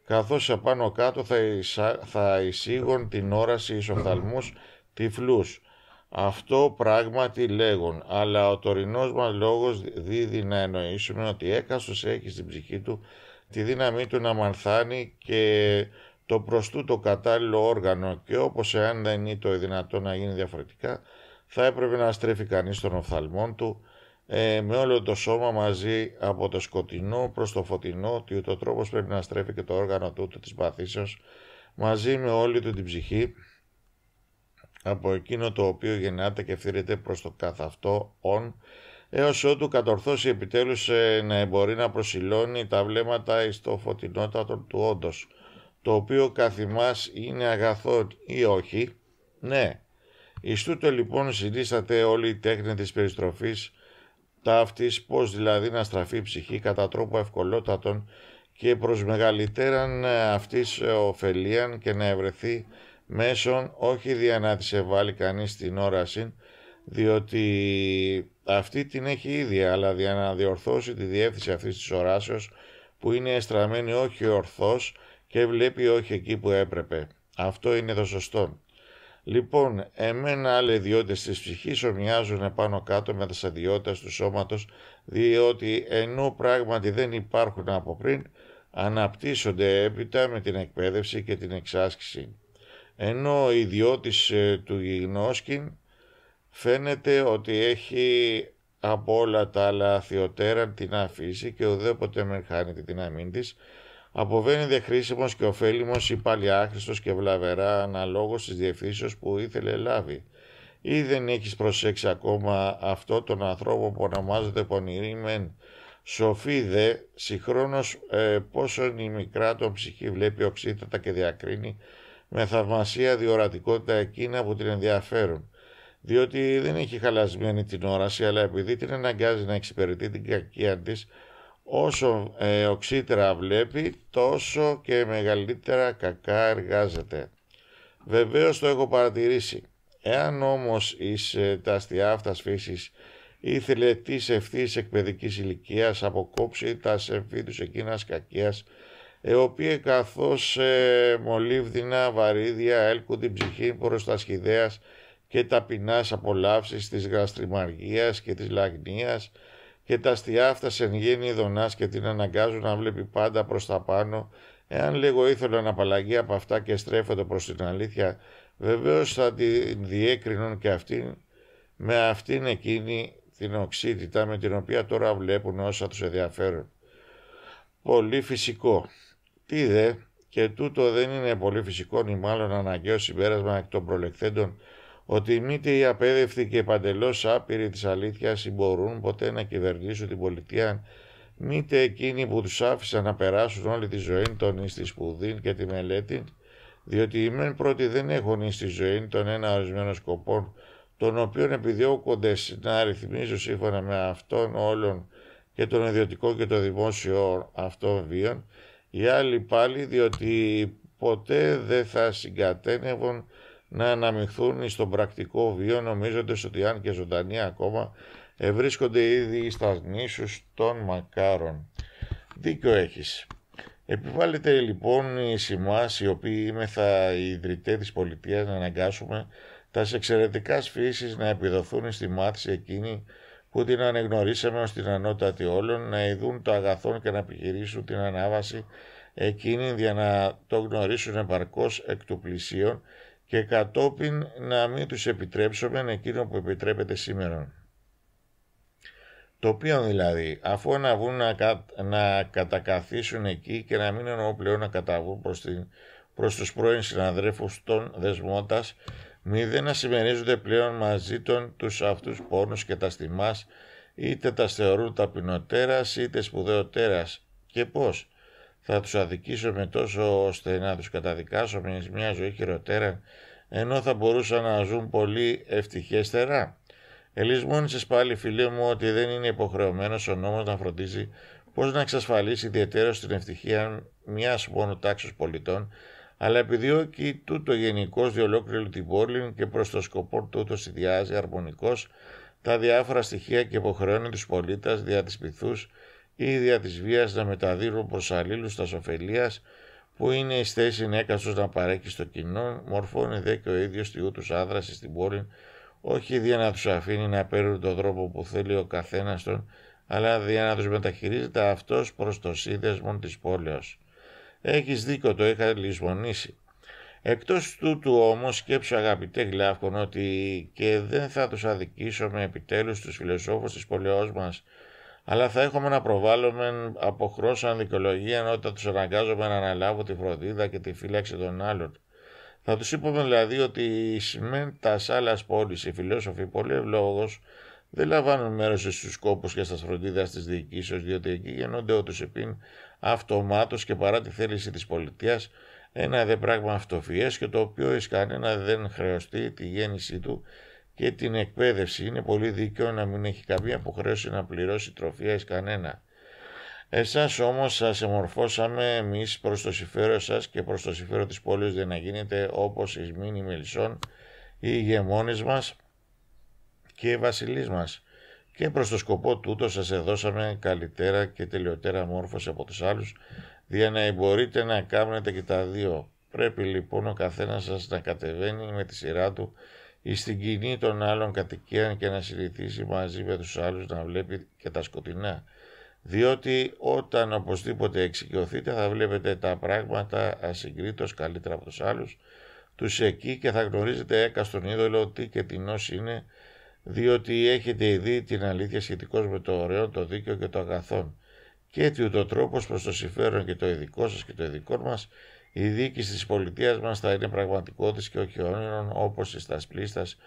καθώς απάνω κάτω θα, εισά, θα εισήγουν την όραση ισοφθαλμούς τυφλούς. Αυτό πράγματι λέγουν, αλλά ο τωρινός μας λόγος δίδει να εννοήσουμε ότι έκαστος έχει στην ψυχή του τη δύναμή του να μανθάνει και το προστού το κατάλληλο όργανο και όπως εάν δεν είναι το δυνατό να γίνει διαφορετικά θα έπρεπε να στρέφει κανείς τον οφθαλμόν του ε, με όλο το σώμα μαζί από το σκοτεινό προς το φωτεινό ότι ο τρόπος πρέπει να στρέφει και το όργανο τούτο της παθήσεως μαζί με όλη του την ψυχή από εκείνο το οποίο γεννάται και φύρεται προς το καθαυτό όν έως ότου κατορθώσει επιτέλους ε, να μπορεί να προσιλώνει τα βλέμματα εις το φωτεινότατο του όντος, το οποίο καθημάς είναι αγαθό ή όχι, ναι. Εις τούτο λοιπόν συνίσταται όλη η τέχνη της περιστροφής ταύτης, πώς δηλαδή να στραφεί η ψυχή κατά τρόπο ευκολότατον και προς μεγαλυτέραν ε, αυτής ε, ωφελίαν και να ευρεθεί μέσον όχι δια να της βάλει κανείς την όραση, διότι αυτή την έχει ήδη, αλλά για να διορθώσει τη διεύθυνση αυτής της οράσεως που είναι εστραμμένη όχι ορθώς και βλέπει όχι εκεί που έπρεπε. Αυτό είναι το σωστό. Λοιπόν, εμένα άλλε ιδιότητες της ψυχής ομοιάζουν πάνω κάτω με τα ιδιότητες του σώματος, διότι ενώ πράγματι δεν υπάρχουν από πριν, αναπτύσσονται έπειτα με την εκπαίδευση και την εξάσκηση. Ενώ ο ιδιώτης ε, του γιγνώσκην Φαίνεται ότι έχει από όλα τα άλλα την αφήση και ουδέποτε με χάνει τη δύναμή της, αποβαίνει δε και ωφέλιμος ή πάλι άχρηστος και βλαβερά αναλόγως της διευθύνσεως που ήθελε λάβει. Ή δεν έχεις προσέξει ακόμα αυτό τον ανθρώπο που ονομάζεται πονηρή μεν σοφή δε συγχρόνως ε, πόσο η μικρά τον ψυχή βλέπει οξύτητα και βλαβερα αναλογω τη διευθυνσεως που ηθελε λαβει η δεν εχει προσεξει ακομα αυτο τον ανθρωπο που ονομαζεται πονηρη μεν σοφη δε συγχρονω ε ποσον η μικρα τον ψυχη βλεπει οξυτατα και διακρινει με θαυμασία διορατικότητα εκείνα που την ενδιαφέρουν διότι δεν έχει χαλασμένη την όραση, αλλά επειδή την αναγκάζει να εξυπηρετεί την κακία της, όσο ε, οξύτερα βλέπει, τόσο και μεγαλύτερα κακά εργάζεται. Βεβαίως το έχω παρατηρήσει. Εάν όμως είσαι τα αστεία αυτας φύσης ήθελε της ευθύς εκπαιδικής ηλικίας, αποκόψει τα τους εκείνας κακίας, η ε, οποία καθώς ε, μολύβδινα βαρύδια έλκουν την ψυχή προς τα σχηδέας και ταπεινάς απολαύσεις της γαστριμαργίας και της λαγνίας και τα στιάφτα εν γέννη δονά και την αναγκάζουν να βλέπει πάντα προς τα πάνω εάν λίγο ήθελε να απαλλαγεί από αυτά και στρέφονται προς την αλήθεια Βεβαίως θα την διέκρινουν και αυτήν με αυτήν εκείνη την οξύτητα με την οποία τώρα βλέπουν όσα τους ενδιαφέρουν. Πολύ φυσικό. Τι δε, και τούτο δεν είναι πολύ φυσικό ή μάλλον αναγκαίο συμπέρασμα εκ των προλεκθέντων ότι μήτε οι απέδευτοι και παντελώς άπειροι της αλήθειας μπορούν ποτέ να κυβερνήσουν την πολιτεία μήτε εκείνοι που τους άφησαν να περάσουν όλη τη ζωή τον εις τη σπουδή και τη μελέτη διότι οι μεν πρώτοι δεν έχουν εις τη ζωή τον ένα ορισμένο σκοπό τον οποίο επιδιώκονται να αριθμίζουν σύμφωνα με αυτόν όλων και τον ιδιωτικό και το δημόσιο αυτό βίον, οι άλλοι πάλι διότι ποτέ δεν θα συγκατένευαν να αναμειχθούν στον πρακτικό βίο νομίζοντας ότι αν και ζωντανοί ακόμα ευρίσκονται ήδη στα νήσους των μακάρων. Δίκιο έχεις. Επιβάλλεται λοιπόν η σημάς οι οποίοι είμεθα οι ιδρυτέ της πολιτείας να αναγκάσουμε τας εξαιρετικάς φύσης να επιδοθούν στη μάθηση εκείνη που την ανεγνωρίσαμε ως την ανώτατη όλων, να ειδούν το αγαθόν και να επιχειρήσουν την ανάβαση εκείνη για να το γνωρίσουν επαρκώς εκ του πλησίων και κατόπιν να μην τους επιτρέψουμε εκείνο που επιτρέπεται σήμερα. Το οποίο δηλαδή, αφού να βγουν να, κατακαθίσουν εκεί και να μην εννοώ πλέον να καταβούν προς, την, προς τους πρώην συναδρέφους των δεσμότας, μη δεν να συμμερίζονται πλέον μαζί των τους αυτούς πόνους και τα στιμάς, είτε τα θεωρούν ταπεινωτέρας είτε σπουδαιοτέρας. Και πώς, θα τους αδικήσω με τόσο ώστε να τους καταδικάσω με μια ζωή χειροτέρα, ενώ θα μπορούσαν να ζουν πολύ ευτυχέστερα. Ελισμόνησες πάλι φίλε μου ότι δεν είναι υποχρεωμένος ο νόμος να φροντίζει πώς να εξασφαλίσει ιδιαίτερα στην ευτυχία μιας μόνο τάξης πολιτών, αλλά επιδιώκει τούτο γενικώς διολόκληρη την πόλη και προς το σκοπό τούτο συνδυάζει αρμονικώς τα διάφορα στοιχεία και υποχρεώνει τους πολίτες δια της πυθούς ή δια της βίας να μεταδίδουν προς αλλήλους τα σοφελίας που είναι η θέση να παρέχει στο κοινό, μορφώνει δε και ο ίδιος τη ούτους άδραση στην πόλη, όχι δια να τους αφήνει να παίρνουν τον τρόπο που θέλει ο καθένας τον, αλλά δια να τους μεταχειρίζεται αυτός προς το σύνδεσμο της πόλεως. Έχεις δίκο, το είχα λησμονήσει. Εκτός τούτου όμως σκέψου αγαπητέ Γλάφκον ότι και δεν θα τους αδικήσω με επιτέλους τους φιλοσόφους της πολεός μας, αλλά θα έχουμε να προβάλλουμε από χρώσαν δικαιολογία όταν τους αναγκάζομαι να αναλάβω τη φροντίδα και τη φύλαξη των άλλων. Θα τους είπαμε δηλαδή ότι οι τα άλλα πόλη, οι φιλόσοφοι, πολύ ευλόγω, δεν λαμβάνουν μέρος στους σκόπους και στα φροντίδα της διοικήσεως, διότι εκεί γεννώνται ότου επίν αυτομάτως και παρά τη θέληση της πολιτείας, ένα δε πράγμα αυτοφιές και το οποίο εις κανένα δεν χρεωστεί τη γέννησή του και την εκπαίδευση. Είναι πολύ δίκαιο να μην έχει καμία υποχρέωση να πληρώσει τροφία εις κανένα. Εσάς όμως σας εμορφώσαμε εμείς προς το συμφέρον σας και προς το συμφέρον της πόλης δεν να γίνετε όπως εις μήνυ μελισσών οι ηγεμόνες μας και οι βασιλείς Και προς το σκοπό τούτο σας εδώσαμε καλύτερα και τελειωτέρα μόρφωση από τους άλλους, για να μπορείτε να κάνετε και τα δύο. Πρέπει λοιπόν ο καθένας σας να κατεβαίνει με τη σειρά του εις την κοινή των άλλων κατοικίαν και να συλληθήσει μαζί με τους άλλους να βλέπει και τα σκοτεινά. Διότι όταν οπωσδήποτε εξοικειωθείτε θα βλέπετε τα πράγματα ασυγκρίτως καλύτερα από τους άλλους, τους εκεί και θα γνωρίζετε έκα στον είδωλο τι και τι νόση είναι, διότι έχετε δει την αλήθεια σχετικώς με το ωραίο, το δίκαιο και το αγαθόν. Και έτσι ούτω τρόπος προς το συμφέρον και το ειδικό σας και το ειδικό μας η δική της πολιτείας μας θα είναι πραγματικότητα και όχι όνειρον όπως τα σπλίστας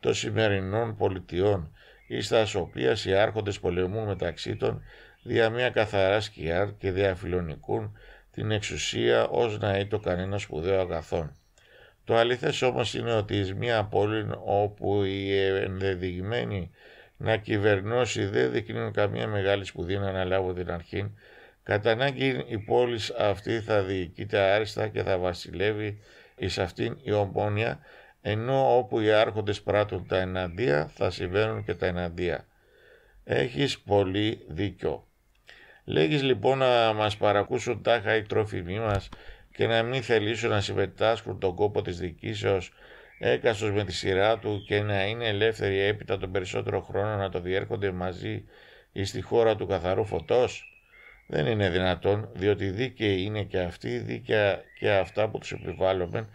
των σημερινών πολιτιών, η τα οποίας οι άρχοντες πολεμούν μεταξύ των δια μια καθαρά σκιά και διαφιλονικούν την εξουσία ως να είτο κανένα σπουδαίο αγαθόν. Το αλήθες όμως είναι ότι εις μια πόλη όπου οι ενδεδειγμένοι να κυβερνώσει δεν δείχνουν καμία μεγάλη σπουδή να αναλάβουν την αρχή Κατά ανάγκη η πόλη αυτή θα διοικείται άριστα και θα βασιλεύει εις αυτήν η ομπόνια, ενώ όπου οι άρχοντες πράττουν τα εναντία θα συμβαίνουν και τα εναντία. Έχεις πολύ δίκιο. Λέγεις λοιπόν να μας παρακούσουν τάχα οι τρόφιμοί μας και να μην θελήσουν να συμμετάσχουν τον κόπο της διοικήσεως έκαστος με τη σειρά του και να είναι ελεύθεροι έπειτα τον περισσότερο χρόνο να το διέρχονται μαζί εις τη χώρα του καθαρού φωτός. Δεν είναι δυνατόν, διότι δίκαιοι είναι και αυτοί, δίκαια και αυτά που τους επιβάλλουμε,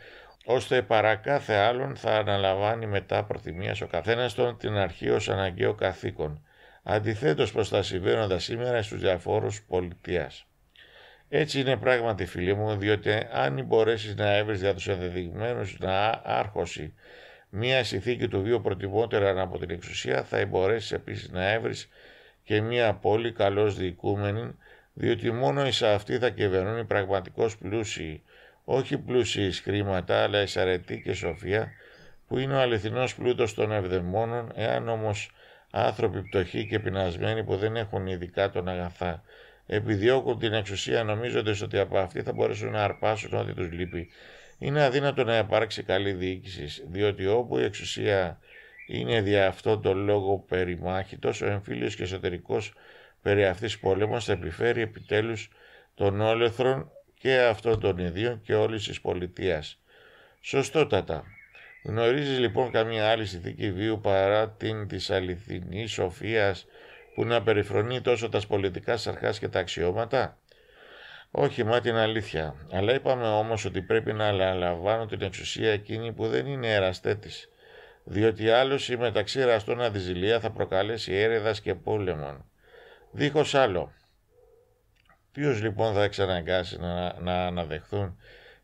ώστε παρακάθε άλλον θα αναλαμβάνει μετά προτιμίας ο καθένας τον την αρχή ως αναγκαίο καθήκον, αντιθέτως προς τα συμβαίνοντα σήμερα στους διαφόρους πολιτείας. Έτσι είναι πράγματι φίλοι μου, διότι αν μπορέσεις να έβρεις για τους ενδεδειγμένους να άρχωση μία συνθήκη του βίου προτιμότερα από την εξουσία, θα μπορέσεις επίσης να έβρεις και μία πόλη καλώς διοικούμενη, διότι μόνο εις αυτοί θα κυβερνούν οι πραγματικώς πλούσιοι, όχι πλούσιοι σκρήματα, χρήματα, αλλά εις αρετή και σοφία, που είναι ο αληθινός πλούτος των ευδαιμόνων, εάν όμως άνθρωποι πτωχοί και πεινασμένοι που δεν έχουν ειδικά τον αγαθά, επιδιώκουν την εξουσία νομίζοντας ότι από αυτοί θα μπορέσουν να αρπάσουν ό,τι τους λείπει. Είναι αδύνατο να υπάρξει καλή διοίκηση, διότι όπου η εξουσία είναι δια αυτόν τον λόγο περιμάχητος, ο εμφύλιος και εσωτερικός περί αυτής πόλεμος θα επιφέρει επιτέλους των όλεθρων και αυτών των ιδίων και όλης της πολιτείας. Σωστότατα. Γνωρίζεις λοιπόν καμία άλλη συνθήκη βίου παρά την της αληθινής σοφίας που να περιφρονεί τόσο τα πολιτικά σαρχάς και τα αξιώματα. Όχι, μα την αλήθεια. Αλλά είπαμε όμως ότι πρέπει να λαμβάνω την εξουσία εκείνη που δεν είναι εραστέτης, διότι άλλωση μεταξύ εραστών αντιζηλία θα προκαλέσει έρεδας και πόλεμον. Δίχως άλλο, ποιος λοιπόν θα εξαναγκάσει να, να αναδεχθούν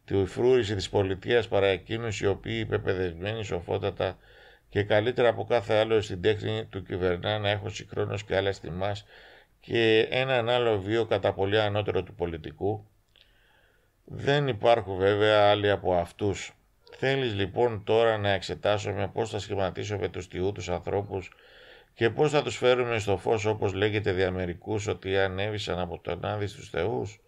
τη φρούρηση της πολιτείας παρά εκείνους οι οποίοι υπεπαιδευμένοι σοφότατα και καλύτερα από κάθε άλλο στην τέχνη του κυβερνά να έχουν συγχρόνως και άλλες στη και έναν άλλο βίο κατά πολύ ανώτερο του πολιτικού. Δεν υπάρχουν βέβαια άλλοι από αυτούς. Θέλεις λοιπόν τώρα να εξετάσουμε πώς θα σχηματίσουμε τους τιού τους ανθρώπους και πώς θα τους φέρουμε στο φως όπως λέγεται διαμερικούς ότι ανέβησαν από τον Άδη στους θεούς.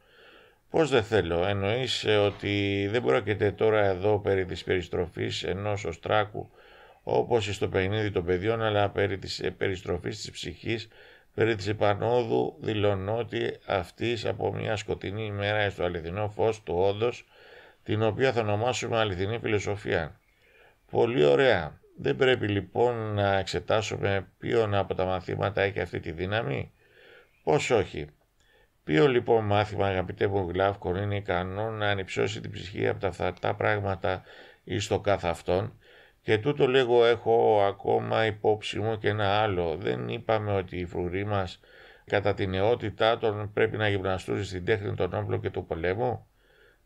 Πώς δεν θέλω, εννοείς ε, ότι δεν πρόκειται τώρα εδώ περί της περιστροφής ενός οστράκου όπως στο παιχνίδι των παιδιών αλλά περί της ε, περιστροφής της ψυχής περί της επανόδου δηλώνω ότι αυτής από μια σκοτεινή ημέρα στο αληθινό φως του όντως την οποία θα ονομάσουμε αληθινή φιλοσοφία. Πολύ ωραία. Δεν πρέπει λοιπόν να εξετάσουμε ποιον από τα μαθήματα έχει αυτή τη δύναμη. Πώς όχι. Ποιο λοιπόν μάθημα αγαπητέ μου Γλάφκον είναι ικανό να ανυψώσει την ψυχή από τα φθαρτά πράγματα ή στο κάθε αυτόν και τούτο λιγο έχω ακόμα υπόψη μου και ένα άλλο. Δεν είπαμε ότι οι φρουροί μας κατά την νεότητά των πρέπει να γυμναστούν στην τέχνη των όπλων και του πολέμου.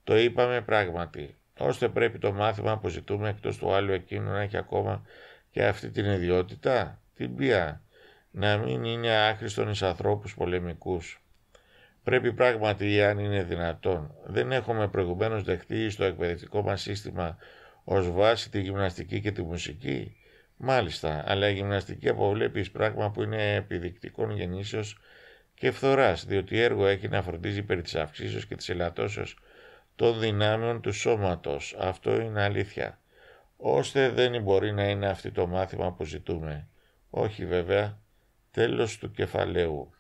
Το είπαμε πράγματι ώστε πρέπει το μάθημα που ζητούμε εκτός του άλλου εκείνου να έχει ακόμα και αυτή την ιδιότητα, την πία, να μην είναι άχρηστον εις ανθρώπους πολεμικούς. Πρέπει πράγματι, αν είναι δυνατόν, δεν έχουμε προηγουμένως δεχτεί στο εκπαιδευτικό μας σύστημα ως βάση τη γυμναστική και τη μουσική. Μάλιστα, αλλά η γυμναστική αποβλέπει εις πράγμα που είναι επιδεικτικών γεννήσεως και φθοράς, διότι έργο έχει να φροντίζει περί της αυξήσεως και της ελαττώσεως των δυνάμεων του σώματος. Αυτό είναι αλήθεια. Ώστε δεν μπορεί να είναι αυτή το μάθημα που ζητούμε. Όχι βέβαια. Τέλος του κεφαλαίου.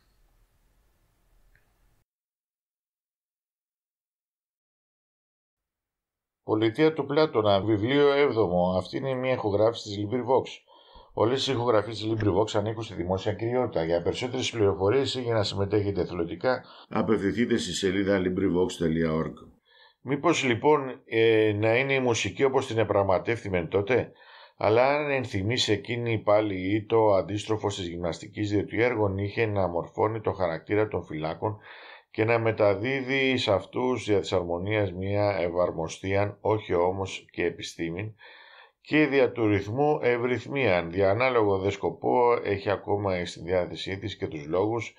Πολιτεία του Πλάτωνα, βιβλίο 7. Αυτή είναι μια ηχογράφηση της LibriVox. Όλες οι ηχογραφίε τη LibriVox ανήκουν στη δημόσια κυριότητα. Για περισσότερες πληροφορίες ή για να συμμετέχετε εθελοντικά, απευθυνθείτε στη σελίδα LibriVox.org. Μήπως λοιπόν ε, να είναι η μουσική όπως την επραγματεύτημε τότε, αλλά αν ενθυμίσει εκείνη πάλι ή το αντίστροφο της γυμναστικής, διότι έργον είχε να μορφώνει το χαρακτήρα των φυλάκων και να μεταδίδει σε αυτούς δια της αρμονίας μία ευαρμοστία, όχι όμως και επιστήμην, και δια του ρυθμού ευρυθμίαν, δια ανάλογο δε σκοπό έχει ακόμα στη διάθεσή της και τους λόγους,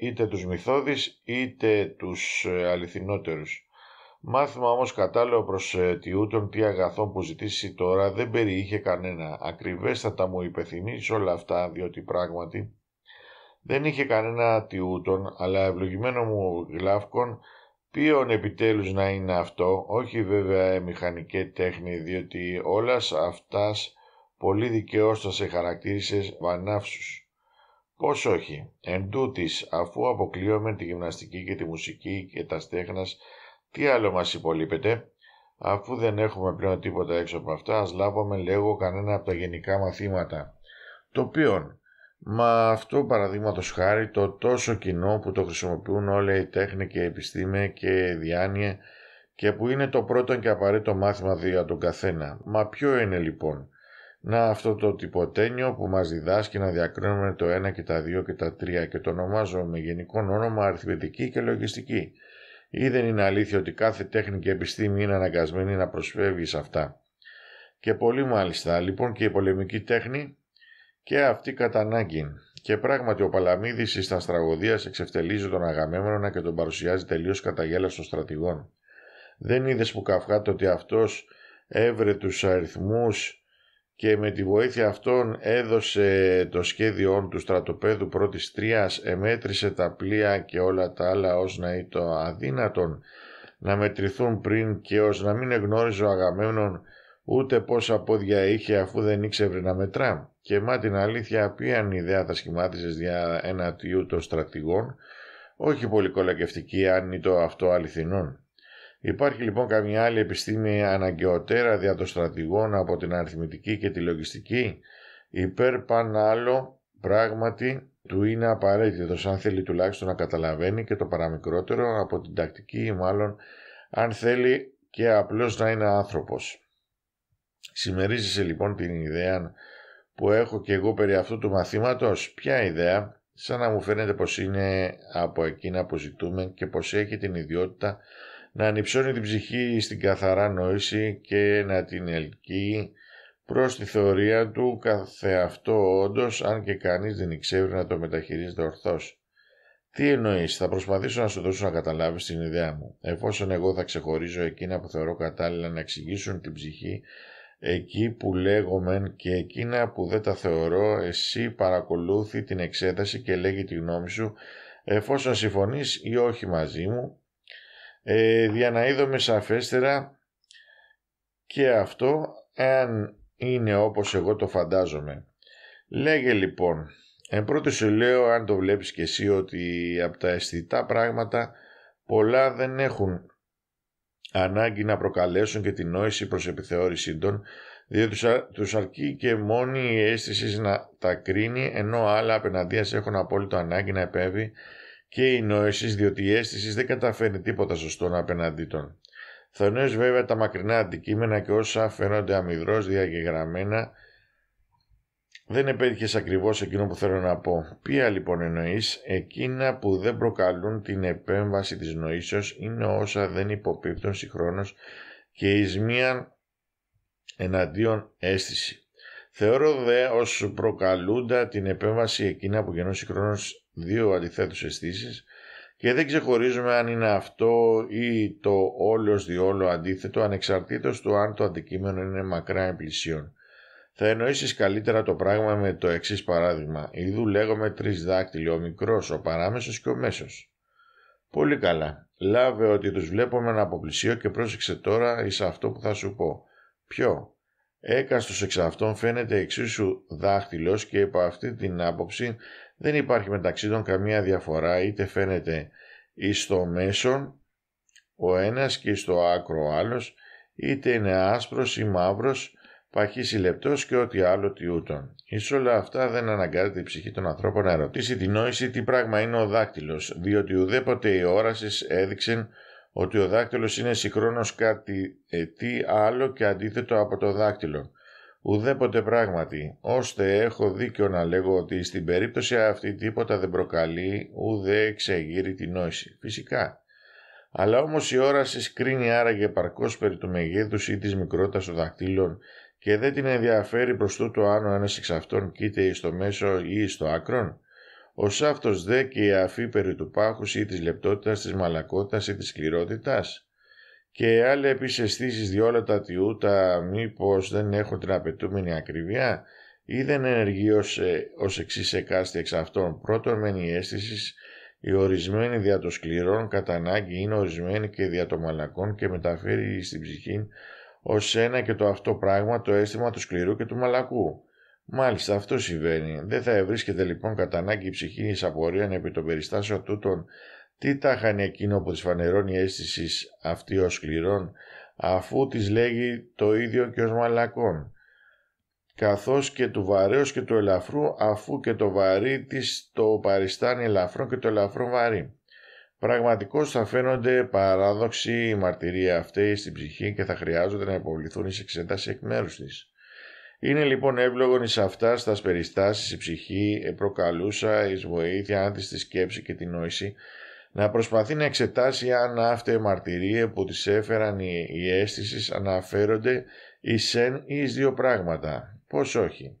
είτε τους μυθώδεις είτε τους ε, αληθινότερους. Μάθημα όμως κατάλληλο προς ε, των τι αγαθό που ζητήσει τώρα δεν περιείχε κανένα. Ακριβέστατα μου υπεθυμείς όλα αυτά, διότι πράγματι δεν είχε κανένα τιούτον, αλλά ευλογημένο μου γλάφκον ποιον επιτέλους να είναι αυτό, όχι βέβαια ε, μηχανική τέχνη, διότι όλας αυτάς πολύ δικαιώστα σε χαρακτήρισες βανάυσους. Πώς όχι, εν αφού αποκλείομαι τη γυμναστική και τη μουσική και τα στέχνας τι άλλο μας υπολείπεται. Αφού δεν έχουμε πλέον τίποτα έξω από αυτά, ας λάβουμε λέγω κανένα από τα γενικά μαθήματα. Το οποίο, μα αυτό παραδείγματος χάρη, το τόσο κοινό που το χρησιμοποιούν όλα οι τέχνη και η και η διάνοια και που είναι το πρώτο και απαραίτητο μάθημα για τον καθένα. Μα ποιο είναι λοιπόν. Να αυτό το τυποτένιο που μας διδάσκει να διακρίνουμε το 1 και τα 2 και τα 3 και το ονομάζω με γενικό όνομα αριθμητική και λογιστική ή δεν είναι αλήθεια ότι κάθε τέχνη και επιστήμη είναι αναγκασμένη να προσφεύγει σε αυτά. Και πολύ μάλιστα, λοιπόν και η πολεμική τέχνη και αυτή κατά ανάγκη. Και πράγματι ο Παλαμίδης στα στραγωδίας εξευτελίζει τον Αγαμέμνονα και τον παρουσιάζει τελείως κατά γέλα των στρατηγών. Δεν είδες που καυχάται ότι αυτός έβρε τους αριθμούς και με τη βοήθεια αυτών έδωσε το σχέδιό του στρατοπέδου πρώτης τρίας, εμέτρησε τα πλοία και όλα τα άλλα ως να το αδύνατον να μετρηθούν πριν και ως να μην εγνώριζε ο ούτε πόσα πόδια είχε αφού δεν ήξερε να μετρά. Και μα την αλήθεια ποίαν ιδέα θα σχημάτισες για ένα τιού των στρατηγών, όχι πολύ κολακευτική αν το αυτό αληθινόν. Υπάρχει λοιπόν καμιά άλλη επιστήμη αναγκαιότερα δια των στρατηγών από την αριθμητική και τη λογιστική. Υπέρ πάνω άλλο πράγματι του είναι απαραίτητο αν θέλει τουλάχιστον να καταλαβαίνει και το παραμικρότερο από την τακτική ή μάλλον αν θέλει και απλώς να είναι άνθρωπος. Σημερίζεσαι λοιπόν την ιδέα που έχω και εγώ περί αυτού του μαθήματος. Ποια ιδέα, σαν να μου φαίνεται πως είναι από εκείνα που ζητούμε και πως έχει την ιδιότητα να ανυψώνει την ψυχή στην καθαρά νόηση και να την ελκύει προς τη θεωρία του καθεαυτό όντως, αν και κανείς δεν ξέρει να το μεταχειρίζεται ορθώς. Τι εννοείς, θα προσπαθήσω να σου δώσω να καταλάβεις την ιδέα μου. Εφόσον εγώ θα ξεχωρίζω εκείνα που θεωρώ κατάλληλα να εξηγήσουν την ψυχή εκεί που λέγομαι και εκείνα που δεν τα θεωρώ, εσύ παρακολούθη την εξέταση και λέγει τη γνώμη σου εφόσον συμφωνείς ή όχι μαζί μου ε, για να είδομαι σαφέστερα και αυτό αν είναι όπως εγώ το φαντάζομαι. Λέγε λοιπόν, εν πρώτη σου λέω αν το βλέπεις και εσύ ότι από τα αισθητά πράγματα πολλά δεν έχουν ανάγκη να προκαλέσουν και την νόηση προς επιθεώρησή των, διότι τους αρκεί και μόνη η αίσθηση να τα κρίνει, ενώ άλλα απέναντίας έχουν απόλυτο ανάγκη να επέβει και οι νόησει, διότι η αίσθηση δεν καταφέρνει τίποτα σωστό απέναντί των. Θονέω βέβαια τα μακρινά αντικείμενα και όσα φαίνονται αμυδρός διαγεγραμμένα, δεν επέτυχες ακριβώς εκείνο που θέλω να πω. Ποια λοιπόν εννοείς, εκείνα που δεν προκαλούν την επέμβαση της νοήσεως είναι όσα δεν υποπίπτουν συγχρόνως και εις μία εναντίον αίσθηση. Θεωρώ δε ως προκαλούντα την επέμβαση εκείνα που γεννούν συγχρόνως δύο αντιθέτους αισθήσεις και δεν ξεχωρίζουμε αν είναι αυτό ή το όλος διόλο αντίθετο ανεξαρτήτως του αν το αντικείμενο είναι μακρά εμπλησίων. Θα εννοήσεις καλύτερα το πράγμα με το εξής παράδειγμα. Ιδού λέγομαι τρεις δάκτυλοι, ο μικρός, ο παράμεσος και ο μέσος. Πολύ καλά. Λάβε ότι τους βλέπουμε ένα αποπλησίο και πρόσεξε τώρα εις αυτό που θα σου πω. Ποιο. Έκαστος εξ αυτών φαίνεται εξίσου δάχτυλος και υπό αυτή την άποψη δεν υπάρχει μεταξύ των καμία διαφορά, είτε φαίνεται εις το μέσον ο ένας και στο άκρο ο άλλος, είτε είναι άσπρος ή μαύρος, παχής ή λεπτός και ό,τι άλλο τι ούτων. Εις όλα αυτά δεν αναγκάζεται η ψυχή των ανθρώπων να ερωτήσει την νόηση νόηση τι πράγμα είναι ο δάκτυλος, η όραση έδειξε να ρωτησει την νοηση τι πραγμα ειναι ο δάκτυλος είναι συγχρόνως κάτι ε, τι άλλο και αντίθετο από το δάκτυλο. Ουδέποτε πράγματι, ώστε έχω δίκιο να λέγω ότι στην περίπτωση αυτή τίποτα δεν προκαλεί, ούτε εξεγείρει την νόηση. Φυσικά. Αλλά όμως η όραση σκρίνει άραγε παρκώς περί του μεγέθους ή της μικρότητας των δακτύλων και δεν την ενδιαφέρει προς τούτο αν ο εξ αυτών κοίται στο μέσο ή στο άκρον. Ο αυτός δε και η αφή περί του πάχους ή της λεπτότητας, της μαλακότητας ή της σκληρότητας και άλλοι επίση αισθήσει διόλατα τα ούτα μήπως δεν έχουν την απαιτούμενη εξής εκάστη εξ αυτών πρώτον μένει ή δεν ενεργεί ως ε, ως εξής εκάστη εξ αυτών. Πρώτον, μεν η αίσθηση η ορισμένη δια των σκληρών κατά ανάγκη είναι ορισμένη και δια των μαλακών και μεταφέρει στην ψυχή ως ένα και το αυτό πράγμα το αίσθημα του σκληρού και του μαλακού. Μάλιστα αυτό συμβαίνει. Δεν θα ευρίσκεται λοιπόν κατά ανάγκη η ψυχή εις απορία επί των περιστάσεων τούτων τι τα χάνει εκείνο που της φανερώνει η αίσθηση αυτή ως σκληρών, αφού της λέγει το ίδιο και ως μαλακών, Καθώς και του βαρέως και του ελαφρού, αφού και το βαρύ της το παριστάνει ελαφρό και το ελαφρό βαρύ. Πραγματικώς θα φαίνονται παράδοξη οι μαρτυρίε αυτή στην ψυχή και θα χρειάζονται να υποβληθούν εις εξέταση εκ μέρους της. Είναι λοιπόν εύλογον εις αυτά στα περιστάσεις η ψυχή προκαλούσα εις βοήθεια άντης τη σκέψη και την νόηση να προσπαθεί να εξετάσει αν αυτέ μαρτυρίε που τις έφεραν οι, οι αναφέρονται εις εν ή εις δύο πράγματα. Πώς όχι.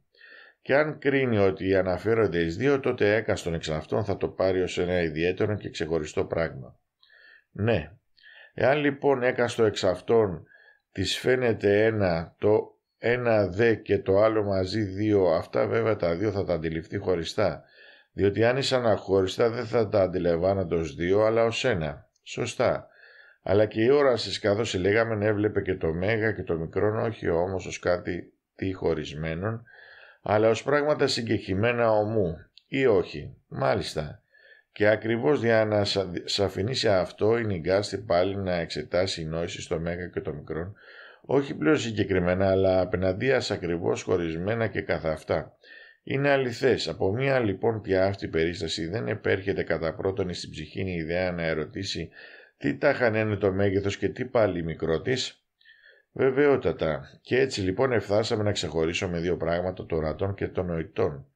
Και αν κρίνει ότι αναφέρονται εις δύο, τότε έκαστον εξ αυτών θα το πάρει ως ένα ιδιαίτερο και ξεχωριστό πράγμα. Ναι. Εάν λοιπόν έκαστο εξ αυτών της φαίνεται ένα, το ένα δε και το άλλο μαζί δύο, αυτά βέβαια τα δύο θα τα αντιληφθεί χωριστά διότι αν είσαι αχώριστα δεν θα τα αντιλαμβάνονται ως δύο, αλλά ως ένα. Σωστά. Αλλά και η όραση καθώς λέγαμε ναι, έβλεπε και το μέγα και το μικρόν, όχι όμως ως κάτι τι χωρισμένον, αλλά ως πράγματα συγκεκριμένα ομού ή όχι. Μάλιστα. Και ακριβώς για να σαφηνίσει αυτό η Νιγκάστη πάλι να εξετάσει η νόηση στο μέγα και το μικρόν, όχι πλέον συγκεκριμένα αλλά απέναντίας ακριβώς χωρισμένα και καθ' αυτά. Είναι αληθές, από μία λοιπόν πια αυτή περίσταση δεν επέρχεται κατά πρώτον στην ψυχή η ιδέα να ερωτήσει τι τάχαν είναι το μέγεθος και τι πάλι μικρό της. Βεβαιότατα, και έτσι λοιπόν εφτάσαμε να ξεχωρίσουμε δύο πράγματα των ορατών και των νοητών.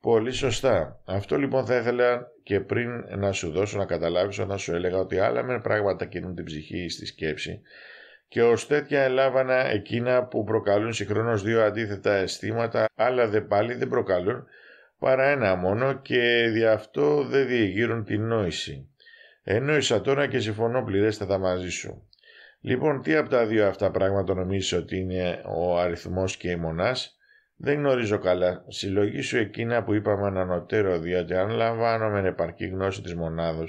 Πολύ σωστά. Αυτό λοιπόν θα ήθελα και πριν να σου δώσω να καταλάβεις όταν σου έλεγα ότι άλλα με πράγματα κινούν την ψυχή στη σκέψη και ως τέτοια ελάβανα εκείνα που προκαλούν συγχρόνως δύο αντίθετα αισθήματα, αλλά δε πάλι δεν προκαλούν παρά ένα μόνο και δι' αυτό δεν διεγείρουν την νόηση. Ενόησα τώρα και συμφωνώ πληρέστατα μαζί σου. Λοιπόν, τι από τα δύο αυτά πράγματα νομίζεις ότι είναι ο αριθμός και η μονάς. Δεν γνωρίζω καλά. Συλλογή σου εκείνα που είπαμε ανωτέρω, διότι αν λαμβάνομαι επαρκή γνώση της μονάδος,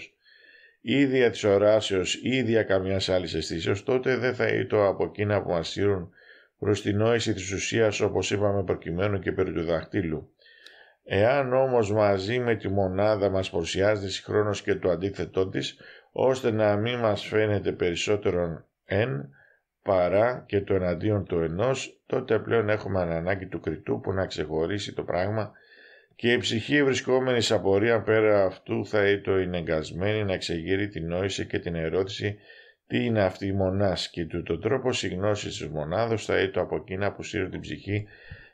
ή δια της οράσεως ή δια καμιάς άλλης αισθήσεως, τότε δεν θα το από εκείνα που μας στείλουν προς την νόηση της ουσίας όπως είπαμε προκειμένου και περί του δαχτύλου. Εάν όμως μαζί με τη μονάδα μας προσιάζεται συγχρόνως και το αντίθετό της, ώστε να μην μας φαίνεται περισσότερον εν παρά και το εναντίον του ενός, τότε πλέον έχουμε ανάγκη του κριτού που να ξεχωρίσει το πράγμα και η ψυχή βρισκόμενη σε απορία πέρα αυτού θα είναι εγκασμένη να εξεγείρει την νόηση και την ερώτηση τι είναι αυτή η μονάς και του το τρόπο συγνώσης της μονάδος θα ήταν από εκείνα που σύρουν την ψυχή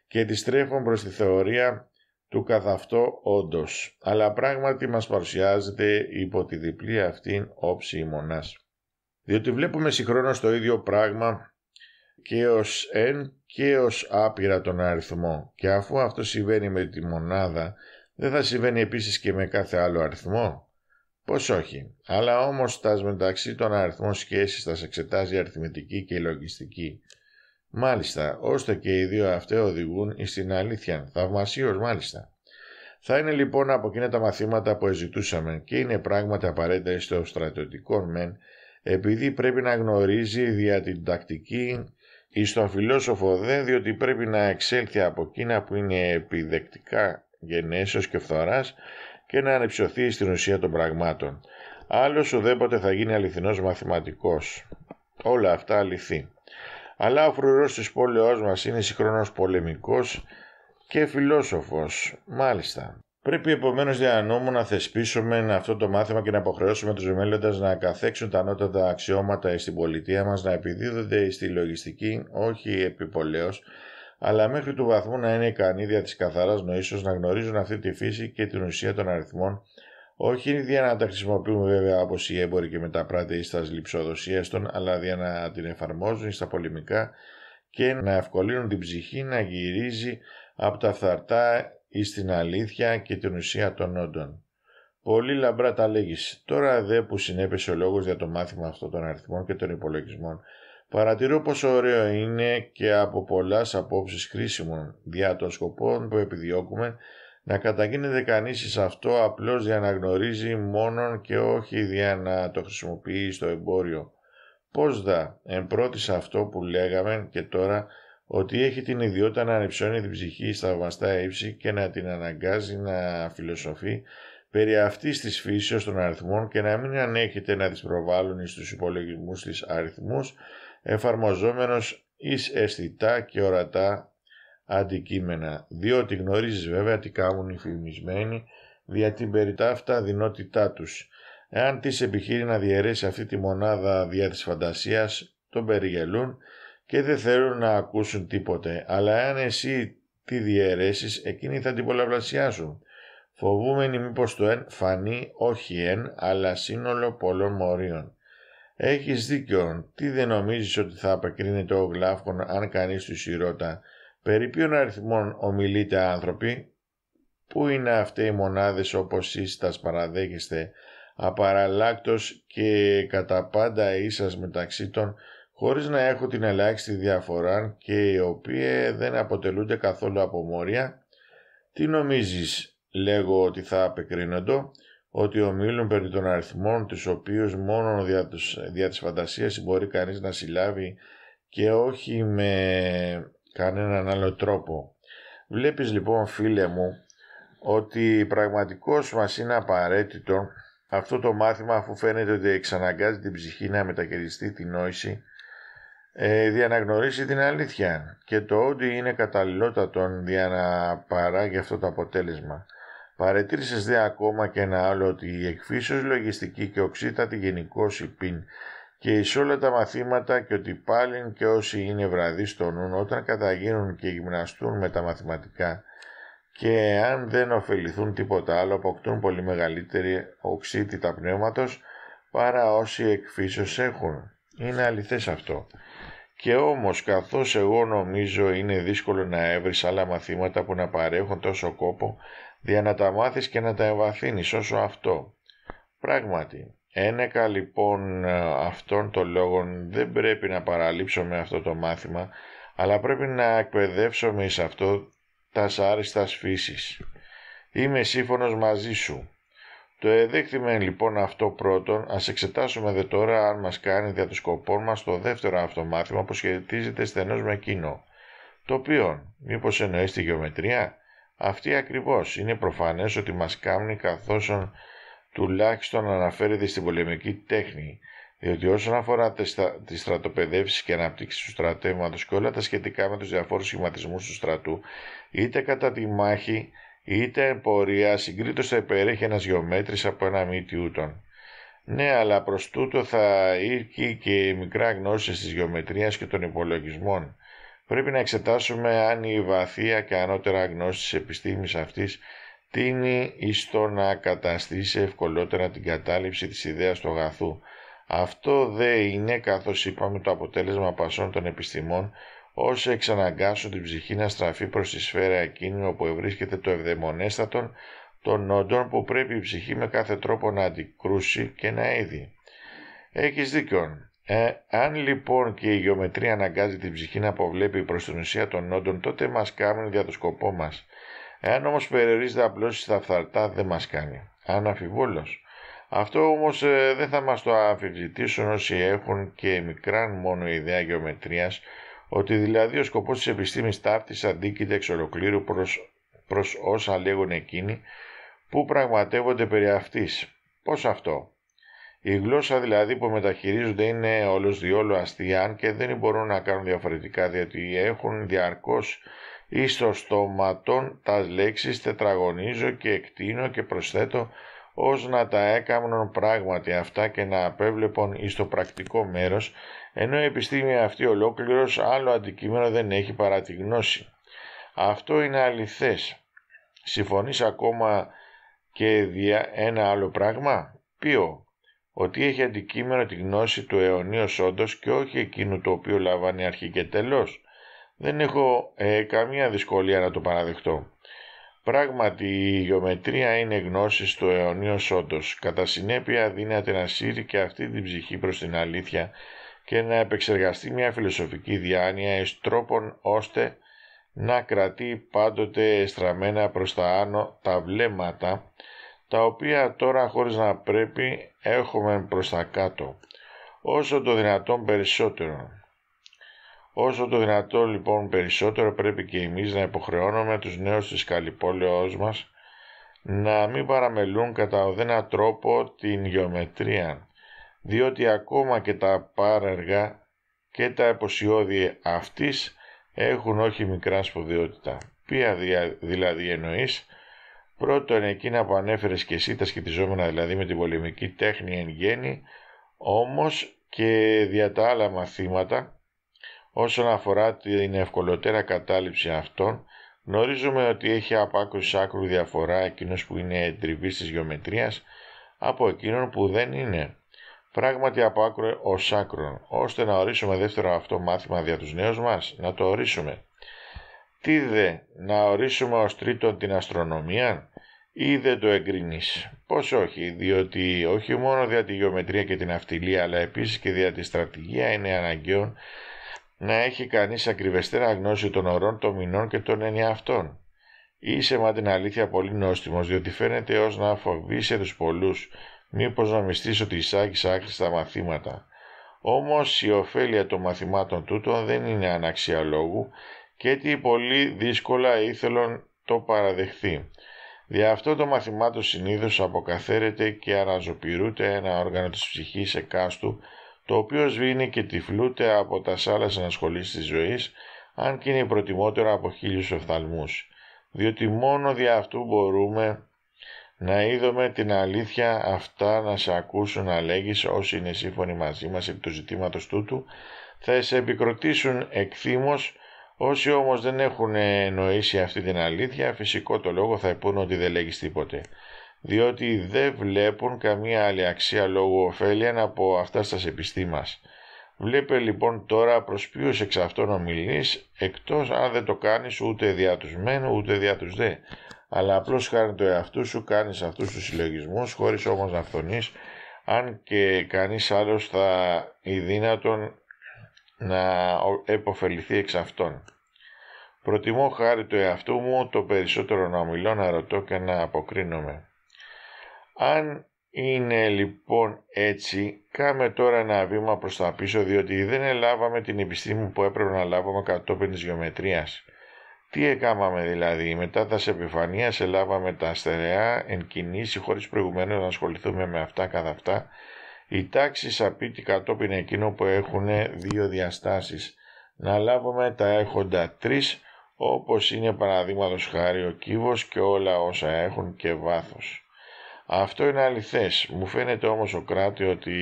και τη στρέφουν προς τη θεωρία του καθ' αυτό όντως. Αλλά πράγματι μας παρουσιάζεται υπό τη διπλή αυτήν όψη η μονάς. Διότι βλέπουμε συγχρόνως το ίδιο πράγμα και ως εν και ως άπειρα τον αριθμό και αφού αυτό συμβαίνει με τη μονάδα δεν θα συμβαίνει επίσης και με κάθε άλλο αριθμό. Πώς όχι, αλλά όμως τα μεταξύ των αριθμών σχέσεις θα σε εξετάζει αριθμητική και λογιστική. Μάλιστα, ώστε και οι δύο αυτοί οδηγούν στην αλήθεια, θαυμασίως μάλιστα. Θα είναι λοιπόν από εκείνα τα μαθήματα που εζητούσαμε και είναι πράγματι απαραίτητα στο στρατιωτικό μεν, επειδή πρέπει να γνωρίζει δια την τακτική εις τον φιλόσοφο δεν διότι πρέπει να εξέλθει από εκείνα που είναι επιδεκτικά γενέσεως και φθοράς και να ανεψωθεί στην ουσία των πραγμάτων. Άλλος ουδέποτε θα γίνει αληθινός μαθηματικός. Όλα αυτά αληθή. Αλλά ο φρουρός της πόλεως μας είναι συγχρονός πολεμικός και φιλόσοφος, μάλιστα. Πρέπει επομένως δια νόμου να θεσπίσουμε αυτό το μάθημα και να αποχρεώσουμε τους μέλλοντε να καθέξουν τα ανώτατα αξιώματα στην πολιτεία μας, να επιδίδονται στη λογιστική, όχι επιπολέω, αλλά μέχρι του βαθμού να είναι ικανή δια της καθαράς νοήσεως να γνωρίζουν αυτή τη φύση και την ουσία των αριθμών, όχι δια να τα χρησιμοποιούμε βέβαια όπως οι έμποροι και μεταπράτε ή στα λειψοδοσία των, αλλά δια να την εφαρμόζουν στα πολεμικά και να ευκολύνουν την ψυχή να γυρίζει από τα φθαρτά ή στην αλήθεια και την ουσία των όντων. Πολύ λαμπρά τα λέγεις. Τώρα δε που συνέπεσε ο λόγος για το μάθημα αυτών των αριθμών και των υπολογισμών, παρατηρώ πόσο ωραίο είναι και από πολλάς απόψεις χρήσιμων δια των σκοπών που επιδιώκουμε να καταγίνεται κανείς σε αυτό απλώς για να γνωρίζει μόνον και όχι για να το χρησιμοποιεί στο εμπόριο. Πώς δα, εν αυτό που λέγαμε και τώρα ότι έχει την ιδιότητα να ανεψώνει την ψυχή στα βαστά ύψη και να την αναγκάζει να φιλοσοφεί περί αυτής της φύσεως των αριθμών και να μην ανέχεται να τις προβάλλουν στους υπολογισμούς της αριθμούς, εφαρμοζόμενος εις αισθητά και ορατά αντικείμενα, διότι γνωρίζεις βέβαια τι κάνουν οι φημισμένοι δια την περιτάφτα δυνότητά τους. Εάν της επιχείρει να διαιρέσει αυτή τη μονάδα δια της φαντασίας, τον περιγελούν και δεν θέλουν να ακούσουν τίποτε, αλλά αν εσύ τη διαιρέσεις, εκείνοι θα την πολλαπλασιάσουν. Φοβούμενοι μήπως το εν φανεί όχι εν, αλλά σύνολο πολλών μορίων. Έχεις δίκιο, τι δεν νομίζεις ότι θα απεκρίνεται ο γλάφκον αν κανείς του σιρώτα. Περί ποιων αριθμών ομιλείτε άνθρωποι, Πού είναι αυτές οι μονάδες όπως εσείς τα παραδέχεστε, απαραλλάκτος και κατά πάντα ίσας μεταξύ των χωρίς να έχω την ελάχιστη διαφορά και οι οποίε δεν αποτελούνται καθόλου από μόρια. Τι νομίζεις, λέγω ότι θα απεκρίνονται, ότι ομίλουν περί των αριθμών τους οποίους μόνο δια, τους, δια της φαντασίας μπορεί κανείς να συλλάβει και όχι με κανέναν άλλο τρόπο. Βλέπεις λοιπόν φίλε μου ότι πραγματικός μας είναι απαραίτητο αυτό το μάθημα αφού φαίνεται ότι εξαναγκάζει την ψυχή να μετακαιριστεί την νόηση να ε, διαναγνωρίσει την αλήθεια και το ότι είναι καταλληλότατο για να παράγει αυτό το αποτέλεσμα. Παρετήρησες δε ακόμα και ένα άλλο ότι η εκφύσεως λογιστική και οξύτατη γενικώ υπήν και εις όλα τα μαθήματα και ότι πάλιν και όσοι είναι βραδύ στο νου όταν καταγίνουν και γυμναστούν με τα μαθηματικά και αν δεν ωφεληθούν τίποτα άλλο αποκτούν πολύ μεγαλύτερη οξύτητα πνεύματος παρά όσοι εκφύσεως έχουν. Είναι αληθές αυτό. Και όμως καθώς εγώ νομίζω είναι δύσκολο να έβρεις άλλα μαθήματα που να παρέχουν τόσο κόπο, δια να τα μάθεις και να τα εμβαθύνεις όσο αυτό. Πράγματι, ένεκα λοιπόν ε, αυτών των λόγων δεν πρέπει να παραλείψω με αυτό το μάθημα, αλλά πρέπει να εκπαιδεύσω με αυτό τας άριστας φύσης. Είμαι σύμφωνος μαζί σου. Το εδέχθημεν λοιπόν αυτό πρώτον, ας εξετάσουμε δε τώρα αν μας κάνει δια των σκοπών μας το δεύτερο αυτό μάθημα που σχετίζεται στενώς με εκείνο. Το οποίο, μήπως εννοείς τη γεωμετρία, αυτή ακριβώς είναι προφανές ότι μας κάνει καθώς τουλάχιστον αναφέρεται στην πολεμική τέχνη, διότι όσον αφορά τις στρατοπεδεύσεις και ανάπτυξη του στρατεύματος και όλα τα σχετικά με τους διαφόρους σχηματισμούς του στρατού, είτε κατά τη μάχη Είτε εμπορία συγκρίτως θα υπερέχει ένας γεωμέτρης από ένα μύτη ούτων. Ναι, αλλά προς τούτο θα ήρκει και μικρά γνώση της γεωμετρίας και των υπολογισμών. Πρέπει να εξετάσουμε αν η βαθία και ανώτερα γνώση της επιστήμης αυτής τίνει στο το να καταστήσει ευκολότερα την κατάληψη της ιδέας του αγαθού. Αυτό δε είναι, καθώς είπαμε, το αποτέλεσμα πασών των επιστημών Όσο εξαναγκάσουν την ψυχή να στραφεί προς τη σφαίρα εκείνη όπου ευρίσκεται το ευδαιμονέστατον των όντων που πρέπει η ψυχή με κάθε τρόπο να αντικρούσει και να είδει. Έχεις δίκιο. Ε, αν λοιπόν και η γεωμετρία αναγκάζει την ψυχή να αποβλέπει προς την ουσία των όντων, τότε μας κάνουν για το σκοπό μας. Εάν όμως περιορίζεται απλώς στα φθαρτά, δεν μας κάνει. Αναφιβόλο. Αυτό όμως ε, δεν θα μας το αφιβητήσουν όσοι έχουν και μικράν μόνο ιδέα γεωμετρίας, ότι δηλαδή ο σκοπός της επιστήμης ταύτης αντίκειται εξ ολοκλήρου προς, προς όσα λέγουν εκείνοι που πραγματεύονται περί αυτής. Πώς αυτό. Η γλώσσα δηλαδή που μεταχειρίζονται είναι όλος διόλου αστεία και δεν μπορούν να κάνουν διαφορετικά διότι έχουν διαρκώς στο το στόματον τα λέξεις τετραγωνίζω και εκτείνω και προσθέτω ως να τα έκαμνον πράγματι αυτά και να απέβλεπον εις το πρακτικό μέρος ενώ η επιστήμη αυτή ολόκληρος άλλο αντικείμενο δεν έχει παρά τη γνώση. Αυτό είναι αληθές. Συμφωνείς ακόμα και δια ένα άλλο πράγμα. Ποιο, ότι έχει αντικείμενο τη γνώση του αιωνίου όντως και όχι εκείνου το οποίο λάβανε αρχή και τέλος. Δεν έχω ε, καμία δυσκολία να το παραδεχτώ. Πράγματι η γεωμετρία είναι γνώση του αιωνίου όντως. Κατά συνέπεια δύναται να σύρει και αυτή την ψυχή προς την αλήθεια και να επεξεργαστεί μια φιλοσοφική διάνοια εις τρόπον ώστε να κρατεί πάντοτε στραμμένα προς τα άνω τα βλέμματα τα οποία τώρα χωρίς να πρέπει έχουμε προς τα κάτω όσο το δυνατόν περισσότερο. Όσο το δυνατόν λοιπόν περισσότερο πρέπει και εμείς να υποχρεώνουμε τους νέους της καλυπόλεως μας να μην παραμελούν κατά οδένα τρόπο την γεωμετρία διότι ακόμα και τα παραργά και τα εποσιώδη αυτής έχουν όχι μικρά σπουδαιότητα. Ποια δηλαδή εννοείς. πρώτον εκείνα που ανέφερες και εσύ τα σχετιζόμενα δηλαδή με την πολεμική τέχνη εν γέννη, όμως και δια τα άλλα μαθήματα, όσον αφορά την ευκολότερα κατάληψη αυτών, γνωρίζουμε ότι έχει από άκρου άκρου διαφορά εκείνος που είναι τριβής της γεωμετρίας από εκείνον που δεν είναι. Πράγματι από άκρο ως άκρον, ώστε να ορίσουμε δεύτερο αυτό μάθημα δια τους νέους μας, να το ορίσουμε. Τι δε, να ορίσουμε ως τρίτον την αστρονομία ή δεν το εγκρίνεις. Πώς όχι, διότι όχι μόνο δια τη γεωμετρία και την αυτιλία, αλλά επίσης και δια τη στρατηγία είναι αναγκαίο να έχει κανείς ακριβεστέρα γνώση των ορών, των μηνών και των ενιαυτών. Είσαι μα την αλήθεια πολύ νόστιμος, διότι φαίνεται ως να φοβήσει τους πολλούς, μήπως νομιστείς ότι άκρη στα μαθήματα. Όμως η ωφέλεια των μαθημάτων τούτων δεν είναι αναξιαλόγου και τι πολύ δύσκολα ήθελον το παραδεχθεί. Δι' αυτό το μαθημάτο συνήθως αποκαθαίρεται και αναζωπηρούται ένα όργανο της ψυχής εκάστου, το οποίο σβήνει και τυφλούται από τα σάλα ενασχολής της ζωής, αν και είναι προτιμότερο από χίλιους οφθαλμούς, διότι μόνο δι' αυτού μπορούμε να είδομε την αλήθεια αυτά να σε ακούσουν να λέγεις όσοι είναι σύμφωνοι μαζί μας επί του ζητήματος τούτου, θα σε επικροτήσουν εκθήμως όσοι όμως δεν έχουν εννοήσει αυτή την αλήθεια, φυσικό το λόγο θα πούνε ότι δεν λέγεις τίποτε διότι δεν βλέπουν καμία άλλη αξία λόγω ωφέλεια από αυτά στα επιστήμας. Βλέπε λοιπόν τώρα προς ποιους εξ αυτών ομιλείς, εκτός αν δεν το κάνεις ούτε δια τους μεν ούτε δια τους δε, αλλά απλώς χάρη το εαυτού σου κάνεις αυτούς τους συλλογισμούς, χωρίς όμως να φθονείς αν και κανείς άλλος θα ή δύνατον να επωφεληθεί εξ αυτών. Προτιμώ χάρη του εαυτού μου το περισσότερο να μιλώ, να ρωτώ και να αποκρίνομαι. Αν είναι λοιπόν έτσι, κάμε τώρα ένα βήμα προς τα πίσω, διότι δεν ελάβαμε την επιστήμη που έπρεπε να λάβουμε κατόπιν της γεωμετρίας. Τι έκαναμε δηλαδή, μετά τα επιφανεία ελάβαμε τα στερεά εν κινήσει χωρίς προηγουμένως να ασχοληθούμε με αυτά καθ' αυτά. Η τάξη σαπίτη κατόπιν εκείνο που έχουν δύο διαστάσεις. Να λάβουμε τα έχοντα τρεις, όπως είναι παραδείγματος χάρη ο κύβος και όλα όσα έχουν και βάθος. Αυτό είναι αληθές. Μου φαίνεται όμως ο κράτης ότι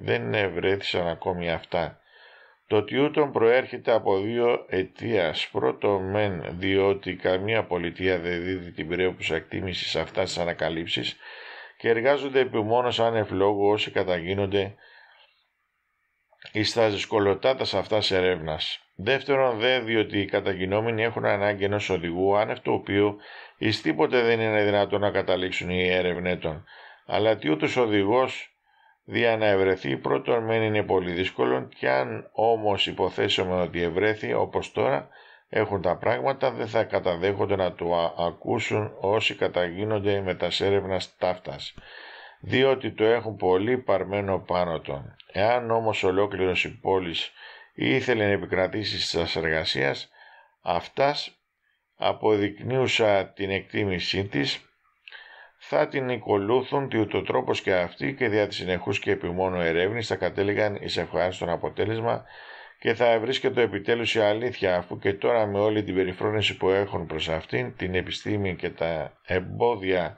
δεν ευρέθησαν ακόμη αυτά το ότι ούτων προέρχεται από δύο αιτίας. Πρώτο μεν διότι καμία πολιτεία δεν δίδει την πρέπουσα εκτίμηση σε αυτά τι ανακαλύψεις, και εργάζονται επί μόνο σαν ευλόγου όσοι καταγίνονται εις τα αυτά αυτάς έρευνα. Δεύτερον δε διότι οι καταγινόμενοι έχουν ανάγκη ενός οδηγού άνευ του εις τίποτε δεν είναι δυνατόν να καταλήξουν οι έρευνέτων, αλλά τι δια να ευρεθεί πρώτον μεν είναι πολύ δύσκολο και αν όμως υποθέσουμε ότι ευρέθη όπως τώρα έχουν τα πράγματα δεν θα καταδέχονται να του ακούσουν όσοι καταγίνονται με τας σέρευνα ταύτας διότι το έχουν πολύ παρμένο πάνω των Εάν όμως ολόκληρος η πόλης ήθελε να επικρατήσει τη εργασίας, αυτάς αποδεικνύουσα την εκτίμησή της θα την οικολούθουν ο τρόπος και αυτή και δια της συνεχούς και επιμόνου ερεύνης θα κατέληγαν εις ευχάριστον αποτέλεσμα και θα βρίσκεται επιτέλους η αλήθεια αφού και τώρα με όλη την περιφρόνηση που έχουν προς αυτήν την επιστήμη και τα εμπόδια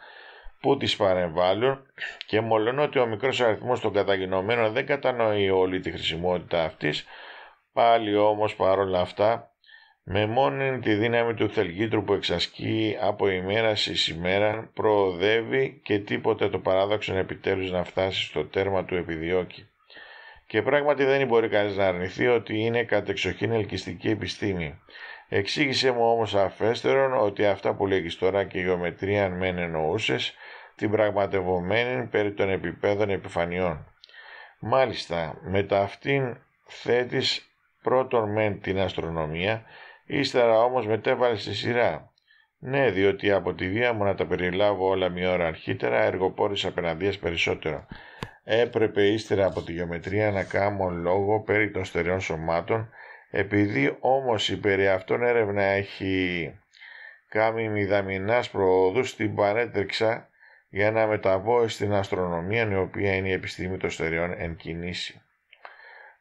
που τις παρεμβάλλουν και μολονότι ο μικρός αριθμός των καταγινωμένων δεν κατανοεί όλη τη χρησιμότητα αυτής πάλι όμως παρόλα αυτά με μόνη τη δύναμη του θελγίτρου που εξασκεί από ημέρα σε ημέρα προοδεύει και τίποτε το παράδοξο επιτέλους να φτάσει στο τέρμα του επιδιώκει. Και πράγματι δεν μπορεί κανείς να αρνηθεί ότι είναι κατεξοχήν ελκυστική επιστήμη. Εξήγησε μου όμως αφέστερον ότι αυτά που λέγεις τώρα και η γεωμετρία μεν εννοούσες την πραγματευομένη περί των επιπέδων επιφανειών. Μάλιστα, τα αυτήν θέτεις πρώτον μεν την αστρονομία Ύστερα όμως μετέβαλε στη σειρά. Ναι, διότι από τη βία μου να τα περιλάβω όλα μία ώρα αρχίτερα, εργοπόρησα απέναντίας περισσότερο. Έπρεπε ύστερα από τη γεωμετρία να κάνω λόγο περί των στερεών σωμάτων, επειδή όμως η περί αυτών έρευνα έχει κάνει μηδαμινάς προοδούς στην παρέτρεξα για να μεταβώ στην αστρονομία, η οποία είναι η επιστήμη των στερεών εν κινήσει.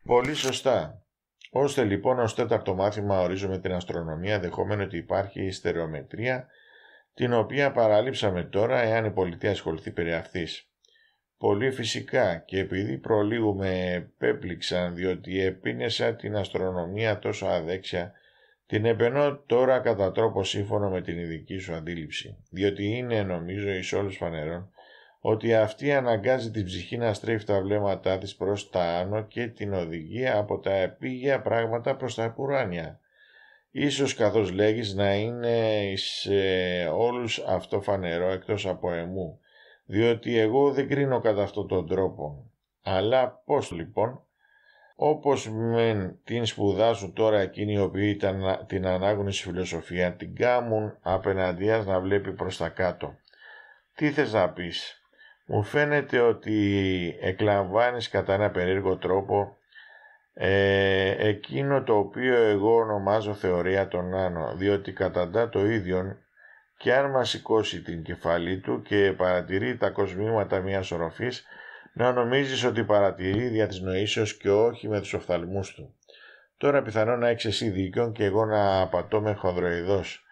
Πολύ σωστά. Ώστε λοιπόν ως τέταρτο μάθημα ορίζουμε την αστρονομία δεχόμενο ότι υπάρχει η στερεομετρία την οποία παραλείψαμε τώρα εάν η πολιτεία ασχοληθεί περί αυτής. Πολύ φυσικά και επειδή προλίγου με επέπληξαν διότι επίνεσα την αστρονομία τόσο αδέξια την επενώ τώρα κατά τρόπο σύμφωνο με την ειδική σου αντίληψη, διότι είναι νομίζω εις όλους φανερών ότι αυτή αναγκάζει την ψυχή να στρέφει τα βλέμματά της προς τα άνω και την οδηγεί από τα επίγεια πράγματα προς τα κουράνια. Ίσως καθώς λέγεις να είναι σε όλους αυτό φανερό εκτός από εμού, διότι εγώ δεν κρίνω κατά αυτόν τον τρόπο. Αλλά πώς λοιπόν, όπως με την σου τώρα εκείνοι οι οποίοι ήταν, την ανάγνωση φιλοσοφία, την κάμουν απέναντίας να βλέπει προς τα κάτω. Τι θες να πεις, μου φαίνεται ότι εκλαμβάνεις κατά ένα περίεργο τρόπο ε, εκείνο το οποίο εγώ ονομάζω θεωρία των άνω, διότι καταντά το ίδιο και αν μας σηκώσει την κεφαλή του και παρατηρεί τα κοσμήματα μιας οροφής, να νομίζεις ότι παρατηρεί δια της νοήσεως και όχι με τους οφθαλμούς του. Τώρα πιθανόν να έχεις εσύ δίκιο και εγώ να πατώ με χονδροειδός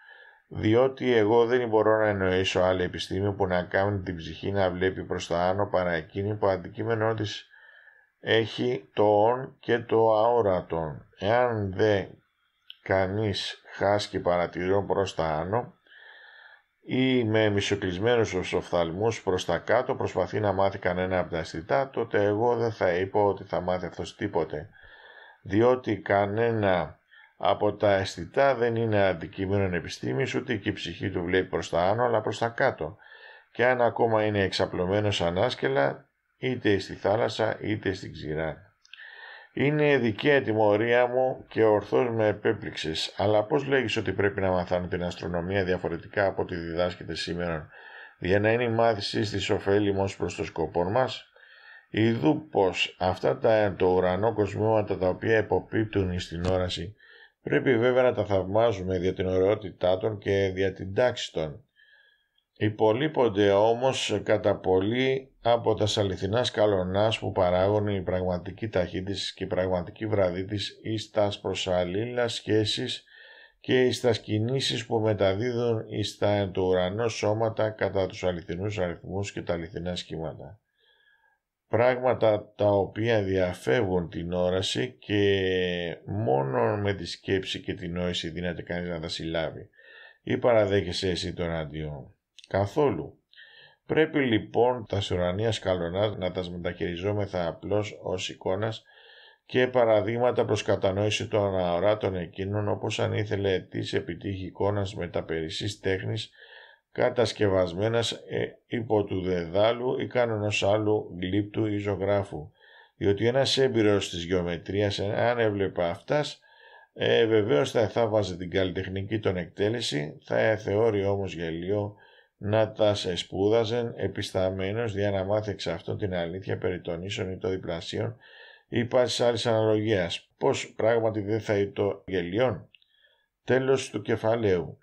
διότι εγώ δεν μπορώ να εννοήσω άλλη επιστήμη που να κάνει την ψυχή να βλέπει προς τα άνω παρά εκείνη που αντικείμενό της έχει το «ον» και το «αόρατον». Εάν δε κανείς χάσκει παρατηρών προς τα άνω ή με μισοκλεισμένους οφθαλμούς προς τα κάτω προσπαθεί να μάθει κανένα από τα αισθητά, τότε εγώ δεν θα είπα ότι θα μάθει αυτός τίποτε, διότι κανένα από τα αισθητά δεν είναι αντικείμενο επιστήμης, ούτε και η ψυχή του βλέπει προς τα άνω, αλλά προς τα κάτω. Και αν ακόμα είναι εξαπλωμένος ανάσκελα, είτε στη θάλασσα, είτε στην ξηρά. Είναι δικαία τιμωρία μου και ορθώς με επέπληξες, αλλά πώς λέγεις ότι πρέπει να μαθάνω την αστρονομία διαφορετικά από ό,τι διδάσκεται σήμερα, για να είναι η μάθησή της ωφέλιμο προς το σκοπό μας, Ιδού πως αυτά τα το ουρανό κοσμήματα τα οποία υποπίπτουν στην όραση Πρέπει βέβαια να τα θαυμάζουμε για την ωραιότητά των και για την τάξη των. Υπολείπονται όμως κατά πολύ από τα αληθινά σκαλονάς που παράγουν η πραγματική ταχύτητας και η πραγματική βραδύ της εις σχέσεις και εις τα κινήσεις που μεταδίδουν εις τα εν του ουρανό σώματα κατά τους αληθινούς αριθμούς και τα αληθινά σχήματα πράγματα τα οποία διαφεύγουν την όραση και μόνο με τη σκέψη και την νόηση δύναται κανείς να τα συλλάβει. Ή παραδέχεσαι εσύ το ραντιό. Καθόλου. Πρέπει λοιπόν τα σουρανία σκαλονά να τα μεταχειριζόμεθα απλώς ως εικόνας και παραδείγματα προς κατανόηση των αοράτων εκείνων όπως αν ήθελε τις επιτύχει εικόνας με τα περισσής τέχνης κατασκευασμένας ε, υπό του δεδάλου ή κανονός άλλου γλύπτου ή ζωγράφου, διότι ένας έμπειρος της γεωμετρίας, ε, αν έβλεπε αυτάς, ε, βεβαίως θα εθαβαζε την καλλιτεχνική των εκτέλεση, θα θεωρεί όμως γελίο να τα σε σπούδαζεν επισταμένος δια να μάθει εξ αυτών την αλήθεια περί των ίσων ή των διπλασίων ή πάσης άλλης αναλογίας. Πώς πράγματι δεν θα το γελιόν. Τέλος του κεφαλαίου.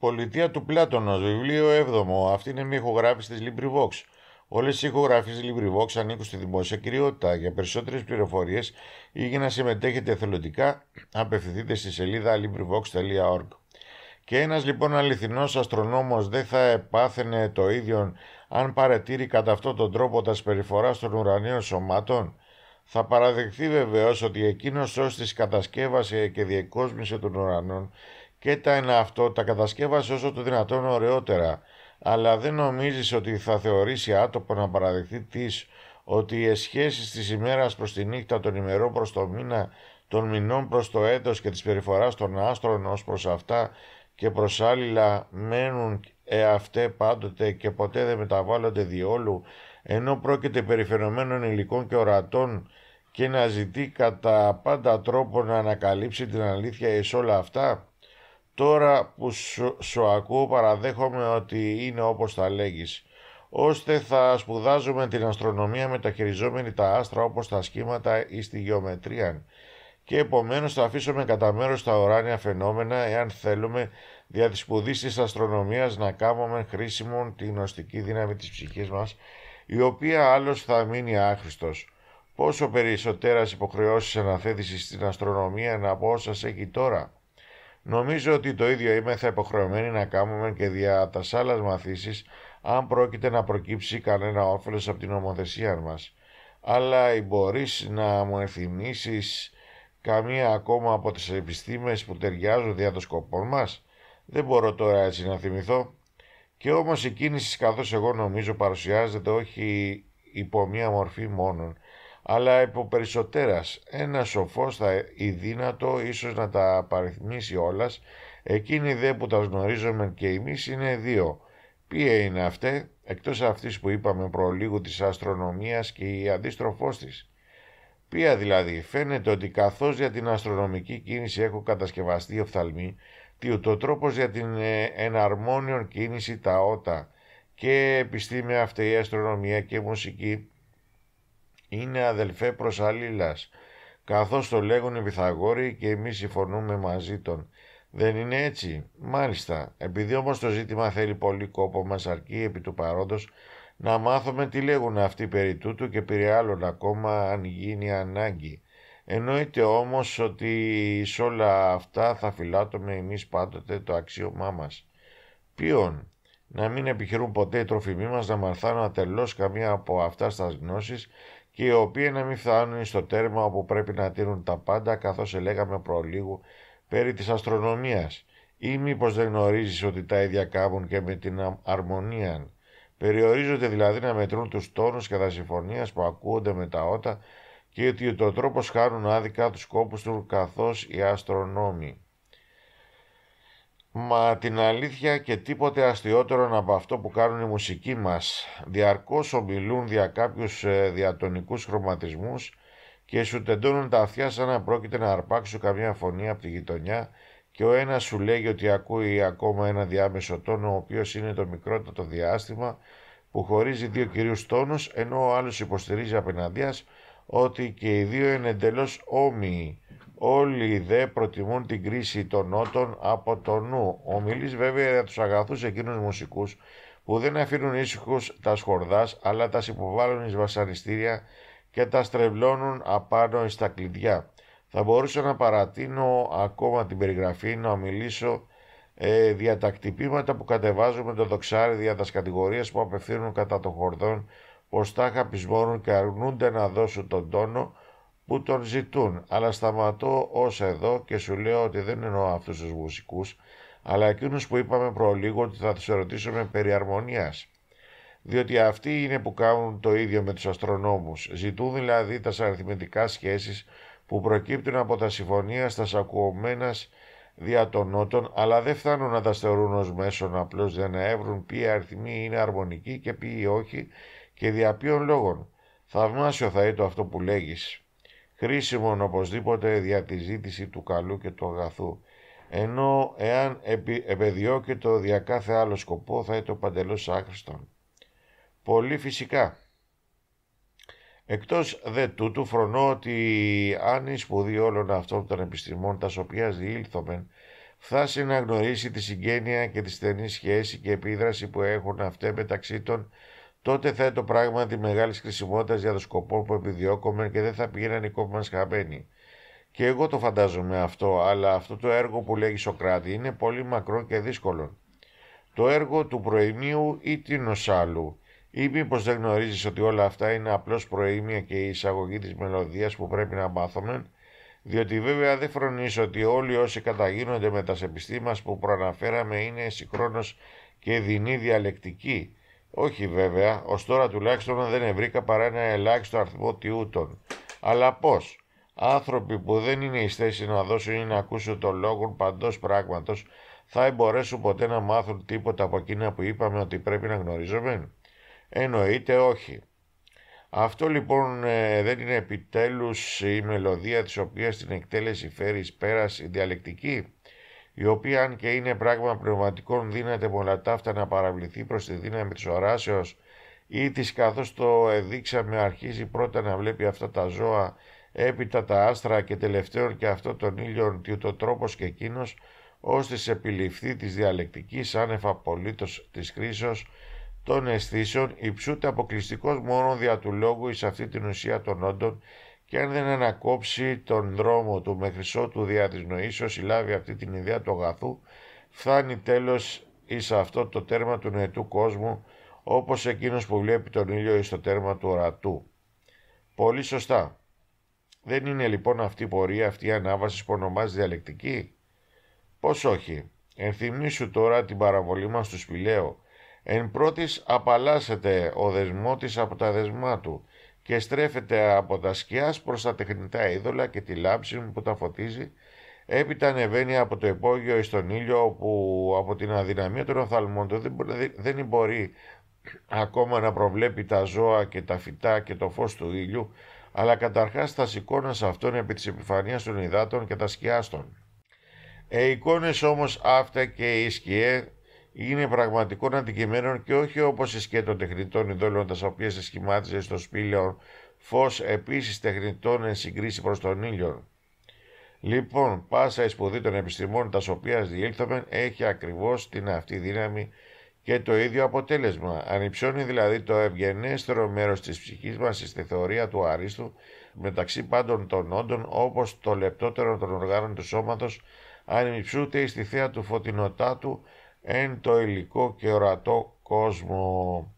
Πολιτεία του Πλάτωνα, βιβλίο 7. 7ο, Αυτή είναι μια ηχογράφηση της LibriVox. Όλες οι ηχογραφίε της LibriVox ανήκουν στη δημόσια κυριότητα. Για περισσότερες πληροφορίες ή για να συμμετέχετε εθελοντικά, απευθυνθείτε στη σελίδα LibriVox.org. Και ένας λοιπόν αληθινός αστρονόμος δεν θα επάθαινε το ίδιο αν παρατήρει κατά αυτόν τον τρόπο τα συμπεριφορά των ουρανίων σωμάτων. Θα παραδεχθεί βεβαίως ότι εκείνος ως της κατασκεύασε και διεκόσμησε των ουρανών και τα ένα αυτό τα κατασκεύασε όσο το δυνατόν ωραιότερα, αλλά δεν νομίζεις ότι θα θεωρήσει άτομο να παραδεχθεί τη ότι οι σχέσεις της ημέρας προς τη νύχτα, των ημερών προς το μήνα, των μηνών προς το έτος και της περιφοράς των άστρων ως προς αυτά και προς άλληλα μένουν εαυτέ πάντοτε και ποτέ δεν μεταβάλλονται διόλου, ενώ πρόκειται περί φαινομένων υλικών και ορατών και να ζητεί κατά πάντα τρόπο να ανακαλύψει την αλήθεια εις όλα αυτά, Τώρα που σου, σου ακούω παραδέχομαι ότι είναι όπως τα λέγεις ώστε θα σπουδάζουμε την αστρονομία μεταχειριζόμενη τα άστρα όπως τα σχήματα ή στη γεωμετρία και επομένως θα αφήσουμε κατά μέρος τα ουράνια φαινόμενα εάν θέλουμε δια της σπουδής της αστρονομίας να κάνουμε χρήσιμον τη γνωστική δύναμη της ψυχής μας η οποία άλλως θα μείνει άχρηστος. Πόσο περισσότερας υποχρεώσεις αναθέτησης στην αστρονομία από όσα έχει τώρα. Νομίζω ότι το ίδιο είμαι θα υποχρεωμένοι να κάνουμε και δια τα άλλα μαθήσεις αν πρόκειται να προκύψει κανένα όφελος από την ομοθεσία μας. Αλλά μπορείς να μου καμία ακόμα από τις επιστήμες που ταιριάζουν δια των σκοπών μας. Δεν μπορώ τώρα έτσι να θυμηθώ. Και όμως η κίνηση καθώς εγώ νομίζω παρουσιάζεται όχι υπό μία μορφή μόνον, αλλά υπό περισσότερας ένα σοφός θα ή δύνατο ίσως να τα παριθμίσει όλας, εκείνοι δε που τα γνωρίζουμε και εμείς είναι δύο. Ποια είναι αυτή, εκτός αυτής που είπαμε προλίγου της αστρονομίας και η αντίστροφός της. Ποια δηλαδή, φαίνεται ότι καθώς για την αστρονομική κίνηση έχω κατασκευαστεί οφθαλμοί, τι ο τρόπος για την ε, εναρμόνιον κίνηση τα ότα και επιστήμη αυτή η αστρονομία και η μουσική είναι αδελφέ προς αλλήλας, καθώς το λέγουν οι Πυθαγόροι και εμείς συμφωνούμε μαζί Τον. Δεν είναι έτσι. Μάλιστα, επειδή όμως το ζήτημα θέλει πολύ κόπο μας αρκεί επί του παρόντος να μάθουμε τι λέγουν αυτοί περί τούτου και περί ακόμα αν γίνει ανάγκη. Εννοείται όμως ότι σε όλα αυτά θα φυλάτουμε εμείς πάντοτε το αξίωμά μας. Ποιον, να μην επιχειρούν ποτέ οι τροφιμοί μας να μαρθάνουν ατελώς καμία από αυτά στα γνώσεις και οι οποίοι να μην φτάνουν στο τέρμα όπου πρέπει να τείνουν τα πάντα καθώς ελέγαμε προλίγου περί της αστρονομίας ή μήπως δεν γνωρίζεις ότι τα ίδια κάμουν και με την αρμονία. Περιορίζονται δηλαδή να μετρούν τους τόνους τα συμφωνίας που ακούγονται με τα ότα και ότι ο τρόπος χάνουν άδικα τους κόπους του καθώς οι αστρονόμοι. Μα την αλήθεια και τίποτε αστείότερο από αυτό που κάνουν οι μουσικοί μας. Διαρκώς ομιλούν για κάποιους ε, διατονικούς χρωματισμούς και σου τεντώνουν τα αυτιά σαν να πρόκειται να αρπάξουν καμιά φωνή από τη γειτονιά και ο ένας σου λέγει ότι ακούει ακόμα ένα διάμεσο τόνο ο οποίος είναι το μικρότατο διάστημα που χωρίζει δύο κυρίους τόνους ενώ ο άλλος υποστηρίζει απέναντίας ότι και οι δύο είναι εντελώς όμοιοι Όλοι δε προτιμούν την κρίση των νότων από το νου. Ο Μιλής βέβαια για τους αγαθούς εκείνους μουσικούς που δεν αφήνουν ήσυχους τα σχορδάς αλλά τα υποβάλλουν εις βασανιστήρια και τα στρεβλώνουν απάνω στα κλειδιά. Θα μπορούσα να παρατείνω ακόμα την περιγραφή να μιλήσω ε, κτυπήματα που κατεβάζουμε το δοξάρι δια τας κατηγορίες που απευθύνουν κατά των χορδών πως τα και αρνούνται να δώσουν τον τόνο που τον ζητούν, αλλά σταματώ ως εδώ και σου λέω ότι δεν εννοώ αυτούς τους μουσικούς, αλλά εκείνους που είπαμε προλίγο ότι θα τους ερωτήσουμε περί αρμονίας. Διότι αυτοί είναι που κάνουν το ίδιο με τους αστρονόμους, ζητούν δηλαδή τα αριθμητικά σχέσεις που προκύπτουν από τα συμφωνία στα σακουωμένα δια των νότων, αλλά δεν φτάνουν να τα θεωρούν ως μέσον απλώς για να έβρουν ποιοι αριθμοί είναι αρμονικοί και ποιοι όχι και δια ποιων λόγων. Θαυμάσιο θα είναι αυτό που λέγεις χρήσιμον οπωσδήποτε δια τη ζήτηση του καλού και του αγαθού, ενώ εάν επεδιώκεται δια κάθε άλλο σκοπό θα είναι το παντελώς άχρηστον. Πολύ φυσικά. Εκτός δε τούτου φρονώ ότι αν η σπουδή όλων αυτών των επιστημών τας οποίας διήλθομεν φτάσει να γνωρίσει τη συγγένεια και τη στενή σχέση και επίδραση που έχουν αυτέ μεταξύ των τότε θα είναι το πράγμα της μεγάλης χρησιμότητας για το σκοπό που επιδιώκομαι και δεν θα πηγαίναν οι κόποι μας χαμένοι. Και εγώ το φαντάζομαι αυτό, αλλά αυτό το έργο που λέγει Σοκράτη είναι πολύ μακρό και δύσκολο. Το έργο του προημίου ή τίνο άλλου. Ή μήπως δεν γνωρίζεις ότι όλα αυτά είναι απλώς προήμια και η εισαγωγή της μελωδίας που πρέπει να μάθουμε, διότι βέβαια δεν φρονίζω ότι όλοι όσοι καταγίνονται με τα επιστήμας που προαναφέραμε είναι συγχρόνως και δεινή διαλεκτική, όχι βέβαια, ως τώρα τουλάχιστον δεν βρήκα παρά ένα ελάχιστο αριθμό τιούτων. Αλλά πώς, άνθρωποι που δεν είναι εις θέση να δώσουν ή να ακούσουν το λόγο παντός πράγματος, θα μπορέσουν ποτέ να μάθουν τίποτα από εκείνα που είπαμε ότι πρέπει να γνωρίζουμε. Εννοείται όχι. Αυτό λοιπόν ε, δεν είναι επιτέλους η μελωδία της οποίας την εκτέλεση φέρει πέρας η διαλεκτική η οποία αν και είναι πράγμα πνευματικών δύναται πολλά ταύτα να παραβληθεί προς τη δύναμη της οράσεως ή της καθώς το εδείξαμε αρχίζει πρώτα να βλέπει αυτά τα ζώα, έπειτα τα άστρα και τελευταίον και αυτό τον ήλιον τι το τρόπος και εκείνος, ώστε σε επιληφθεί της διαλεκτικής άνευ απολύτως της κρίσεως των αισθήσεων, υψούται αποκλειστικός μόνο δια του λόγου εις αυτή την ουσία των όντων, και αν δεν ανακόψει τον δρόμο του χρυσό του διά της νοήσεως συλλάβει αυτή την ιδέα του αγαθού, φτάνει τέλος εις αυτό το τέρμα του νοητού κόσμου, όπως εκείνος που βλέπει τον ήλιο εις το τέρμα του ορατού. Πολύ σωστά. Δεν είναι λοιπόν αυτή η πορεία, αυτή η ανάβαση που ονομάζει διαλεκτική. Πώς όχι. Ενθυμίσου τώρα την παραβολή μας του Σπηλαίου. Εν πρώτης απαλλάσσεται ο δεσμό από τα δεσμά του και στρέφεται από τα σκιά προς τα τεχνητά είδωλα και τη λάμψη που τα φωτίζει έπειτα ανεβαίνει από το υπόγειο στον ήλιο όπου από την αδυναμία των οθαλμών του δεν μπορεί ακόμα να προβλέπει τα ζώα και τα φυτά και το φως του ήλιου αλλά καταρχάς τα σε αυτόν επί της επιφανίας των υδάτων και τα σκιάστων. Ε, εικόνες όμως αυτά και οι είναι πραγματικών αντικειμένων και όχι όπως η σκέτον τεχνητών ειδόλων τα οποία σε σχημάτιζε στο σπήλαιο φως επίσης τεχνητών εν συγκρίση προς τον ήλιο. Λοιπόν, πάσα η σπουδή των επιστημών τα οποία διήλθαμε, έχει ακριβώς την αυτή δύναμη και το ίδιο αποτέλεσμα. Ανυψώνει δηλαδή το ευγενέστερο μέρος της ψυχής μας στη θεωρία του αρίστου μεταξύ πάντων των όντων όπως το λεπτότερο των οργάνων του σώματος ανυψούται στη θέα του φωτεινοτάτου εν το υλικό και ορατό κόσμο.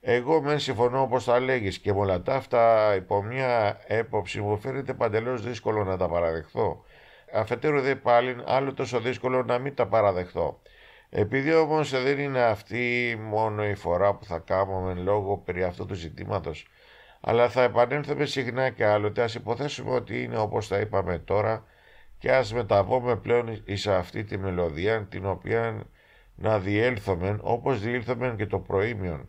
Εγώ μεν συμφωνώ όπως τα λέγεις και με όλα τα αυτά υπό μια έποψη μου φαίνεται παντελώς δύσκολο να τα παραδεχθώ. Αφετέρου δε πάλι άλλο τόσο δύσκολο να μην τα παραδεχθώ. Επειδή όμως δεν είναι αυτή μόνο η φορά που θα κάνουμε λόγο περί αυτού του ζητήματος. αλλά θα επανέλθουμε συχνά και άλλοτε, ας υποθέσουμε ότι είναι όπως τα είπαμε τώρα και ας μεταβούμε πλέον εις αυτή τη μελωδία την οποία να διέλθομεν όπως διήλθομεν και το προήμιον.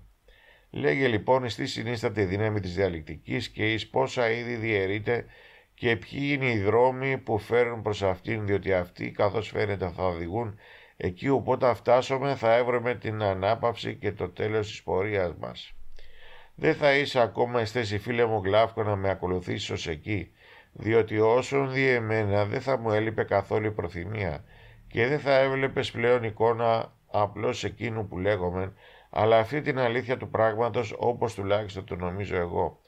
Λέγε λοιπόν εις τι συνίσταται η δύναμη της διαλεκτικής και εις πόσα είδη διαιρείται και ποιοι είναι οι δρόμοι που φέρουν προς αυτήν διότι αυτοί καθώς φαίνεται θα οδηγούν εκεί οπότε φτάσουμε θα έβρεμε την ανάπαυση και το τέλος της πορείας μας. Δεν θα είσαι ακόμα εις φίλε μου Γκλάφκο να με ακολουθήσεις ως εκεί διότι όσον διεμένα δεν θα μου έλειπε καθόλου προθυμία και δεν θα έβλεπες πλέον εικόνα απλώς εκείνου που λέγομεν, αλλά αυτή την αλήθεια του πράγματος όπως τουλάχιστον το νομίζω εγώ.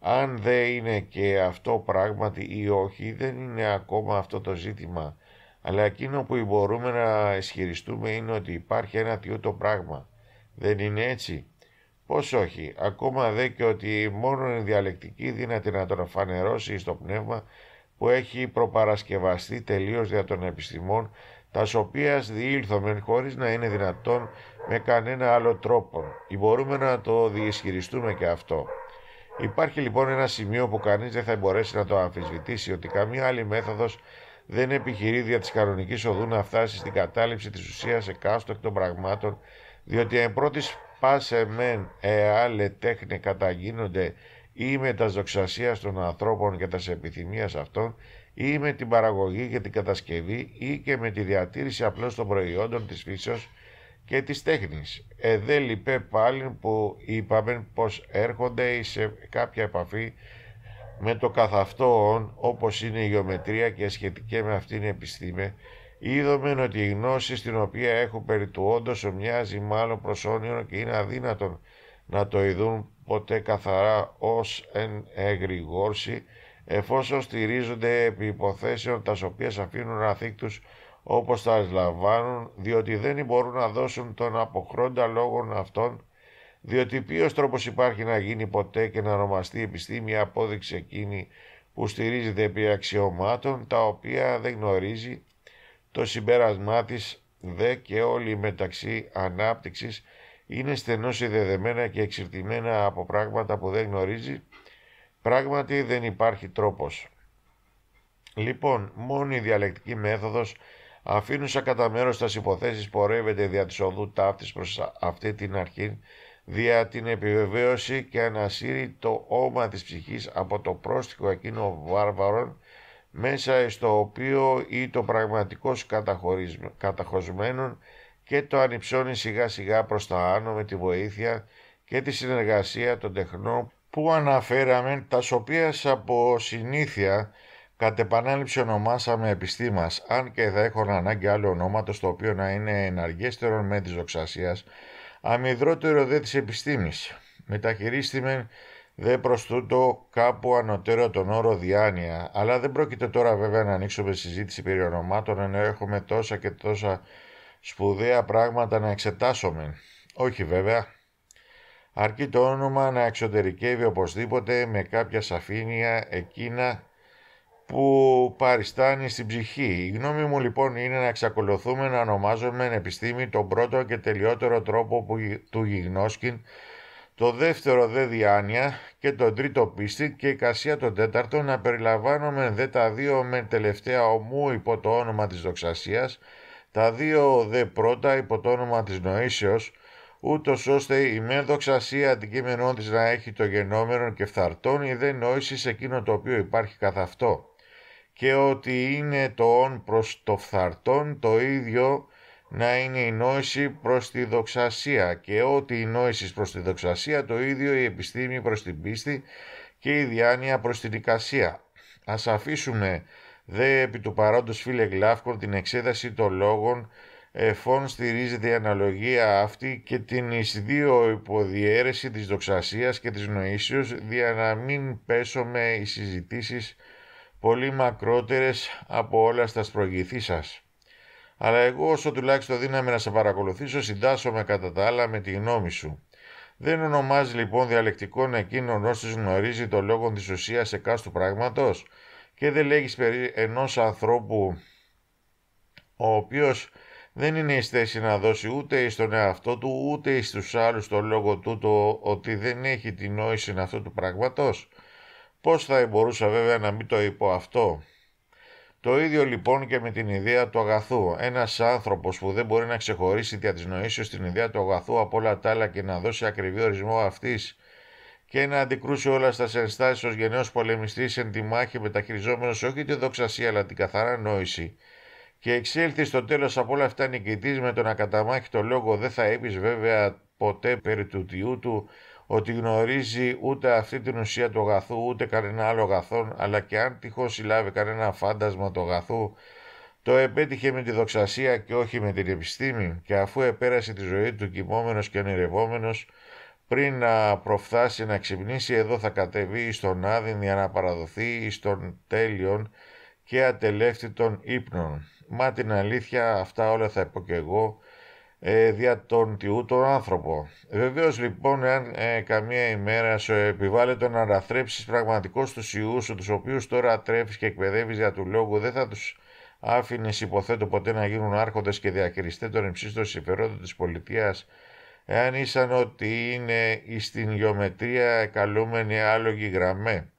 Αν δεν είναι και αυτό πράγματι ή όχι, δεν είναι ακόμα αυτό το ζήτημα, αλλά εκείνο που μπορούμε να ισχυριστούμε είναι ότι υπάρχει ένα τιούτο πράγμα. Δεν είναι έτσι. Πώς όχι, ακόμα δε και ότι μόνο η διαλεκτική δύνατη να τον φανερώσει στο πνεύμα που έχει προπαρασκευαστεί τελείως δια των επιστημών τα οποία διήλθομεν χωρίς να είναι δυνατόν με κανένα άλλο τρόπο ή μπορούμε να το διεσχυριστούμε και αυτό. Υπάρχει λοιπόν ένα σημείο που κανείς δεν θα μπορέσει να το αμφισβητήσει ότι καμία άλλη μέθοδος δεν επιχειρεί δια της κανονικής οδού να φτάσει στην κατάληψη της ουσίας εκάστοτε των πραγμάτων διότι εν πρώτης πάσε μεν εάλε τέχνε καταγίνονται ή με τα των ανθρώπων και τα επιθυμίας αυτών ή με την παραγωγή και την κατασκευή ή και με τη διατήρηση απλώς των προϊόντων της φύσεως και της τέχνης. Εδώ πάλι που είπαμε πως έρχονται σε κάποια επαφή με το καθαυτόν όπως είναι η γεωμετρία και σχετικά με αυτήν την επιστήμη είδομεν ότι η γνώση στην οποία έχουν περί του όντως μοιάζει μάλλον προς όνειρο και είναι αδύνατον να το ειδούν ποτέ καθαρά ως εν εγρηγόρση εφόσον στηρίζονται επί υποθέσεων τα οποία αφήνουν αθήκτους όπως τα λαμβάνουν, διότι δεν μπορούν να δώσουν τον αποχρόντα λόγων αυτών, διότι ποιος τρόπος υπάρχει να γίνει ποτέ και να ονομαστεί επιστήμη απόδειξη εκείνη που στηρίζεται επί αξιωμάτων τα οποία δεν γνωρίζει το συμπέρασμά της δε και η μεταξύ ανάπτυξης είναι στενώς συνδεδεμένα και εξερτημένα από πράγματα που δεν γνωρίζει Πράγματι δεν υπάρχει τρόπος. Λοιπόν, μόνο η διαλεκτική μέθοδος αφήνουσα κατά μέρος τις υποθέσεις πορεύεται δια της οδού ταύτης προς αυτή την αρχή, δια την επιβεβαίωση και ανασύρει το όμα της ψυχής από το πρόστιχο εκείνο βάρβαρον, μέσα στο οποίο ή το πραγματικό καταχωρισμένο και το ανυψώνει σιγά σιγά προς τα άνω με τη βοήθεια και τη συνεργασία των τεχνών που αναφέραμε, τα οποία από συνήθεια κατ' επανάληψη ονομάσαμε επιστήμας, αν και θα έχουν ανάγκη άλλο ονόματος το οποίο να είναι εναργέστερο με της δοξασίας, αμυδρότερο δε της επιστήμης. Μεταχειρίστημε δε προς τούτο κάπου ανωτέρω τον όρο διάνοια, αλλά δεν πρόκειται τώρα βέβαια να ανοίξουμε συζήτηση περί ονομάτων, ενώ έχουμε τόσα και τόσα σπουδαία πράγματα να εξετάσουμε. Όχι βέβαια, αρκεί το όνομα να εξωτερικεύει οπωσδήποτε με κάποια σαφήνεια εκείνα που παριστάνει στην ψυχή. Η γνώμη μου λοιπόν είναι να εξακολουθούμε να ονομάζουμε εν επιστήμη τον πρώτο και τελειότερο τρόπο που, του γιγνώσκην, το δεύτερο δε διάνοια και το τρίτο πίστη και η κασία το τέταρτο να περιλαμβάνουμε δε τα δύο με τελευταία ομού υπό το όνομα της δοξασίας, τα δύο δε πρώτα υπό το όνομα της νοήσεως, ούτως ώστε η μεν δοξασία αντικείμενό της να έχει το γενόμενο και φθαρτών η δε νόηση σε εκείνο το οποίο υπάρχει καθ' αυτό και ότι είναι το «ον» προς το φθαρτών, το ίδιο να είναι η νόηση προς τη δοξασία και ότι η νόηση προς τη δοξασία το ίδιο η επιστήμη προς την πίστη και η διάνοια προς την οικασία. Ας αφήσουμε δε επί του παρόντος φίλε Γλάφκορ την εξέταση των λόγων εφών στηρίζεται η αναλογία αυτή και την εις υποδιέρεση της δοξασίας και της νοήσεως δια να μην με οι συζητήσεις πολύ μακρότερες από όλα στα σπρογγυθή σας. Αλλά εγώ όσο τουλάχιστον δύναμη να σε παρακολουθήσω συντάσσομαι κατά τα άλλα με τη γνώμη σου. Δεν ονομάζει λοιπόν διαλεκτικόν εκείνον όσο γνωρίζει το λόγο της ουσίας εκάστου πράγματος και δεν λέγεις περί ενός ανθρώπου ο οποίος δεν είναι η θέση να δώσει ούτε εις τον εαυτό του, ούτε εις τους άλλους το λόγο τούτο ότι δεν έχει την νόηση αυτού του πράγματος. Πώς θα μπορούσα βέβαια να μην το είπω αυτό. Το ίδιο λοιπόν και με την ιδέα του αγαθού. Ένας άνθρωπος που δεν μπορεί να ξεχωρίσει δια της νοήσεως την ιδέα του αγαθού από όλα τα άλλα και να δώσει ακριβή ορισμό αυτής και να αντικρούσει όλα στας ενστάσεις ως γενναίος πολεμιστής εν τη μάχη μεταχειριζόμενος όχι τη δοξασία αλλά την καθαρά νόηση και εξέλθει στο τέλος από όλα αυτά νικητής με τον ακαταμάχητο λόγο δεν θα είπε βέβαια ποτέ περί του τιού του ότι γνωρίζει ούτε αυτή την ουσία του αγαθού ούτε κανένα άλλο αγαθόν αλλά και αν τυχώς συλλάβει κανένα φάντασμα του αγαθού το επέτυχε με τη δοξασία και όχι με την επιστήμη και αφού επέρασε τη ζωή του κοιμόμενος και ανερευόμενο πριν να προφθάσει να ξυπνήσει εδώ θα κατεβεί στον άδειν για να παραδοθεί στον τέλειον και ατελεύτητον ύπνον. Μα την αλήθεια αυτά όλα θα πω και εγώ ε, δια τον τιούτο άνθρωπο. Βεβαίως λοιπόν εάν ε, καμία ημέρα σου επιβάλλεται να αναθρέψεις πραγματικό τους ιούς σου τους οποίους τώρα τρέφεις και εκπαιδεύεις για του λόγου δεν θα τους άφηνες υποθέτω ποτέ να γίνουν άρχοντες και διακριστέ των υψίστων συμφερόντων της πολιτείας εάν ήσαν ότι είναι στην γεωμετρία καλούμενοι άλογοι γραμμέ.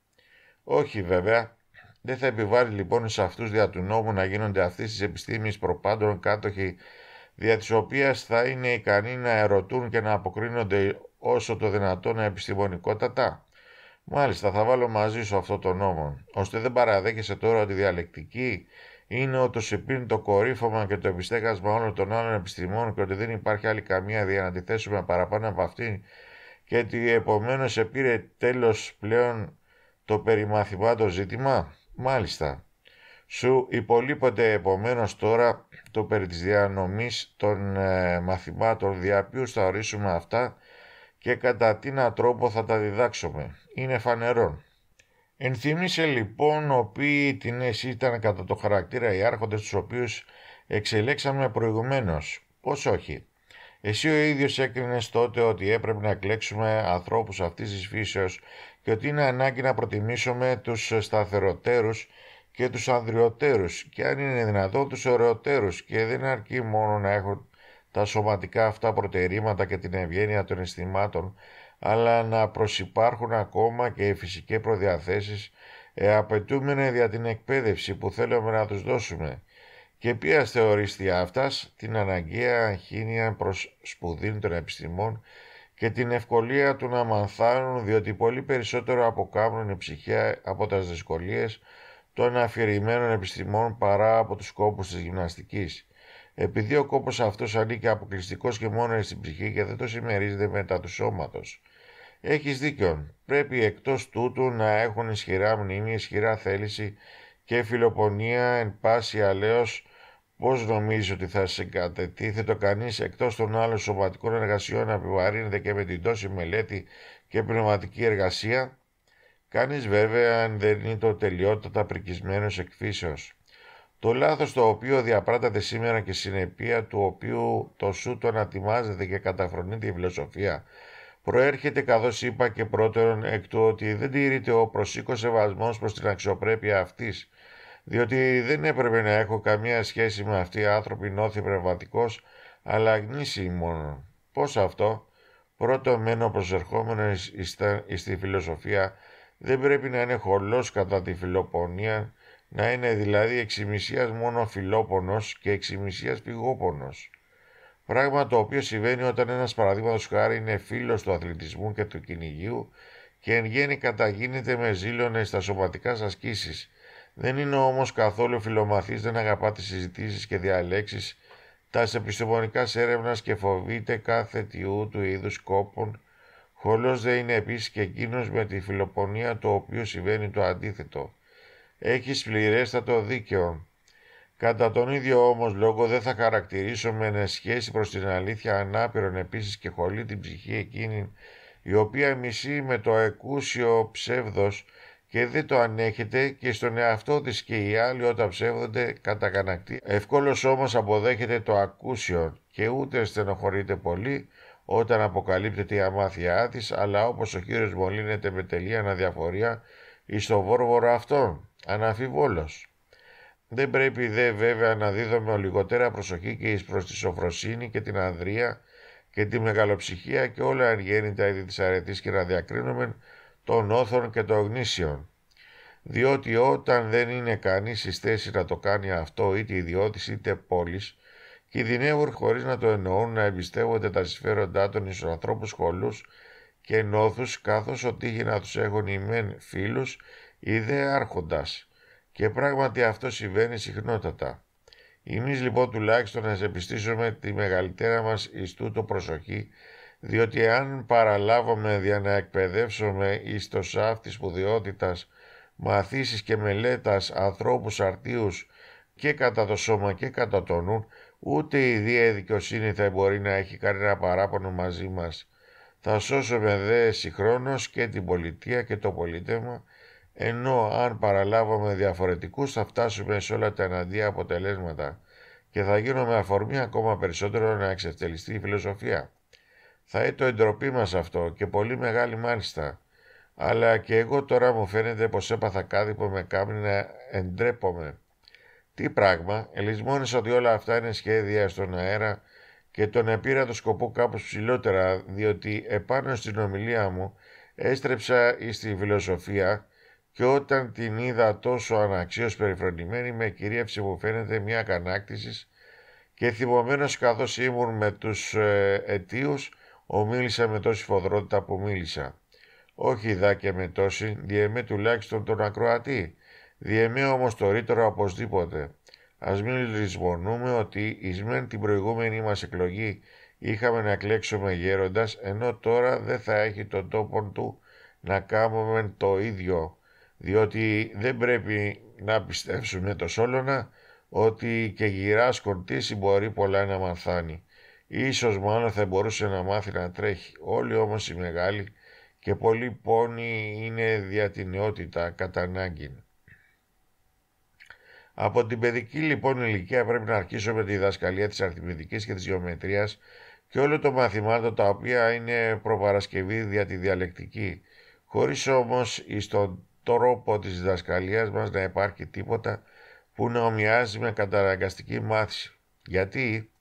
Όχι βέβαια, δεν θα επιβάλλει λοιπόν σε αυτούς δια του νόμου να γίνονται αυτή τη επιστήμη προπάντων κάτοχοι, δια της οποίας θα είναι ικανοί να ερωτούν και να αποκρίνονται όσο το δυνατόν επιστημονικότατα. Μάλιστα, θα βάλω μαζί σου αυτό το νόμο, ώστε δεν παραδέχεσαι τώρα ότι η διαλεκτική είναι σε επίν το κορύφωμα και το επιστέγασμα όλων των άλλων επιστημών και ότι δεν υπάρχει άλλη καμία δια να θέσουμε παραπάνω από αυτήν και ότι επομένως επήρε τέλος πλέον το περιμαθημάτο ζήτημα. Μάλιστα. Σου υπολείπονται επομένως τώρα το περί της διανομής των ε, μαθημάτων δια ποιους θα ορίσουμε αυτά και κατά τίνα τρόπο θα τα διδάξουμε. Είναι φανερόν. Ενθυμίσε λοιπόν οποίοι την ήταν κατά το χαρακτήρα οι άρχοντες τους οποίους εξελέξαμε προηγουμένως. Πώς όχι. Εσύ ο ίδιος έκρινες τότε ότι έπρεπε να κλέξουμε ανθρώπους αυτής της φύσεως και ότι είναι ανάγκη να προτιμήσουμε τους σταθεροτέρους και τους ανδριοτέρους και αν είναι δυνατόν τους ωραιοτέρους και δεν αρκεί μόνο να έχουν τα σωματικά αυτά προτερήματα και την ευγένεια των αισθημάτων αλλά να προσυπάρχουν ακόμα και οι φυσικές προδιαθέσεις ε, απαιτούμενες δια την εκπαίδευση που θέλουμε να τους δώσουμε και ποιας θεωρήστη αυτάς την αναγκαία χήνια προς σπουδήν των επιστημών και την ευκολία του να μαθαίνουν διότι πολύ περισσότερο αποκάμπνουν η ψυχία από τις δυσκολίες των αφηρημένων επιστημών παρά από τους κόπους της γυμναστικής. Επειδή ο κόπος αυτός ανήκει αποκλειστικός και μόνο στην ψυχή και δεν το συμμερίζεται μετά του σώματος. Έχεις δίκιο, Πρέπει εκτός τούτου να έχουν ισχυρά μνήμη, ισχυρά θέληση και φιλοπονία εν πάση αλέως Πώς νομίζεις ότι θα συγκατετίθεται κανείς εκτός των άλλων σωματικών εργασιών να επιβαρύνεται και με την τόση μελέτη και πνευματική εργασία. κανείς βέβαια αν δεν είναι το τελειότατα πρικισμένος εκφύσεως. Το λάθος το οποίο διαπράταται σήμερα και συνεπία του οποίου το σούτο ανατιμάζεται και καταφρονείται η φιλοσοφία προέρχεται καθώς είπα και πρώτερον εκ του ότι δεν τηρείται ο προσήκος σεβασμός προς την αξιοπρέπεια αυτής διότι δεν έπρεπε να έχω καμία σχέση με οι άνθρωποι νόθη πνευματικός, αλλά γνήσιοι μόνο. Πώς αυτό, πρώτο μένω προσερχόμενο στη φιλοσοφία, δεν πρέπει να είναι χολός κατά τη φιλοπονία, να είναι δηλαδή εξημισίας μόνο φιλόπονος και εξημισίας πηγόπονο. Πράγμα το οποίο συμβαίνει όταν ένας παραδείγματος χάρη είναι φίλος του αθλητισμού και του κυνηγίου και εν γέννη καταγίνεται με ζήλωνες στα σωματικά ασκήσεις, δεν είναι όμως καθόλου φιλομαθής, δεν αγαπά τις συζητήσεις και διαλέξεις, τα επιστημονικά έρευνας και φοβείται κάθε τιού του είδους κόπων, χολός δεν είναι επίσης και εκείνος με τη φιλοπονία το οποίο συμβαίνει το αντίθετο. Έχεις πληρέστατο δίκαιο. Κατά τον ίδιο όμως λόγο δεν θα χαρακτηρίσω με ναι σχέση προς την αλήθεια ανάπηρον επίσης και χωλή την ψυχή εκείνη η οποία μισεί με το εκούσιο ψεύδος και δεν το ανέχεται και στον εαυτό της και οι άλλοι όταν ψεύδονται κανακτή. Εύκολος όμως αποδέχεται το ακούσιο και ούτε στενοχωρείται πολύ όταν αποκαλύπτεται η αμάθειά της, αλλά όπως ο κύριος μολύνεται με τελεία αναδιαφορία εις το βόρβορο αυτόν, αναφιβόλος. Δεν πρέπει δε βέβαια να δίδουμε λιγότερα προσοχή και εις προς τη σοφροσύνη και την ανδρεία και τη μεγαλοψυχία και όλα αν τα είδη της αρετής και να διακρίνουμε των Όθων και των γνήσεων. Διότι όταν δεν είναι κανείς στη θέση να το κάνει αυτό είτε ιδιώτης είτε πόλης, κινδυνεύουν χωρίς να το εννοούν να εμπιστεύονται τα συμφέροντά των εις ανθρώπους χολούς και νόθους καθώς ο τύχη να τους έχουν ημέν φίλους ή δε άρχοντας. Και πράγματι αυτό συμβαίνει συχνότατα. Εμείς λοιπόν τουλάχιστον να σε τη μεγαλύτερα μας εις τούτο προσοχή διότι αν παραλάβουμε για να εκπαιδεύσουμε εις το σάφ της σπουδαιότητας μαθήσεις και μελέτας ανθρώπους αρτίους και κατά το σώμα και κατά το νου, ούτε η ιδία Δικαιοσύνη θα μπορεί να έχει κανένα παράπονο μαζί μας. Θα σώσουμε δε συγχρόνως και την πολιτεία και το πολίτευμα, ενώ αν παραλάβουμε διαφορετικούς θα φτάσουμε σε όλα τα εναντία αποτελέσματα και θα γίνουμε αφορμή ακόμα περισσότερο να εξευτελιστεί η φιλοσοφία. Θα το εντροπή μας αυτό και πολύ μεγάλη μάλιστα. Αλλά και εγώ τώρα μου φαίνεται πως έπαθα κάτι που με κάνει να εντρέπομαι. Τι πράγμα, ελισμόνισα ότι όλα αυτά είναι σχέδια στον αέρα και τον επήρα το σκοπό κάπως ψηλότερα, διότι επάνω στην ομιλία μου έστρεψα εις τη φιλοσοφία και όταν την είδα τόσο αναξίως περιφρονημένη με κυρίευσε μου φαίνεται μια κανάκτησης και θυμωμένος καθώς ήμουν με τους ε, αιτίους Ομίλησα με τόση φοδρότητα που μίλησα. Όχι δάκια με τόση, διεμέ τουλάχιστον τον ακροατή. Διεμέ όμως το ρήτορα οπωσδήποτε. Ας μην λησμονούμε ότι εις μεν την προηγούμενη μας εκλογή είχαμε να κλέξουμε γέροντας, ενώ τώρα δεν θα έχει τον τόπο του να κάνουμε το ίδιο, διότι δεν πρέπει να πιστεύσουμε το Σόλωνα ότι και γυράς μπορεί πολλά να μαθάνει. Ίσως μάλλον θα μπορούσε να μάθει να τρέχει. Όλοι όμως οι μεγάλοι και πολλοί πόνοι είναι δια την νεότητα κατά ανάγκη. Από την παιδική λοιπόν ηλικία πρέπει να αρχίσω με τη διδασκαλία της αριθμητικής και της γεωμετρίας και όλο το μαθημάτων τα οποία είναι προπαρασκευή δια τη διαλεκτική, χωρίς όμως στον τρόπο της διδασκαλίας μας να υπάρχει τίποτα που να ομοιάζει με καταναγκαστική μάθηση. Γιατί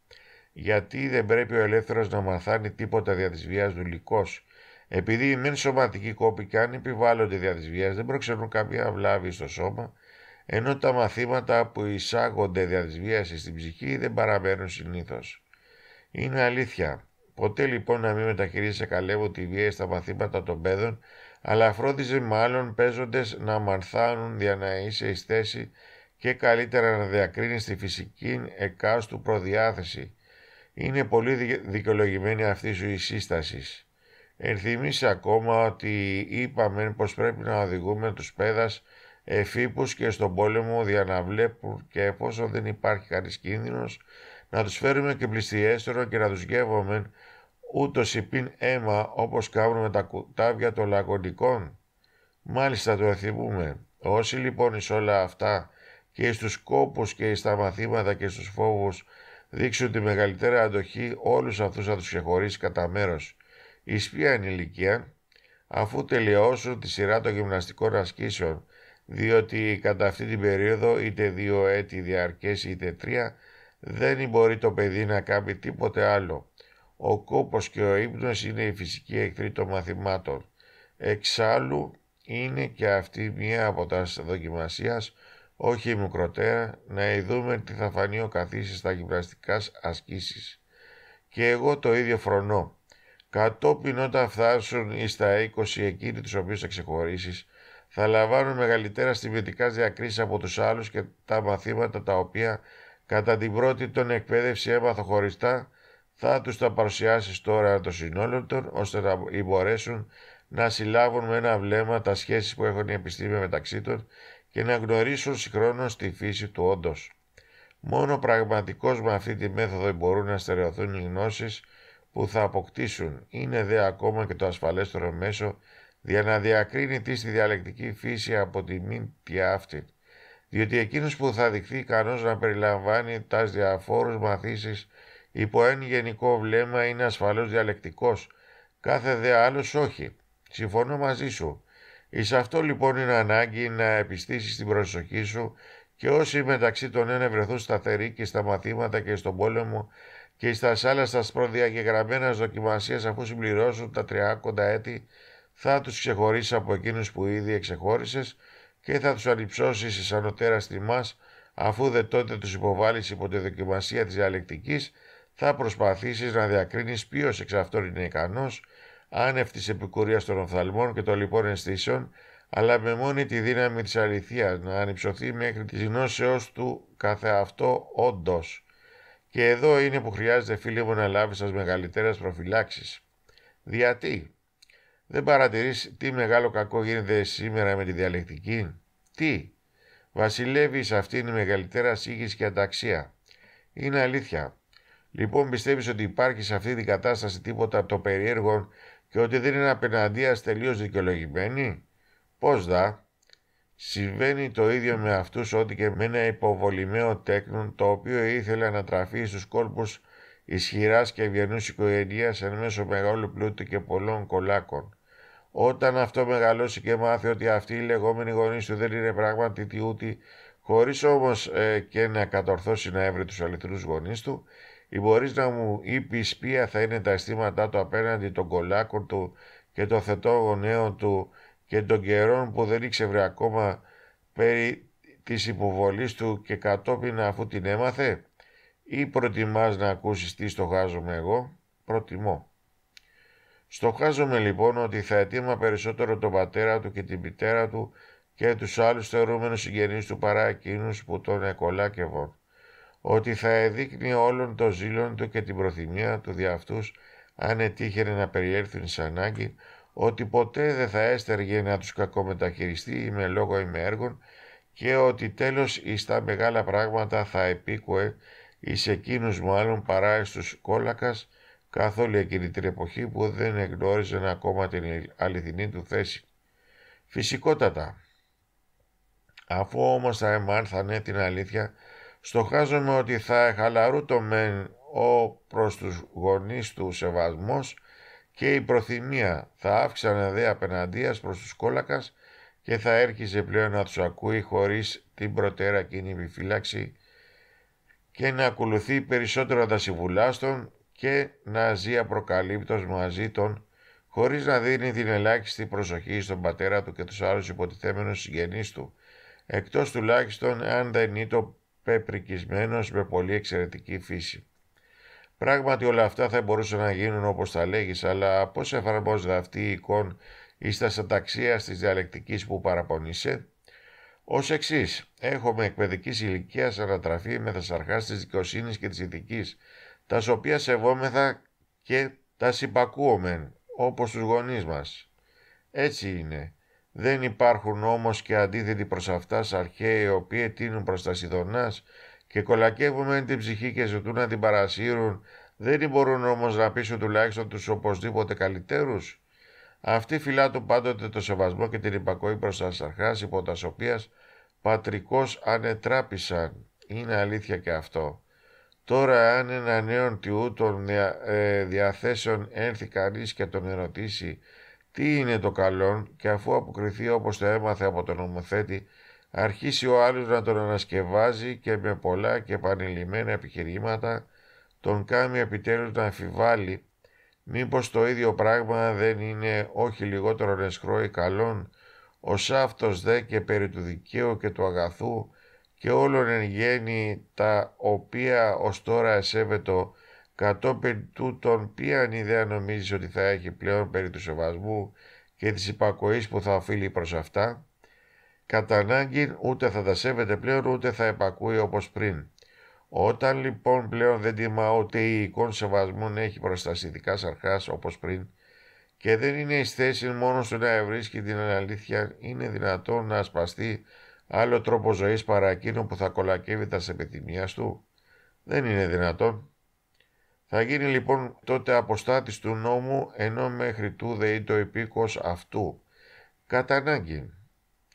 γιατί δεν πρέπει ο ελεύθερος να μαθάνει τίποτα δια της βίας δουλικός. Επειδή οι μεν σωματικοί κόποι και αν επιβάλλονται δια της βίας δεν προξενούν καμία βλάβη στο σώμα, ενώ τα μαθήματα που εισάγονται δια της βίας στην ψυχή δεν παραμένουν συνήθως. Είναι αλήθεια. Ποτέ λοιπόν να μην μεταχειρίζεσαι καλεύω τη βία στα μαθήματα των παιδών, αλλά φρόντιζε μάλλον παίζοντε να μαρθάνουν δια να είσαι εις θέση και καλύτερα να διακρίνεις τη φυσική εκάστου προδιάθεση, είναι πολύ δικαιολογημένη αυτή σου η σύστασης. Ενθυμίσαι ακόμα ότι είπαμε πως πρέπει να οδηγούμε τους πέδας εφήπους και στον πόλεμο βλέπουν και εφόσον δεν υπάρχει κανείς κίνδυνος να τους φέρουμε και πληστιέστερο και να τους γεύουμε ούτως υπήν αίμα όπως κάνουμε τα κουτάβια των λακωνικών. Μάλιστα το εθυμούμε. Όσοι λοιπόν εις όλα αυτά και στου κόπους και στα μαθήματα και στους φόβους δείξουν τη μεγαλύτερη αντοχή όλους αυτούς να τους ξεχωρίσει κατά μέρος. Η σπία ηλικία, αφού τελειώσουν τη σειρά των γυμναστικών ασκήσεων, διότι κατά αυτή την περίοδο είτε δύο έτη διαρκές είτε τρία, δεν μπορεί το παιδί να κάνει τίποτε άλλο. Ο κόπος και ο ύπνος είναι η φυσική εχθρή των μαθημάτων. Εξάλλου είναι και αυτή μία από τας δοκιμασίας όχι η μικροτέρα, να ειδούμε τι θα φανεί ο καθήσει στα γυμναστικά ασκήσεις. Και εγώ το ίδιο φρονώ. Κατόπιν όταν φτάσουν εις τα 20 εκείνοι τους οποίους θα ξεχωρίσεις, θα λαμβάνουν μεγαλύτερα στιβητικά διακρίσεις από τους άλλους και τα μαθήματα τα οποία κατά την πρώτη των εκπαίδευση έμαθα χωριστά, θα τους τα παρουσιάσεις τώρα το συνόλων των, ώστε να μπορέσουν να συλλάβουν με ένα βλέμμα τα σχέσεις που έχουν οι επιστήμοι μεταξύ των και να γνωρίσουν συγχρόνως τη φύση του όντος. Μόνο πραγματικώς με αυτή τη μέθοδο μπορούν να στερεωθούν οι γνώσεις που θα αποκτήσουν. Είναι δε ακόμα και το ασφαλέστερο μέσο για να διακρίνει τη στη διαλεκτική φύση από τη μη πια αυτή. Διότι εκείνος που θα δειχθεί ικανός να περιλαμβάνει τα διαφόρους μαθήσεις υπό ένα γενικό βλέμμα είναι ασφαλώς διαλεκτικός, κάθε δε άλλος όχι. Συμφωνώ μαζί σου. Εις αυτό λοιπόν είναι ανάγκη να επιστήσεις την προσοχή σου και όσοι μεταξύ των ένα βρεθούν σταθεροί και στα μαθήματα και στον πόλεμο και στα άλλα στα προδιαγεγραμμένα δοκιμασίες αφού συμπληρώσουν τα 30 έτη θα τους ξεχωρίσεις από εκείνους που ήδη εξεχώρισες και θα τους ανυψώσεις εις ανωτέρας τιμάς αφού δε τότε τους υποβάλεις υπό τη δοκιμασία της διαλεκτικής θα προσπαθήσεις να διακρίνεις ποιος εξ αυτών είναι ικανός άνευ της επικουρίας των οφθαλμών και των λοιπών αισθήσεων, αλλά με μόνη τη δύναμη της αληθείας να ανυψωθεί μέχρι τη γνώσεώς του κάθε αυτό όντως. Και εδώ είναι που χρειάζεται φίλοι μου να λάβεις σας μεγαλύτερες προφυλάξεις. Γιατί, δεν παρατηρείς τι μεγάλο κακό γίνεται σήμερα με τη διαλεκτική. Τι, βασιλεύεις σε αυτήν η μεγαλύτερα σύγχυση και ανταξία. Είναι αλήθεια. Λοιπόν πιστεύεις ότι υπάρχει σε αυτή την κατάσταση τίποτα από το περίεργο και ότι δεν είναι απέναντία τελείως δικαιολογημένη. Πώς δα, συμβαίνει το ίδιο με αυτούς ότι και με ένα υποβολημένο τέκνον το οποίο ήθελε να τραφεί στους κόλπους ισχυράς και ευγενούς οικογένεια εν μέσω μεγάλου πλούτου και πολλών κολάκων. Όταν αυτό μεγαλώσει και μάθει ότι αυτοί οι λεγόμενοι γονείς του δεν είναι πράγματι τιούτοι, χωρίς όμως ε, και να κατορθώσει να έβρει τους αληθινούς γονείς του, ή μπορείς να μου είπε ποια θα είναι τα αισθήματά του απέναντι των κολάκων του και των θετών του και των καιρών που δεν ήξερε ακόμα περί της υποβολής του και κατόπιν αφού την έμαθε ή προτιμάς να ακούσεις τι στοχάζομαι εγώ, προτιμώ. Στοχάζομαι λοιπόν ότι θα ετοίμα περισσότερο τον πατέρα του και την μητέρα του και τους άλλους θεωρούμενους συγγενείς του παρά εκείνους που τον εκολάκευαν ότι θα εδείκνει όλον το ζήλον του και την προθυμία του δι' αυτούς, αν ετύχερε να περιέλθουν σε ανάγκη, ότι ποτέ δεν θα έστεργε να τους κακομεταχειριστεί ή με λόγο ή με έργον και ότι τέλος εις τα μεγάλα πράγματα θα επίκουε εις εκείνους μάλλον παρά εις τους κόλακας όλη εκείνη την εποχή που δεν εγνώριζε ακόμα την αληθινή του θέση. Φυσικότατα, αφού όμως θα εμάρθανε την αλήθεια Στοχάζομαι ότι θα χαλαρού το μεν ο προς τους γονείς του σεβασμός και η προθυμία θα αύξανε δε απέναντίας προς τους κόλακας και θα έρχιζε πλέον να τους ακούει χωρίς την προτέρα κοινή επιφύλαξη και να ακολουθεί περισσότερο τα συμβουλά και να ζει απροκαλύπτως μαζί των χωρίς να δίνει την ελάχιστη προσοχή στον πατέρα του και τους άλλους υποτιθέμενους συγγενείς του, εκτός τουλάχιστον αν δεν είναι το πεπρικισμένος με πολύ εξαιρετική φύση. Πράγματι όλα αυτά θα μπορούσαν να γίνουν όπως τα λέγεις, αλλά πώς εφαρμόζεται αυτή η εικόνα εις τα σανταξία της διαλεκτικής που παραπονείσαι. Ως εξής, έχουμε εκπαιδικής ηλικίας ανατραφή με τα σαρχάς της δικαιοσύνης και της ηθικής, τας οποία σεβόμεθα και τας συμπακούομεν, όπως τους γονείς μας. Έτσι είναι. Δεν υπάρχουν όμως και αντίθετοι προς αυτάς αρχαίοι οι οποίοι τίνουν προς τα Σιδονάς και κολακεύουν την ψυχή και ζητούν να την παρασύρουν, δεν μπορούν όμως να πείσουν τουλάχιστον τους οπωσδήποτε καλύτερους. Αυτή φυλά του πάντοτε το σεβασμό και την υπακοή προς τα αρχάς υπό τα οποία πατρικώς ανετράπησαν. Είναι αλήθεια και αυτό. Τώρα αν ένα νέον τιού των ε, διαθέσεων έρθει κανείς και τον ερωτήσει τι είναι το καλό και αφού αποκριθεί όπως το έμαθε από τον νομοθέτη, αρχίσει ο άλλος να τον ανασκευάζει και με πολλά και επανειλημμένα επιχειρήματα τον κάνει επιτέλους να αμφιβάλλει μήπως το ίδιο πράγμα δεν είναι όχι λιγότερο νεσχρό ή καλόν, ο σάφτος δε και περί του δικαίου και του αγαθού και όλων εν γέννη τα οποία ως τώρα εσέβετο κατόπιν τούτων ποιαν ιδέα νομίζεις ότι θα έχει πλέον περί του σεβασμού και της υπακοής που θα οφείλει προς αυτά, κατά ανάγκη ούτε θα τα σέβεται πλέον ούτε θα επακούει όπως πριν. Όταν λοιπόν πλέον δεν τιμά ούτε η εικόν σεβασμού έχει προστασιδικά σαρχάς όπως πριν και δεν είναι η θέση μόνος του να ευρίσκει την αλήθεια, είναι δυνατόν να ασπαστεί άλλο τρόπο ζωής παρά εκείνο που θα κολακεύει τα επιθυμίας του. Δεν είναι δυνατόν. Θα γίνει λοιπόν τότε αποστάτης του νόμου, ενώ μέχρι του ή το επίκος αυτού, κατά ανάγκη,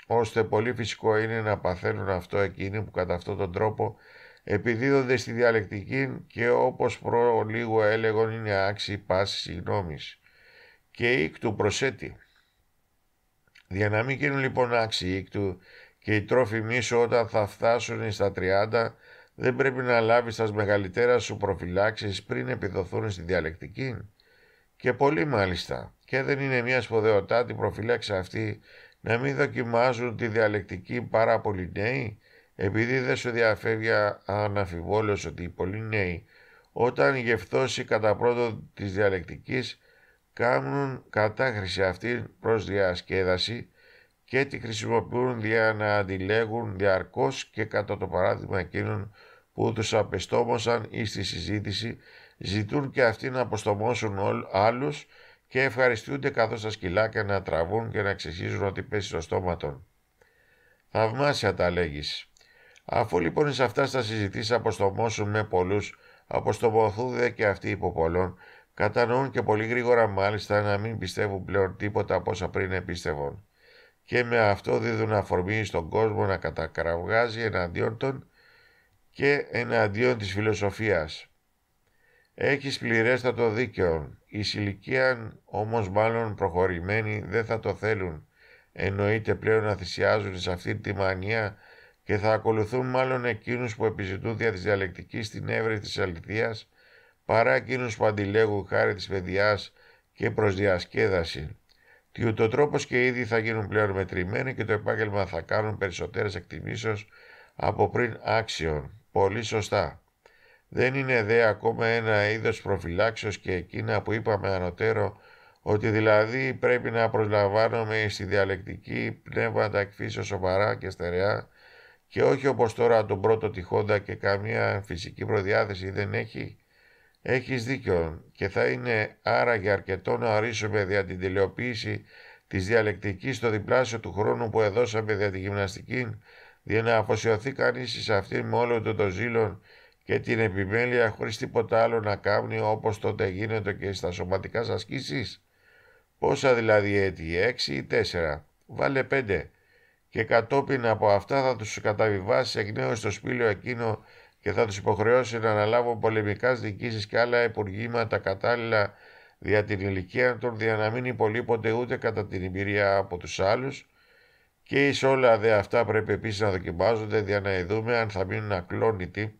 ώστε πολύ φυσικό είναι να παθαίνουν αυτό εκείνοι που κατά αυτόν τον τρόπο επιδίδονται στη διαλεκτική και όπως προ λίγο έλεγον είναι άξιοι πάσης συγγνώμης και ήκ του προσέτη. Για να μην γίνουν λοιπόν άξιοι ήκ και οι τρόφοι μίσου όταν θα φτάσουν στα 30 δεν πρέπει να λάβεις τα μεγαλύτερα σου προφυλάξεις πριν επιδοθούν στη διαλεκτική. Και πολύ μάλιστα. Και δεν είναι μια σπουδαιοτάτη προφυλάξη αυτή να μην δοκιμάζουν τη διαλεκτική πάρα πολλοί νέοι, επειδή δεν σου διαφεύγει αναφιβόλως ότι οι πολλοί νέοι, όταν γευτώσει κατά πρώτο της διαλεκτικής, κάνουν κατάχρηση αυτή προς διασκέδαση και τη χρησιμοποιούν για να αντιλέγουν διαρκώς και κατά το παράδειγμα εκείνων που τους απεστόμωσαν ή στη συζήτηση, ζητούν και αυτοί να αποστομώσουν άλλους και ευχαριστούνται καθώς τα σκυλάκια να τραβούν και να ξεχίζουν ότι πέσει στο στόμα των. Θαυμάσια τα λέγεις. Αφού λοιπόν σε αυτά στα συζητήσεις αποστομώσουν με πολλούς, αποστομωθούν και αυτοί υπό πολλών, κατανοούν και πολύ γρήγορα μάλιστα να μην πιστεύουν πλέον τίποτα από όσα πριν επίστευαν. Και με αυτό δίδουν αφορμή στον κόσμο να κατακραυγάζει εναντίον των και εναντίον της φιλοσοφίας. Έχεις πληρέστατο δίκαιο, η ηλικία όμως μάλλον προχωρημένοι δεν θα το θέλουν, εννοείται πλέον να θυσιάζουν σε αυτή τη μανία και θα ακολουθούν μάλλον εκείνους που επιζητούν δια της διαλεκτικής την έβρεση της αληθείας, παρά εκείνους που αντιλέγουν χάρη της παιδιάς και προς διασκέδαση. Τι ούτω τρόπος και ήδη θα γίνουν πλέον μετρημένοι και το επάγγελμα θα κάνουν περισσότερες εκτιμήσεις από πριν άξιον. Πολύ σωστά. Δεν είναι δε ακόμα ένα είδος προφυλάξεως και εκείνα που είπαμε ανωτέρω ότι δηλαδή πρέπει να προσλαμβάνομαι στη διαλεκτική πνεύματα εκφύσεως σοβαρά και στερεά και όχι όπως τώρα τον πρώτο τυχόντα και καμία φυσική προδιάθεση δεν έχει. Έχεις δίκιο και θα είναι άραγε αρκετό να ορίσουμε δια την τηλεοποίηση της διαλεκτικής στο διπλάσιο του χρόνου που εδώσαμε δια τη γυμναστική Δι' να αφοσιωθεί κανείς σε αυτήν με όλο το το ζήλον και την επιμέλεια χωρίς τίποτα άλλο να κάνει όπως τότε γίνεται και στα σωματικά σας ασκήσεις. Πόσα δηλαδή έτη, έξι ή τέσσερα, βάλε πέντε και κατόπιν από αυτά θα τους καταβιβάσεις εκ νέου στο σπήλιο εκείνο και θα τους υποχρεώσεις να αναλάβουν πολεμικάς διοικήσεις και άλλα υπουργήματα κατάλληλα δια την ηλικία των δια να μην υπολείπονται ούτε κατά την εμπειρία από τους άλλους, και εις όλα δε αυτά πρέπει επίσης να δοκιμάζονται για να ειδούμε αν θα μείνουν ακλόνητοι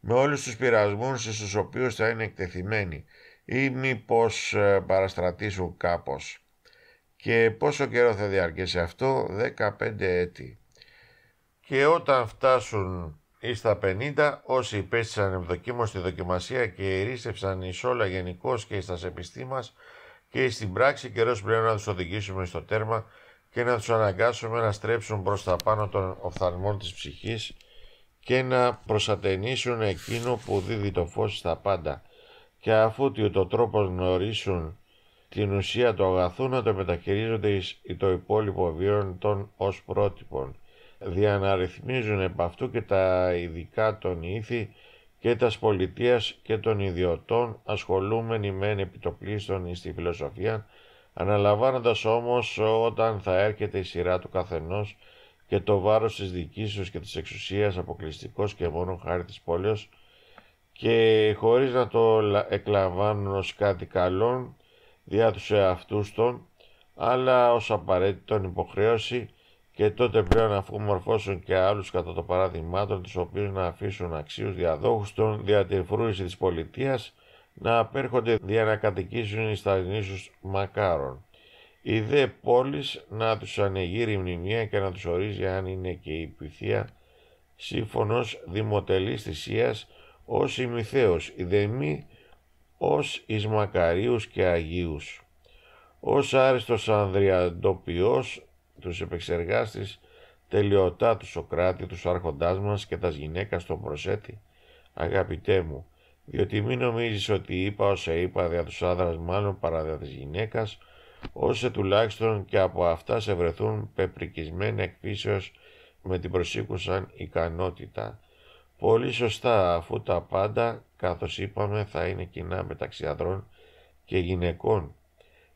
με όλους τους πειρασμούς στους οποίους θα είναι εκτεθειμένοι ή μήπως ε, παραστρατήσουν κάπως. Και πόσο καιρό θα διαρκέσει αυτό, 15 έτη. Και όταν φτάσουν εις τα 50, όσοι υπέστησαν ευδοκίμως στη δοκιμασία και ερίστευσαν εις όλα γενικώς και στα τα επιστήμας και στην πράξη καιρός πρέπει να τους οδηγήσουμε στο τέρμα και να τους αναγκάσουμε να στρέψουν προς τα πάνω των οφθαλμών της ψυχής και να προσατενήσουν εκείνο που δίδει το φως στα πάντα και αφού το τρόπος γνωρίσουν την ουσία του αγαθού να το μεταχειρίζονται εις το υπόλοιπο βίον των ως πρότυπων. Διαναρρυθμίζουν επ' αυτού και τα ειδικά των ήθη και τας πολιτείας και των ιδιωτών ασχολούμενοι μεν επιτοπλίστων τη φιλοσοφία αναλαμβάνοντας όμως όταν θα έρχεται η σειρά του καθενός και το βάρος της σου και της εξουσίας αποκλειστικός και μόνο χάρη της πόλεως και χωρίς να το εκλαμβάνουν ως κάτι καλόν διά τους εαυτούς των, αλλά ως απαραίτητον υποχρέωση και τότε πλέον αφού μορφώσουν και άλλους κατά το παράδειγμά των, τους οποίους να αφήσουν αξίους διαδόχους των τη της πολιτείας, να απέρχονται δια να κατοικήσουν οι τα μακάρων. δε να τους ανεγείρει μνημεία και να τους ορίζει αν είναι και η πυθία σύμφωνος δημοτελής θυσίας ως ημιθέως η μη, ως εις μακαρίους και αγίους. Ως άριστος ανδριαντοποιός τους επεξεργάστης τελειωτά τους Σοκράτη, τους άρχοντάς μας και τας γυναίκας τον προσέτη. Αγαπητέ μου, διότι μην νομίζεις ότι είπα όσα είπα δια τους άνδρας μάλλον παρά δια της γυναίκας, τουλάχιστον και από αυτά σε βρεθούν πεπρικισμένοι εκπίσεως με την προσήκουσαν ικανότητα. Πολύ σωστά αφού τα πάντα, καθώς είπαμε, θα είναι κοινά μεταξύ ανδρών και γυναικών.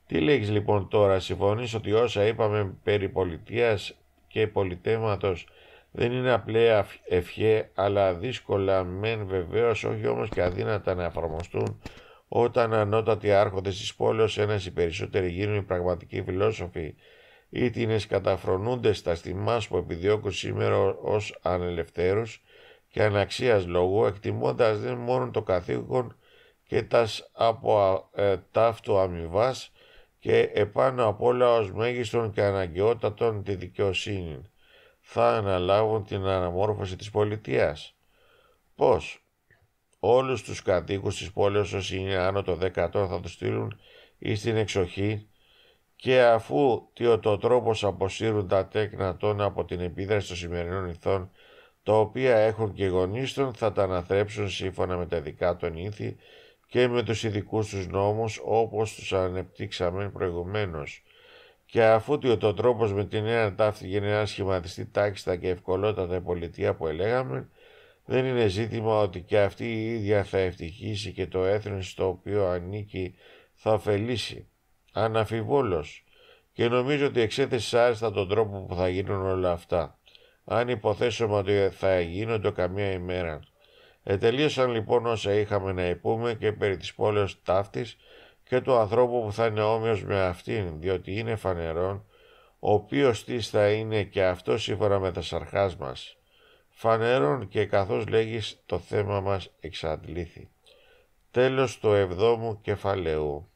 Τι λέγεις λοιπόν τώρα, συμφωνείς ότι όσα είπαμε περί πολιτείας και πολιτέματος δεν είναι απλή ευχέ, αλλά δύσκολα μεν βεβαίως, όχι όμως και αδύνατα να εφαρμοστούν όταν ανώτατοι άρχοντες της πόλεως ένας ή περισσότεροι γίνουν οι πραγματικοί φιλόσοφοι ή την καταφρονούνται στα στιμάς που επιδιώκουν σήμερα ως ανελευθέρους και αναξίας λόγου, εκτιμώντας δεν μόνο το καθήκον και τας από ε, ταύτου αμοιβάς και επάνω απ' όλα ως μέγιστον και αναγκαιότατον τη δικαιοσύνη θα αναλάβουν την αναμόρφωση της πολιτείας. Πώς? Όλους τους κατοίκους της πόλεως, όσοι είναι άνω των 10 θα τους στείλουν ή στην εξοχή και αφού το τρόπος αποσύρουν τα τέκνα των από την επίδραση των σημερινών ηθών τα οποία έχουν και γονείς των θα τα αναθρέψουν σύμφωνα με τα δικά των ήθη και με τους ειδικούς τους νόμους όπως τους ανεπτύξαμε προηγουμένως και αφού ο τρόπος με την νέα τάφτη γίνει ένα σχηματιστεί τάξιστα και ευκολότατα η πολιτεία που ελέγαμε, δεν είναι ζήτημα ότι και αυτή η ίδια θα ευτυχήσει και το έθνος στο οποίο ανήκει θα ωφελήσει. Αναφιβόλως. Και νομίζω ότι εξέθεσε άριστα τον τρόπο που θα γίνουν όλα αυτά. Αν υποθέσουμε ότι θα γίνονται καμία ημέρα. Ετελείωσαν λοιπόν όσα είχαμε να υπούμε και περί της πόλεως ταύτης και του ανθρώπου που θα είναι όμοιος με αυτήν, διότι είναι φανερόν, ο οποίος της θα είναι και αυτό σύμφωνα με τα σαρχάς μας. Φανερόν και καθώς λέγεις το θέμα μας εξαντλήθη. Τέλος του 7ου κεφαλαίου.